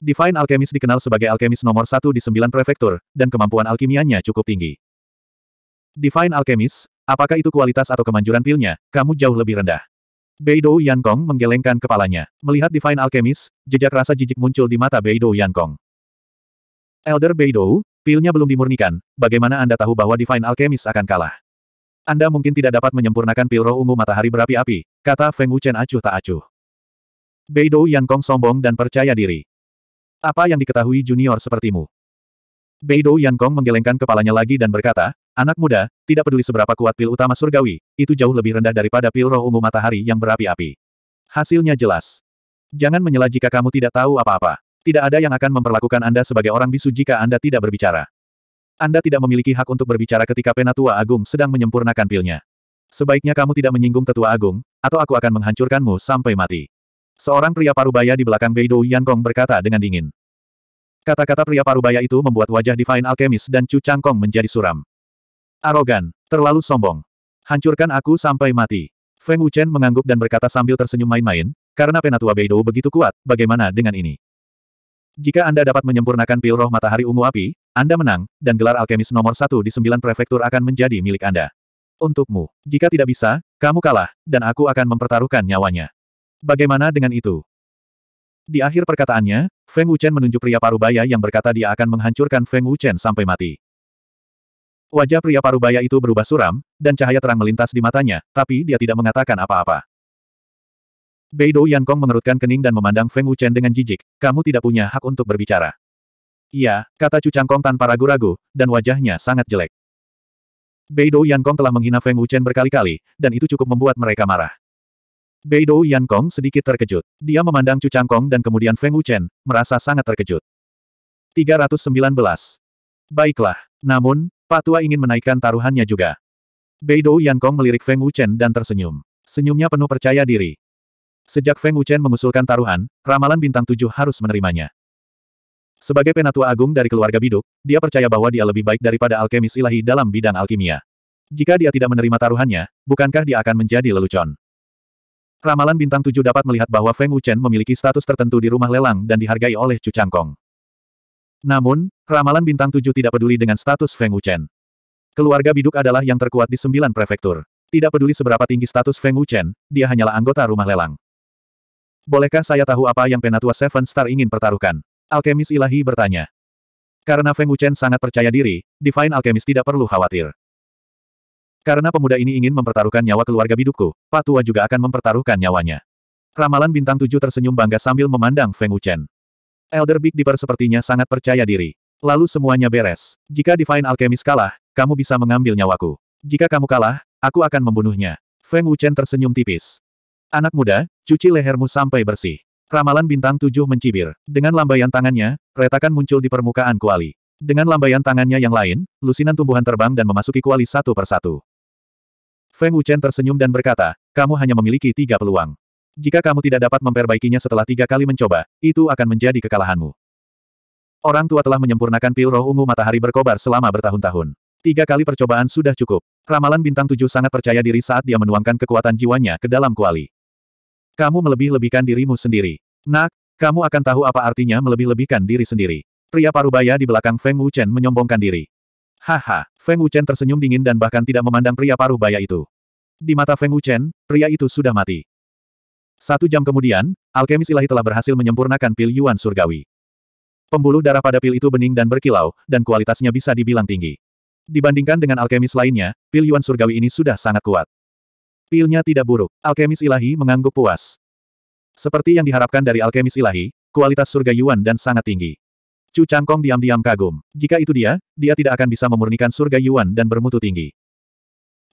Divine Alchemist dikenal sebagai alkemis nomor satu di sembilan prefektur, dan kemampuan alkimianya cukup tinggi. Divine Alchemist, Apakah itu kualitas atau kemanjuran pilnya, kamu jauh lebih rendah. Beidou Yankong menggelengkan kepalanya. Melihat Divine Alchemist, jejak rasa jijik muncul di mata Beidou Yankong. Elder Beidou, pilnya belum dimurnikan, bagaimana Anda tahu bahwa Divine Alchemist akan kalah? Anda mungkin tidak dapat menyempurnakan pil roh ungu matahari berapi-api, kata Feng Wuchen acuh tak acuh. Beidou Yankong sombong dan percaya diri. Apa yang diketahui junior sepertimu? Beidou Yankong menggelengkan kepalanya lagi dan berkata, Anak muda, tidak peduli seberapa kuat pil utama surgawi, itu jauh lebih rendah daripada pil roh ungu matahari yang berapi-api. Hasilnya jelas. Jangan menyela jika kamu tidak tahu apa-apa. Tidak ada yang akan memperlakukan Anda sebagai orang bisu jika Anda tidak berbicara. Anda tidak memiliki hak untuk berbicara ketika Penatua Agung sedang menyempurnakan pilnya. Sebaiknya kamu tidak menyinggung Tetua Agung, atau aku akan menghancurkanmu sampai mati. Seorang pria parubaya di belakang Beidou Yankong berkata dengan dingin. Kata-kata pria parubaya itu membuat wajah Divine Alchemist dan Chu Changkong menjadi suram. Arogan. Terlalu sombong. Hancurkan aku sampai mati. Feng Wuchen mengangguk dan berkata sambil tersenyum main-main, karena Penatua Beidou begitu kuat, bagaimana dengan ini? Jika Anda dapat menyempurnakan pil roh matahari ungu api, Anda menang, dan gelar alkemis nomor satu di sembilan prefektur akan menjadi milik Anda. Untukmu, jika tidak bisa, kamu kalah, dan aku akan mempertaruhkan nyawanya. Bagaimana dengan itu? Di akhir perkataannya, Feng Wuchen menunjuk pria parubaya yang berkata dia akan menghancurkan Feng Wuchen sampai mati. Wajah pria parubaya itu berubah suram, dan cahaya terang melintas di matanya, tapi dia tidak mengatakan apa-apa. Beidou Kong mengerutkan kening dan memandang Feng Wuchen dengan jijik, kamu tidak punya hak untuk berbicara. Iya, kata Chu Changkong tanpa ragu-ragu, dan wajahnya sangat jelek. Beidou Kong telah menghina Feng Wuchen berkali-kali, dan itu cukup membuat mereka marah. Beidou Kong sedikit terkejut. Dia memandang Chu Changkong dan kemudian Feng Wuchen, merasa sangat terkejut. 319. Baiklah, namun, Tua ingin menaikkan taruhannya juga. Beidou Kong melirik Feng Wuchen dan tersenyum. Senyumnya penuh percaya diri. Sejak Feng Wuchen mengusulkan taruhan, ramalan bintang tujuh harus menerimanya. Sebagai penatua agung dari keluarga Biduk, dia percaya bahwa dia lebih baik daripada alkemis ilahi dalam bidang alkimia. Jika dia tidak menerima taruhannya, bukankah dia akan menjadi lelucon? Ramalan bintang tujuh dapat melihat bahwa Feng Wuchen memiliki status tertentu di rumah lelang dan dihargai oleh Cu Changkong. Namun, ramalan bintang tujuh tidak peduli dengan status Feng Wuchen. Keluarga biduk adalah yang terkuat di sembilan prefektur. Tidak peduli seberapa tinggi status Feng Wuchen, dia hanyalah anggota rumah lelang. Bolehkah saya tahu apa yang Penatua Seven Star ingin pertaruhkan? Alkemis ilahi bertanya. Karena Feng Wuchen sangat percaya diri, Divine Alkemis tidak perlu khawatir. Karena pemuda ini ingin mempertaruhkan nyawa keluarga bidukku, Patua juga akan mempertaruhkan nyawanya. Ramalan bintang tujuh tersenyum bangga sambil memandang Feng Wuchen. Elder Big Dipper sepertinya sangat percaya diri. Lalu semuanya beres. Jika Divine Alchemist kalah, kamu bisa mengambil nyawaku. Jika kamu kalah, aku akan membunuhnya. Feng Wuchen tersenyum tipis. Anak muda, cuci lehermu sampai bersih. Ramalan bintang tujuh mencibir. Dengan lambaian tangannya, retakan muncul di permukaan kuali. Dengan lambaian tangannya yang lain, lusinan tumbuhan terbang dan memasuki kuali satu persatu. Feng Wuchen tersenyum dan berkata, kamu hanya memiliki tiga peluang. Jika kamu tidak dapat memperbaikinya setelah tiga kali mencoba, itu akan menjadi kekalahanmu. Orang tua telah menyempurnakan pil roh ungu matahari berkobar selama bertahun-tahun. Tiga kali percobaan sudah cukup. Ramalan bintang tujuh sangat percaya diri saat dia menuangkan kekuatan jiwanya ke dalam kuali. Kamu melebih-lebihkan dirimu sendiri. Nak, kamu akan tahu apa artinya melebih-lebihkan diri sendiri. Pria parubaya di belakang Feng Wuchen menyombongkan diri. Haha, Feng Wuchen tersenyum dingin dan bahkan tidak memandang pria parubaya itu. Di mata Feng Wuchen, pria itu sudah mati. Satu jam kemudian, alkemis ilahi telah berhasil menyempurnakan pil Yuan surgawi. Pembuluh darah pada pil itu bening dan berkilau, dan kualitasnya bisa dibilang tinggi. Dibandingkan dengan alkemis lainnya, pil Yuan surgawi ini sudah sangat kuat. Pilnya tidak buruk. Alkemis ilahi mengangguk puas. Seperti yang diharapkan dari alkemis ilahi, kualitas surga Yuan dan sangat tinggi. Chu Changkong diam-diam kagum. Jika itu dia, dia tidak akan bisa memurnikan surga Yuan dan bermutu tinggi.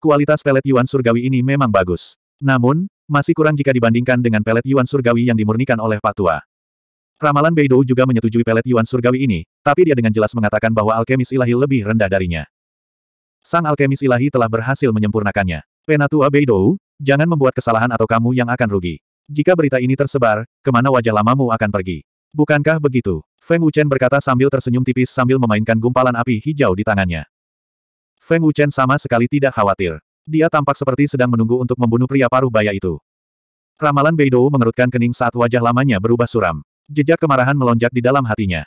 Kualitas pelet Yuan surgawi ini memang bagus. Namun, masih kurang jika dibandingkan dengan pelet Yuan Surgawi yang dimurnikan oleh Patua. Ramalan Beidou juga menyetujui pelet Yuan Surgawi ini, tapi dia dengan jelas mengatakan bahwa alkemis ilahi lebih rendah darinya. Sang alkemis ilahi telah berhasil menyempurnakannya. Penatua Beidou, jangan membuat kesalahan atau kamu yang akan rugi. Jika berita ini tersebar, kemana wajah lamamu akan pergi? Bukankah begitu? Feng Wuchen berkata sambil tersenyum tipis sambil memainkan gumpalan api hijau di tangannya. Feng Wuchen sama sekali tidak khawatir. Dia tampak seperti sedang menunggu untuk membunuh pria paruh baya itu. Ramalan Beidou mengerutkan kening saat wajah lamanya berubah suram. Jejak kemarahan melonjak di dalam hatinya.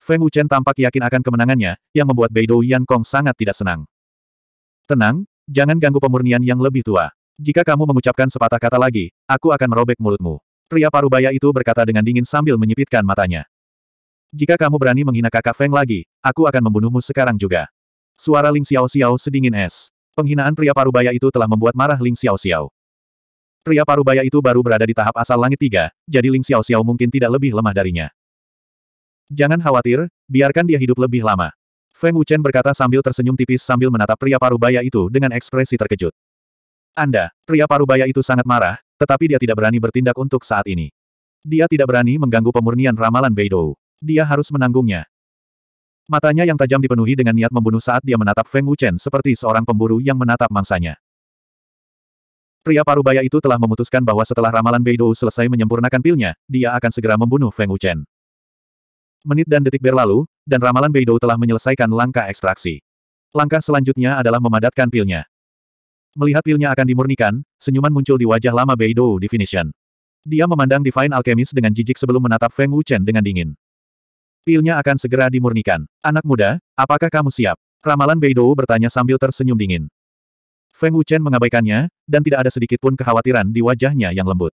Feng Wuchen tampak yakin akan kemenangannya, yang membuat Beidou Yan Kong sangat tidak senang. Tenang, jangan ganggu pemurnian yang lebih tua. Jika kamu mengucapkan sepatah kata lagi, aku akan merobek mulutmu. Pria paruh baya itu berkata dengan dingin sambil menyipitkan matanya. Jika kamu berani menghina kakak Feng lagi, aku akan membunuhmu sekarang juga. Suara Ling Xiao Xiao sedingin es. Penghinaan pria parubaya itu telah membuat marah Ling Xiao Xiao. Pria parubaya itu baru berada di tahap asal langit tiga, jadi Ling Xiao Xiao mungkin tidak lebih lemah darinya. Jangan khawatir, biarkan dia hidup lebih lama. Feng Wuchen berkata sambil tersenyum tipis sambil menatap pria parubaya itu dengan ekspresi terkejut. Anda, pria parubaya itu sangat marah, tetapi dia tidak berani bertindak untuk saat ini. Dia tidak berani mengganggu pemurnian ramalan Beidou. Dia harus menanggungnya. Matanya yang tajam dipenuhi dengan niat membunuh saat dia menatap Feng Wuchen seperti seorang pemburu yang menatap mangsanya. Pria parubaya itu telah memutuskan bahwa setelah ramalan Beidou selesai menyempurnakan pilnya, dia akan segera membunuh Feng Wuchen. Menit dan detik berlalu, dan ramalan Beidou telah menyelesaikan langkah ekstraksi. Langkah selanjutnya adalah memadatkan pilnya. Melihat pilnya akan dimurnikan, senyuman muncul di wajah lama Beidou di Finishan. Dia memandang Divine Alchemist dengan jijik sebelum menatap Feng Wuchen dengan dingin. Pilnya akan segera dimurnikan. Anak muda, apakah kamu siap? Ramalan Beidou bertanya sambil tersenyum dingin. Feng Wuchen mengabaikannya, dan tidak ada sedikit pun kekhawatiran di wajahnya yang lembut.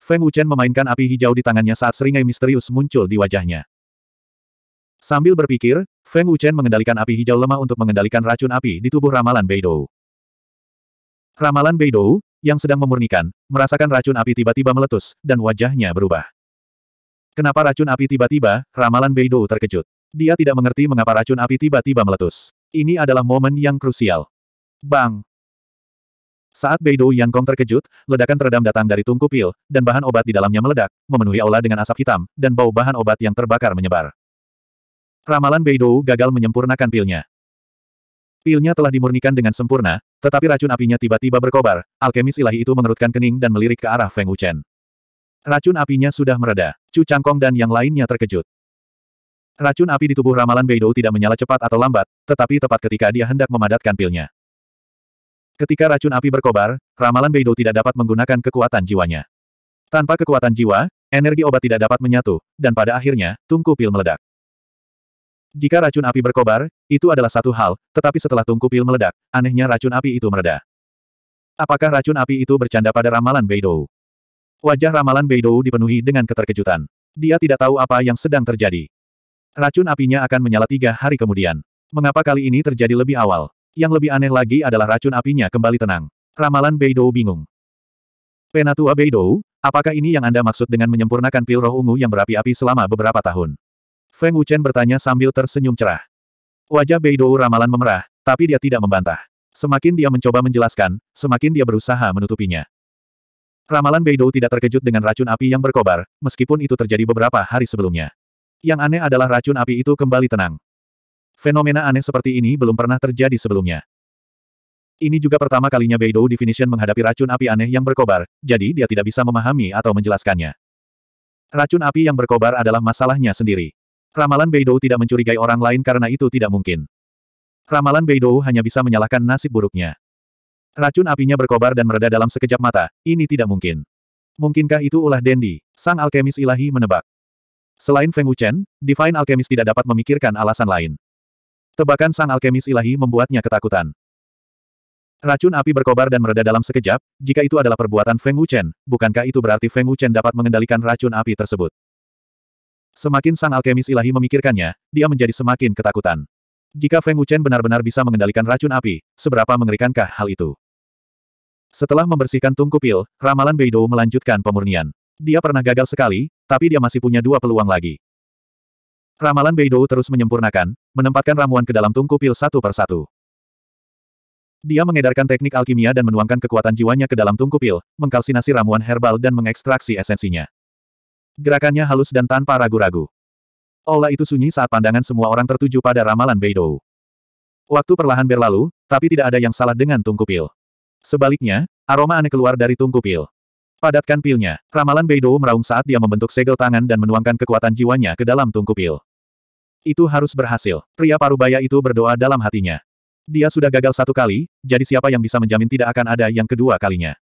Feng Wuchen memainkan api hijau di tangannya saat seringai misterius muncul di wajahnya. Sambil berpikir, Feng Wuchen mengendalikan api hijau lemah untuk mengendalikan racun api di tubuh ramalan Beidou. Ramalan Beidou, yang sedang memurnikan, merasakan racun api tiba-tiba meletus, dan wajahnya berubah. Kenapa racun api tiba-tiba, ramalan Beidou terkejut. Dia tidak mengerti mengapa racun api tiba-tiba meletus. Ini adalah momen yang krusial. Bang! Saat Beidou Yang Kong terkejut, ledakan teredam datang dari tungku pil, dan bahan obat di dalamnya meledak, memenuhi aula dengan asap hitam, dan bau bahan obat yang terbakar menyebar. Ramalan Beidou gagal menyempurnakan pilnya. Pilnya telah dimurnikan dengan sempurna, tetapi racun apinya tiba-tiba berkobar, alkemis ilahi itu mengerutkan kening dan melirik ke arah Feng Wuchen. Racun apinya sudah mereda. Chu Changkong dan yang lainnya terkejut. Racun api di tubuh ramalan Beidou tidak menyala cepat atau lambat, tetapi tepat ketika dia hendak memadatkan pilnya. Ketika racun api berkobar, ramalan Beidou tidak dapat menggunakan kekuatan jiwanya. Tanpa kekuatan jiwa, energi obat tidak dapat menyatu, dan pada akhirnya, tungku pil meledak. Jika racun api berkobar, itu adalah satu hal, tetapi setelah tungku pil meledak, anehnya racun api itu mereda. Apakah racun api itu bercanda pada ramalan Beidou? Wajah ramalan Beidou dipenuhi dengan keterkejutan. Dia tidak tahu apa yang sedang terjadi. Racun apinya akan menyala tiga hari kemudian. Mengapa kali ini terjadi lebih awal? Yang lebih aneh lagi adalah racun apinya kembali tenang. Ramalan Beidou bingung. Penatua Beidou, apakah ini yang Anda maksud dengan menyempurnakan pil roh ungu yang berapi-api selama beberapa tahun? Feng Wuchen bertanya sambil tersenyum cerah. Wajah Beidou ramalan memerah, tapi dia tidak membantah. Semakin dia mencoba menjelaskan, semakin dia berusaha menutupinya. Ramalan Beidou tidak terkejut dengan racun api yang berkobar, meskipun itu terjadi beberapa hari sebelumnya. Yang aneh adalah racun api itu kembali tenang. Fenomena aneh seperti ini belum pernah terjadi sebelumnya. Ini juga pertama kalinya Beidou Definition menghadapi racun api aneh yang berkobar, jadi dia tidak bisa memahami atau menjelaskannya. Racun api yang berkobar adalah masalahnya sendiri. Ramalan Beidou tidak mencurigai orang lain karena itu tidak mungkin. Ramalan Beidou hanya bisa menyalahkan nasib buruknya. Racun apinya berkobar dan mereda dalam sekejap mata, ini tidak mungkin. Mungkinkah itu ulah Dendi, sang alkemis ilahi menebak. Selain Feng Wuchen, Divine Alchemist tidak dapat memikirkan alasan lain. Tebakan sang alkemis ilahi membuatnya ketakutan. Racun api berkobar dan mereda dalam sekejap, jika itu adalah perbuatan Feng Wuchen, bukankah itu berarti Feng Wuchen dapat mengendalikan racun api tersebut? Semakin sang alkemis ilahi memikirkannya, dia menjadi semakin ketakutan. Jika Feng Wuchen benar-benar bisa mengendalikan racun api, seberapa mengerikankah hal itu? Setelah membersihkan tungku pil, ramalan Beidou melanjutkan pemurnian. Dia pernah gagal sekali, tapi dia masih punya dua peluang lagi. Ramalan Beidou terus menyempurnakan, menempatkan ramuan ke dalam tungku pil satu per satu. Dia mengedarkan teknik alkimia dan menuangkan kekuatan jiwanya ke dalam tungku pil, mengkalsinasi ramuan herbal dan mengekstraksi esensinya. Gerakannya halus dan tanpa ragu-ragu. Aula itu sunyi saat pandangan semua orang tertuju pada ramalan Beidou. Waktu perlahan berlalu, tapi tidak ada yang salah dengan tungku pil. Sebaliknya, aroma aneh keluar dari tungku pil. Padatkan pilnya. Ramalan Beidou meraung saat dia membentuk segel tangan dan menuangkan kekuatan jiwanya ke dalam tungku pil. Itu harus berhasil. Pria parubaya itu berdoa dalam hatinya. Dia sudah gagal satu kali, jadi siapa yang bisa menjamin tidak akan ada yang kedua kalinya.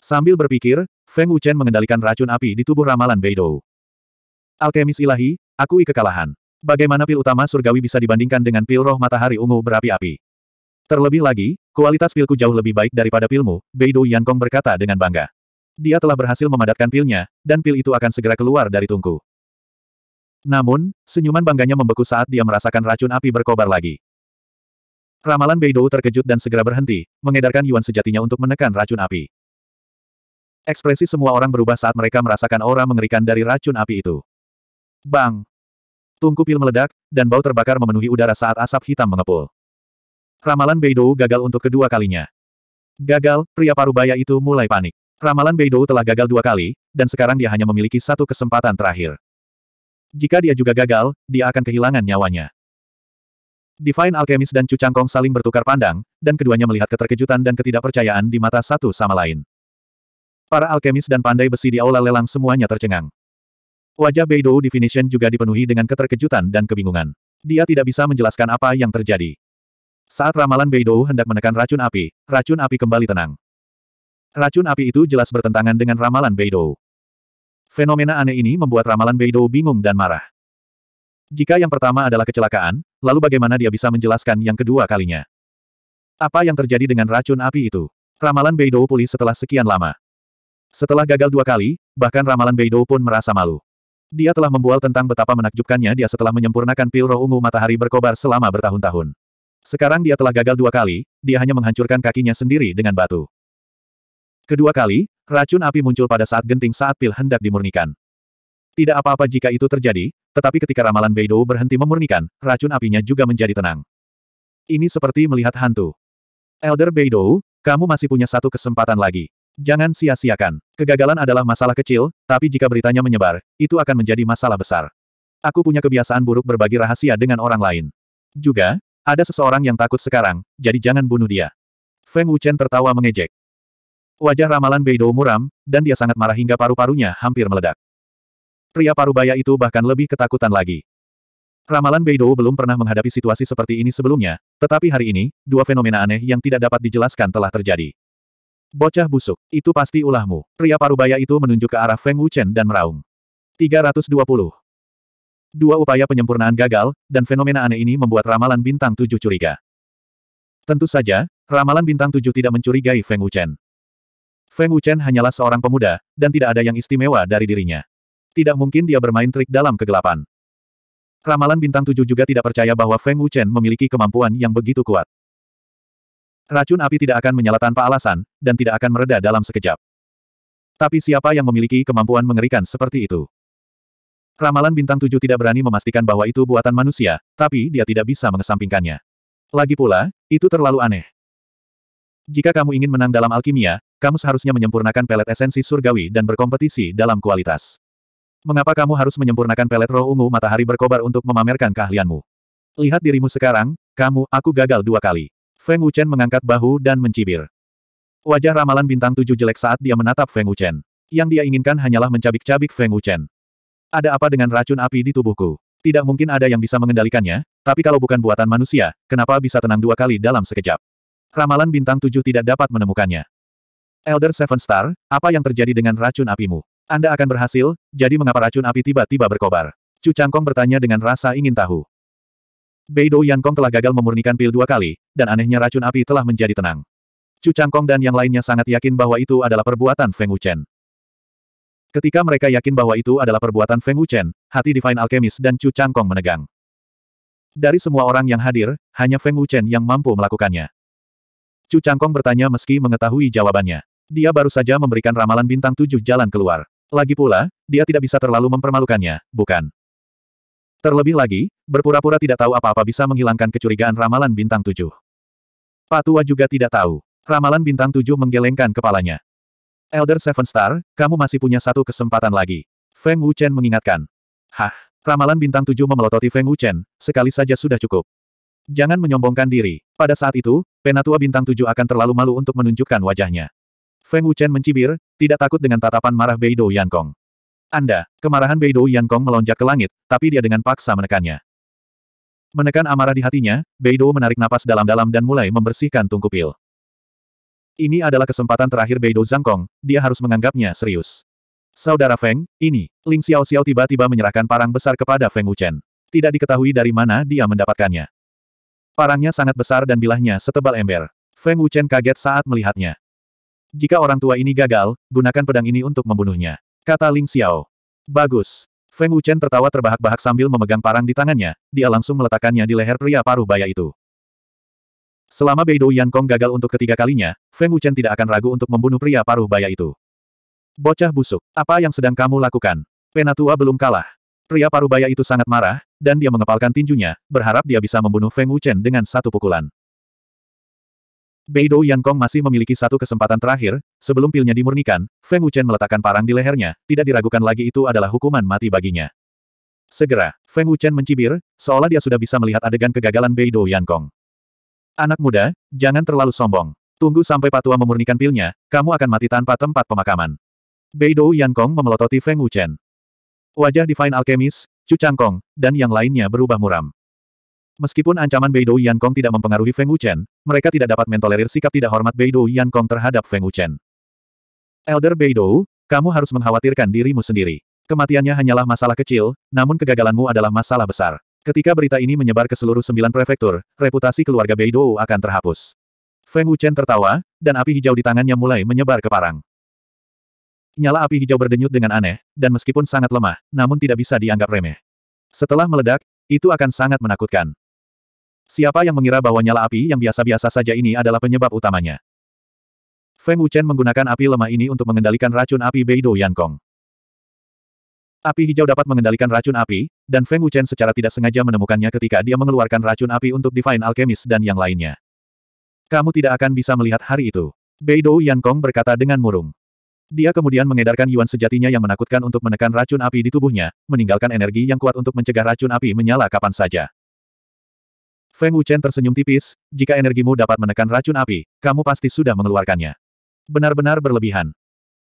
Sambil berpikir, Feng Wuchen mengendalikan racun api di tubuh ramalan Beidou. Alkemis ilahi, Akui kekalahan. Bagaimana pil utama surgawi bisa dibandingkan dengan pil roh matahari ungu berapi-api? Terlebih lagi, kualitas pilku jauh lebih baik daripada pilmu, Beidou Yankong berkata dengan bangga. Dia telah berhasil memadatkan pilnya, dan pil itu akan segera keluar dari tungku. Namun, senyuman bangganya membeku saat dia merasakan racun api berkobar lagi. Ramalan Beidou terkejut dan segera berhenti, mengedarkan Yuan sejatinya untuk menekan racun api. Ekspresi semua orang berubah saat mereka merasakan aura mengerikan dari racun api itu. Bang! Tungku pil meledak, dan bau terbakar memenuhi udara saat asap hitam mengepul. Ramalan Beidou gagal untuk kedua kalinya. Gagal, pria parubaya itu mulai panik. Ramalan Beidou telah gagal dua kali, dan sekarang dia hanya memiliki satu kesempatan terakhir. Jika dia juga gagal, dia akan kehilangan nyawanya. Divine Alchemist dan Chu Changkong saling bertukar pandang, dan keduanya melihat keterkejutan dan ketidakpercayaan di mata satu sama lain. Para alkemis dan pandai besi di aula lelang semuanya tercengang. Wajah Beidou Definition juga dipenuhi dengan keterkejutan dan kebingungan. Dia tidak bisa menjelaskan apa yang terjadi. Saat ramalan Beidou hendak menekan racun api, racun api kembali tenang. Racun api itu jelas bertentangan dengan ramalan Beidou. Fenomena aneh ini membuat ramalan Beidou bingung dan marah. Jika yang pertama adalah kecelakaan, lalu bagaimana dia bisa menjelaskan yang kedua kalinya? Apa yang terjadi dengan racun api itu? Ramalan Beidou pulih setelah sekian lama. Setelah gagal dua kali, bahkan ramalan Beidou pun merasa malu. Dia telah membual tentang betapa menakjubkannya dia setelah menyempurnakan pil roh ungu matahari berkobar selama bertahun-tahun. Sekarang dia telah gagal dua kali, dia hanya menghancurkan kakinya sendiri dengan batu. Kedua kali, racun api muncul pada saat genting saat pil hendak dimurnikan. Tidak apa-apa jika itu terjadi, tetapi ketika ramalan Beidou berhenti memurnikan, racun apinya juga menjadi tenang. Ini seperti melihat hantu. Elder Beidou, kamu masih punya satu kesempatan lagi. Jangan sia-siakan. Kegagalan adalah masalah kecil, tapi jika beritanya menyebar, itu akan menjadi masalah besar. Aku punya kebiasaan buruk berbagi rahasia dengan orang lain. Juga, ada seseorang yang takut sekarang, jadi jangan bunuh dia. Feng Wuchen tertawa mengejek. Wajah ramalan Beidou muram, dan dia sangat marah hingga paru-parunya hampir meledak. Pria parubaya itu bahkan lebih ketakutan lagi. Ramalan Beidou belum pernah menghadapi situasi seperti ini sebelumnya, tetapi hari ini, dua fenomena aneh yang tidak dapat dijelaskan telah terjadi. Bocah busuk, itu pasti ulahmu. Pria parubaya itu menunjuk ke arah Feng Wuchen dan meraung. 320. Dua upaya penyempurnaan gagal, dan fenomena aneh ini membuat ramalan bintang tujuh curiga. Tentu saja, ramalan bintang tujuh tidak mencurigai Feng Wuchen. Feng Wuchen hanyalah seorang pemuda, dan tidak ada yang istimewa dari dirinya. Tidak mungkin dia bermain trik dalam kegelapan. Ramalan bintang tujuh juga tidak percaya bahwa Feng Wuchen memiliki kemampuan yang begitu kuat. Racun api tidak akan menyala tanpa alasan, dan tidak akan mereda dalam sekejap. Tapi siapa yang memiliki kemampuan mengerikan seperti itu? Ramalan bintang tujuh tidak berani memastikan bahwa itu buatan manusia, tapi dia tidak bisa mengesampingkannya. Lagi pula, itu terlalu aneh. Jika kamu ingin menang dalam alkimia, kamu seharusnya menyempurnakan pelet esensi surgawi dan berkompetisi dalam kualitas. Mengapa kamu harus menyempurnakan pelet roh ungu matahari berkobar untuk memamerkan keahlianmu? Lihat dirimu sekarang, kamu, aku gagal dua kali. Feng Wuchen mengangkat bahu dan mencibir. Wajah ramalan bintang tujuh jelek saat dia menatap Feng Wuchen. Yang dia inginkan hanyalah mencabik-cabik Feng Wuchen. Ada apa dengan racun api di tubuhku? Tidak mungkin ada yang bisa mengendalikannya, tapi kalau bukan buatan manusia, kenapa bisa tenang dua kali dalam sekejap? Ramalan bintang tujuh tidak dapat menemukannya. Elder Seven Star, apa yang terjadi dengan racun apimu? Anda akan berhasil, jadi mengapa racun api tiba-tiba berkobar? Chu Changkong bertanya dengan rasa ingin tahu. Beidou Yankong telah gagal memurnikan pil dua kali, dan anehnya racun api telah menjadi tenang. Chu Changkong dan yang lainnya sangat yakin bahwa itu adalah perbuatan Feng Wuchen. Ketika mereka yakin bahwa itu adalah perbuatan Feng Wuchen, hati Divine Alchemist dan Chu Changkong menegang. Dari semua orang yang hadir, hanya Feng Wuchen yang mampu melakukannya. Chu Changkong bertanya meski mengetahui jawabannya. Dia baru saja memberikan ramalan bintang tujuh jalan keluar. Lagi pula, dia tidak bisa terlalu mempermalukannya, bukan? Terlebih lagi, berpura-pura tidak tahu apa-apa bisa menghilangkan kecurigaan ramalan bintang tujuh. Patua juga tidak tahu. Ramalan bintang tujuh menggelengkan kepalanya. Elder Seven Star, kamu masih punya satu kesempatan lagi. Feng Wuchen mengingatkan. Hah, ramalan bintang tujuh memelototi Feng Wuchen, sekali saja sudah cukup. Jangan menyombongkan diri. Pada saat itu, penatua bintang tujuh akan terlalu malu untuk menunjukkan wajahnya. Feng Wuchen mencibir, tidak takut dengan tatapan marah Beidou Yankong. Anda, kemarahan Beidou Yan Kong melonjak ke langit, tapi dia dengan paksa menekannya. Menekan amarah di hatinya, Beidou menarik napas dalam-dalam dan mulai membersihkan tungku pil. Ini adalah kesempatan terakhir Beidou Kong, dia harus menganggapnya serius. Saudara Feng, ini, Ling Xiao Xiao tiba-tiba menyerahkan parang besar kepada Feng Wuchen. Tidak diketahui dari mana dia mendapatkannya. Parangnya sangat besar dan bilahnya setebal ember. Feng Wuchen kaget saat melihatnya. Jika orang tua ini gagal, gunakan pedang ini untuk membunuhnya. Kata Ling Xiao. Bagus. Feng Wuchen tertawa terbahak-bahak sambil memegang parang di tangannya, dia langsung meletakkannya di leher pria paruh baya itu. Selama Beidou Kong gagal untuk ketiga kalinya, Feng Wuchen tidak akan ragu untuk membunuh pria paruh baya itu. Bocah busuk, apa yang sedang kamu lakukan? Penatua belum kalah. Pria paruh baya itu sangat marah, dan dia mengepalkan tinjunya, berharap dia bisa membunuh Feng Wuchen dengan satu pukulan. Beidou Yankong masih memiliki satu kesempatan terakhir, sebelum pilnya dimurnikan, Feng Wuchen meletakkan parang di lehernya, tidak diragukan lagi itu adalah hukuman mati baginya. Segera, Feng Wuchen mencibir, seolah dia sudah bisa melihat adegan kegagalan Beidou Yankong. Anak muda, jangan terlalu sombong. Tunggu sampai patua memurnikan pilnya, kamu akan mati tanpa tempat pemakaman. Beidou Yankong memelototi Feng Wuchen. Wajah Divine Alchemist, Chu Changkong, dan yang lainnya berubah muram. Meskipun ancaman Beidou Yan Kong tidak mempengaruhi Feng Wuchen, mereka tidak dapat mentolerir sikap tidak hormat Beidou Yan Kong terhadap Feng Wuchen. Elder Beidou, kamu harus mengkhawatirkan dirimu sendiri. Kematiannya hanyalah masalah kecil, namun kegagalanmu adalah masalah besar. Ketika berita ini menyebar ke seluruh sembilan prefektur, reputasi keluarga Beidou akan terhapus. Feng Wuchen tertawa, dan api hijau di tangannya mulai menyebar ke parang. Nyala api hijau berdenyut dengan aneh, dan meskipun sangat lemah, namun tidak bisa dianggap remeh. Setelah meledak, itu akan sangat menakutkan. Siapa yang mengira bahwa nyala api yang biasa-biasa saja ini adalah penyebab utamanya? Feng Wuchen menggunakan api lemah ini untuk mengendalikan racun api Beidou Yankong. Api hijau dapat mengendalikan racun api, dan Feng Wuchen secara tidak sengaja menemukannya ketika dia mengeluarkan racun api untuk Divine Alchemist dan yang lainnya. Kamu tidak akan bisa melihat hari itu. Beidou Yankong berkata dengan murung. Dia kemudian mengedarkan yuan sejatinya yang menakutkan untuk menekan racun api di tubuhnya, meninggalkan energi yang kuat untuk mencegah racun api menyala kapan saja. Feng Wuchen tersenyum tipis, jika energimu dapat menekan racun api, kamu pasti sudah mengeluarkannya. Benar-benar berlebihan.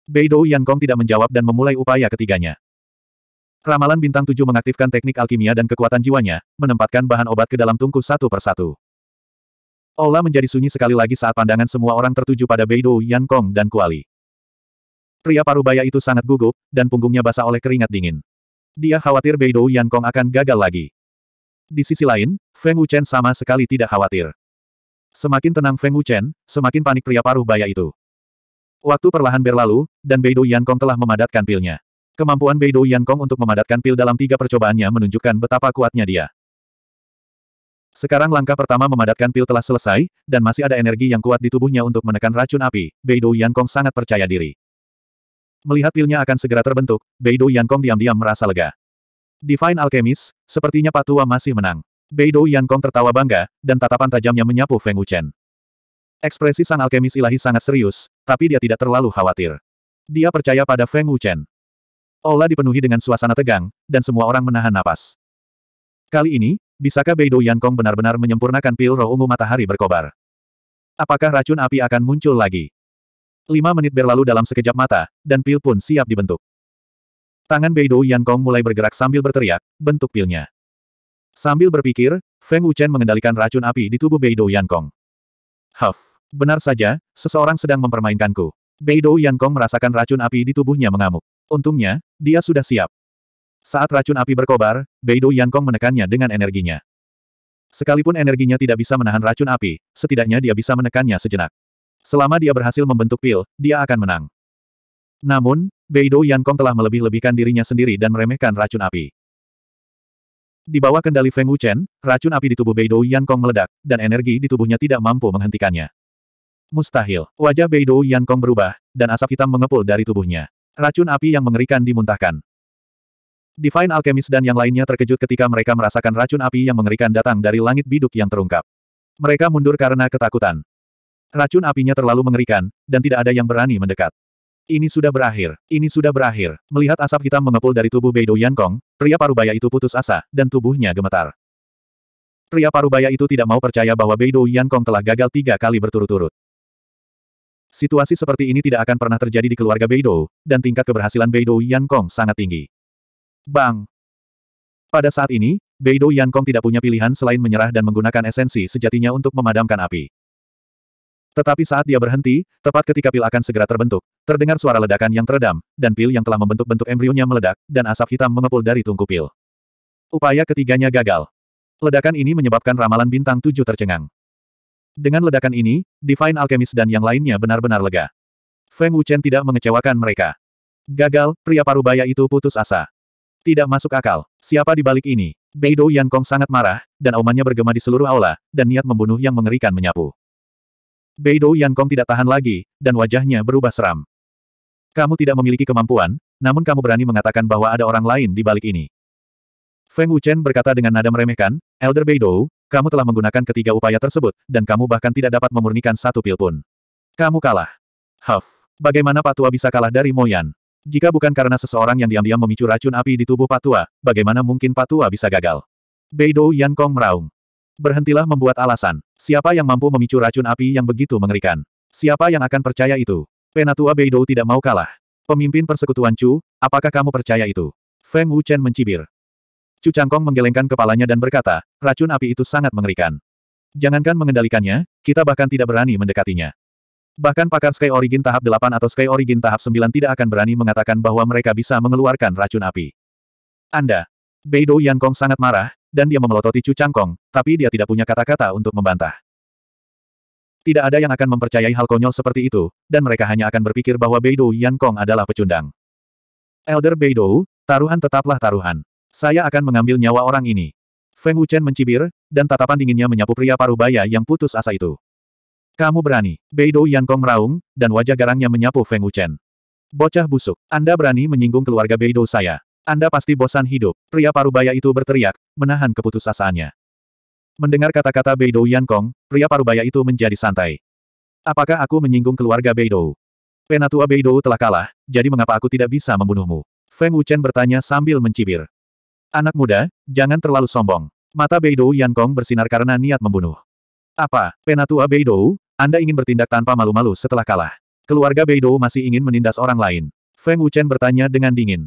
Beidou Kong tidak menjawab dan memulai upaya ketiganya. Ramalan bintang tujuh mengaktifkan teknik alkimia dan kekuatan jiwanya, menempatkan bahan obat ke dalam tungku satu persatu. Aula menjadi sunyi sekali lagi saat pandangan semua orang tertuju pada Beidou Kong dan Kuali. Pria parubaya itu sangat gugup, dan punggungnya basah oleh keringat dingin. Dia khawatir Beidou Kong akan gagal lagi. Di sisi lain, Feng Wuchen sama sekali tidak khawatir. Semakin tenang Feng Wuchen, semakin panik pria paruh baya itu. Waktu perlahan berlalu, dan Beidou Yankong telah memadatkan pilnya. Kemampuan Beidou Yankong untuk memadatkan pil dalam tiga percobaannya menunjukkan betapa kuatnya dia. Sekarang langkah pertama memadatkan pil telah selesai, dan masih ada energi yang kuat di tubuhnya untuk menekan racun api, Beidou Yankong sangat percaya diri. Melihat pilnya akan segera terbentuk, Beidou Yankong diam-diam merasa lega. Divine Alchemist, sepertinya Pak Tua masih menang. Beidou Yankong tertawa bangga, dan tatapan tajamnya menyapu Feng Wuchen. Ekspresi sang alkemis ilahi sangat serius, tapi dia tidak terlalu khawatir. Dia percaya pada Feng Wuchen. Ola dipenuhi dengan suasana tegang, dan semua orang menahan napas. Kali ini, bisakah Beidou Yankong benar-benar menyempurnakan pil roh ungu matahari berkobar? Apakah racun api akan muncul lagi? Lima menit berlalu dalam sekejap mata, dan pil pun siap dibentuk. Tangan Beidou Kong mulai bergerak sambil berteriak, bentuk pilnya. Sambil berpikir, Feng Wuchen mengendalikan racun api di tubuh Beidou Kong. Huff, benar saja, seseorang sedang mempermainkanku. Beidou Kong merasakan racun api di tubuhnya mengamuk. Untungnya, dia sudah siap. Saat racun api berkobar, Beidou Kong menekannya dengan energinya. Sekalipun energinya tidak bisa menahan racun api, setidaknya dia bisa menekannya sejenak. Selama dia berhasil membentuk pil, dia akan menang. Namun, Yan Yankong telah melebih-lebihkan dirinya sendiri dan meremehkan racun api. Di bawah kendali Feng Wuchen, racun api di tubuh Yan Yankong meledak, dan energi di tubuhnya tidak mampu menghentikannya. Mustahil, wajah Yan Yankong berubah, dan asap hitam mengepul dari tubuhnya. Racun api yang mengerikan dimuntahkan. Divine Alchemist dan yang lainnya terkejut ketika mereka merasakan racun api yang mengerikan datang dari langit biduk yang terungkap. Mereka mundur karena ketakutan. Racun apinya terlalu mengerikan, dan tidak ada yang berani mendekat. Ini sudah berakhir, ini sudah berakhir. Melihat asap hitam mengepul dari tubuh Beidou Yankong, pria parubaya itu putus asa, dan tubuhnya gemetar. Pria parubaya itu tidak mau percaya bahwa Beidou Yankong telah gagal tiga kali berturut-turut. Situasi seperti ini tidak akan pernah terjadi di keluarga Beidou, dan tingkat keberhasilan Beidou Yankong sangat tinggi. Bang! Pada saat ini, Beidou Yankong tidak punya pilihan selain menyerah dan menggunakan esensi sejatinya untuk memadamkan api. Tetapi saat dia berhenti, tepat ketika pil akan segera terbentuk, terdengar suara ledakan yang teredam, dan pil yang telah membentuk bentuk embrionya meledak, dan asap hitam mengepul dari tungku pil. Upaya ketiganya gagal. Ledakan ini menyebabkan ramalan bintang tujuh tercengang. Dengan ledakan ini, Divine Alchemist dan yang lainnya benar-benar lega. Feng Wuchen tidak mengecewakan mereka. Gagal, pria parubaya itu putus asa. Tidak masuk akal. Siapa di balik ini? Beidou Yankong sangat marah, dan aumannya bergema di seluruh aula, dan niat membunuh yang mengerikan menyapu. Beidou Kong tidak tahan lagi, dan wajahnya berubah seram. Kamu tidak memiliki kemampuan, namun kamu berani mengatakan bahwa ada orang lain di balik ini. Feng Wuchen berkata dengan nada meremehkan, Elder Beidou, kamu telah menggunakan ketiga upaya tersebut, dan kamu bahkan tidak dapat memurnikan satu pil pun. Kamu kalah. Huff, bagaimana Pak bisa kalah dari Moyan? Jika bukan karena seseorang yang diam-diam memicu racun api di tubuh Patua, bagaimana mungkin Pak bisa gagal? Beidou Kong meraung. Berhentilah membuat alasan. Siapa yang mampu memicu racun api yang begitu mengerikan? Siapa yang akan percaya itu? Penatua Beidou tidak mau kalah. Pemimpin persekutuan Chu, apakah kamu percaya itu? Feng Wuchen mencibir. Chu Changkong menggelengkan kepalanya dan berkata, racun api itu sangat mengerikan. Jangankan mengendalikannya, kita bahkan tidak berani mendekatinya. Bahkan pakar Sky Origin tahap 8 atau Sky Origin tahap 9 tidak akan berani mengatakan bahwa mereka bisa mengeluarkan racun api. Anda. Beidou Yankong sangat marah, dan dia memelototi Chu Changkong, tapi dia tidak punya kata-kata untuk membantah. Tidak ada yang akan mempercayai hal konyol seperti itu, dan mereka hanya akan berpikir bahwa Beidou Yan Kong adalah pecundang. Elder Beidou, taruhan tetaplah taruhan. Saya akan mengambil nyawa orang ini. Feng Wuchen mencibir, dan tatapan dinginnya menyapu pria Parubaya yang putus asa itu. Kamu berani. Beidou Yan Kong meraung, dan wajah garangnya menyapu Feng Wuchen. Bocah busuk, Anda berani menyinggung keluarga Beidou saya. Anda pasti bosan hidup, pria parubaya itu berteriak, menahan keputusasaannya. Mendengar kata-kata Beidou Yankong, pria parubaya itu menjadi santai. Apakah aku menyinggung keluarga Beidou? Penatua Beidou telah kalah, jadi mengapa aku tidak bisa membunuhmu? Feng Wuchen bertanya sambil mencibir. Anak muda, jangan terlalu sombong. Mata Beidou Yankong bersinar karena niat membunuh. Apa, Penatua Beidou, Anda ingin bertindak tanpa malu-malu setelah kalah? Keluarga Beidou masih ingin menindas orang lain. Feng Wuchen bertanya dengan dingin.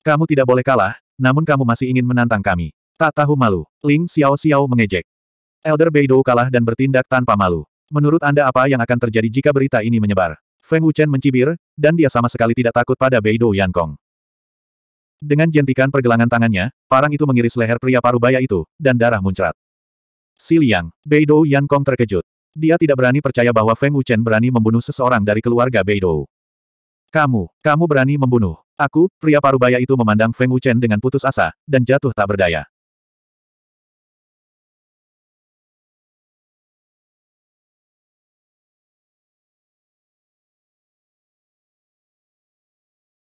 Kamu tidak boleh kalah, namun kamu masih ingin menantang kami. Tak tahu malu. Ling Xiao Xiao mengejek. Elder Beidou kalah dan bertindak tanpa malu. Menurut Anda apa yang akan terjadi jika berita ini menyebar? Feng Wuchen mencibir, dan dia sama sekali tidak takut pada Beidou Yankong. Dengan jentikan pergelangan tangannya, parang itu mengiris leher pria parubaya itu, dan darah muncrat. Si Liang, Beidou Yankong terkejut. Dia tidak berani percaya bahwa Feng Wuchen berani membunuh seseorang dari keluarga Beidou. Kamu, kamu berani membunuh. Aku, pria parubaya itu memandang Feng Wuchen dengan putus asa, dan jatuh tak berdaya.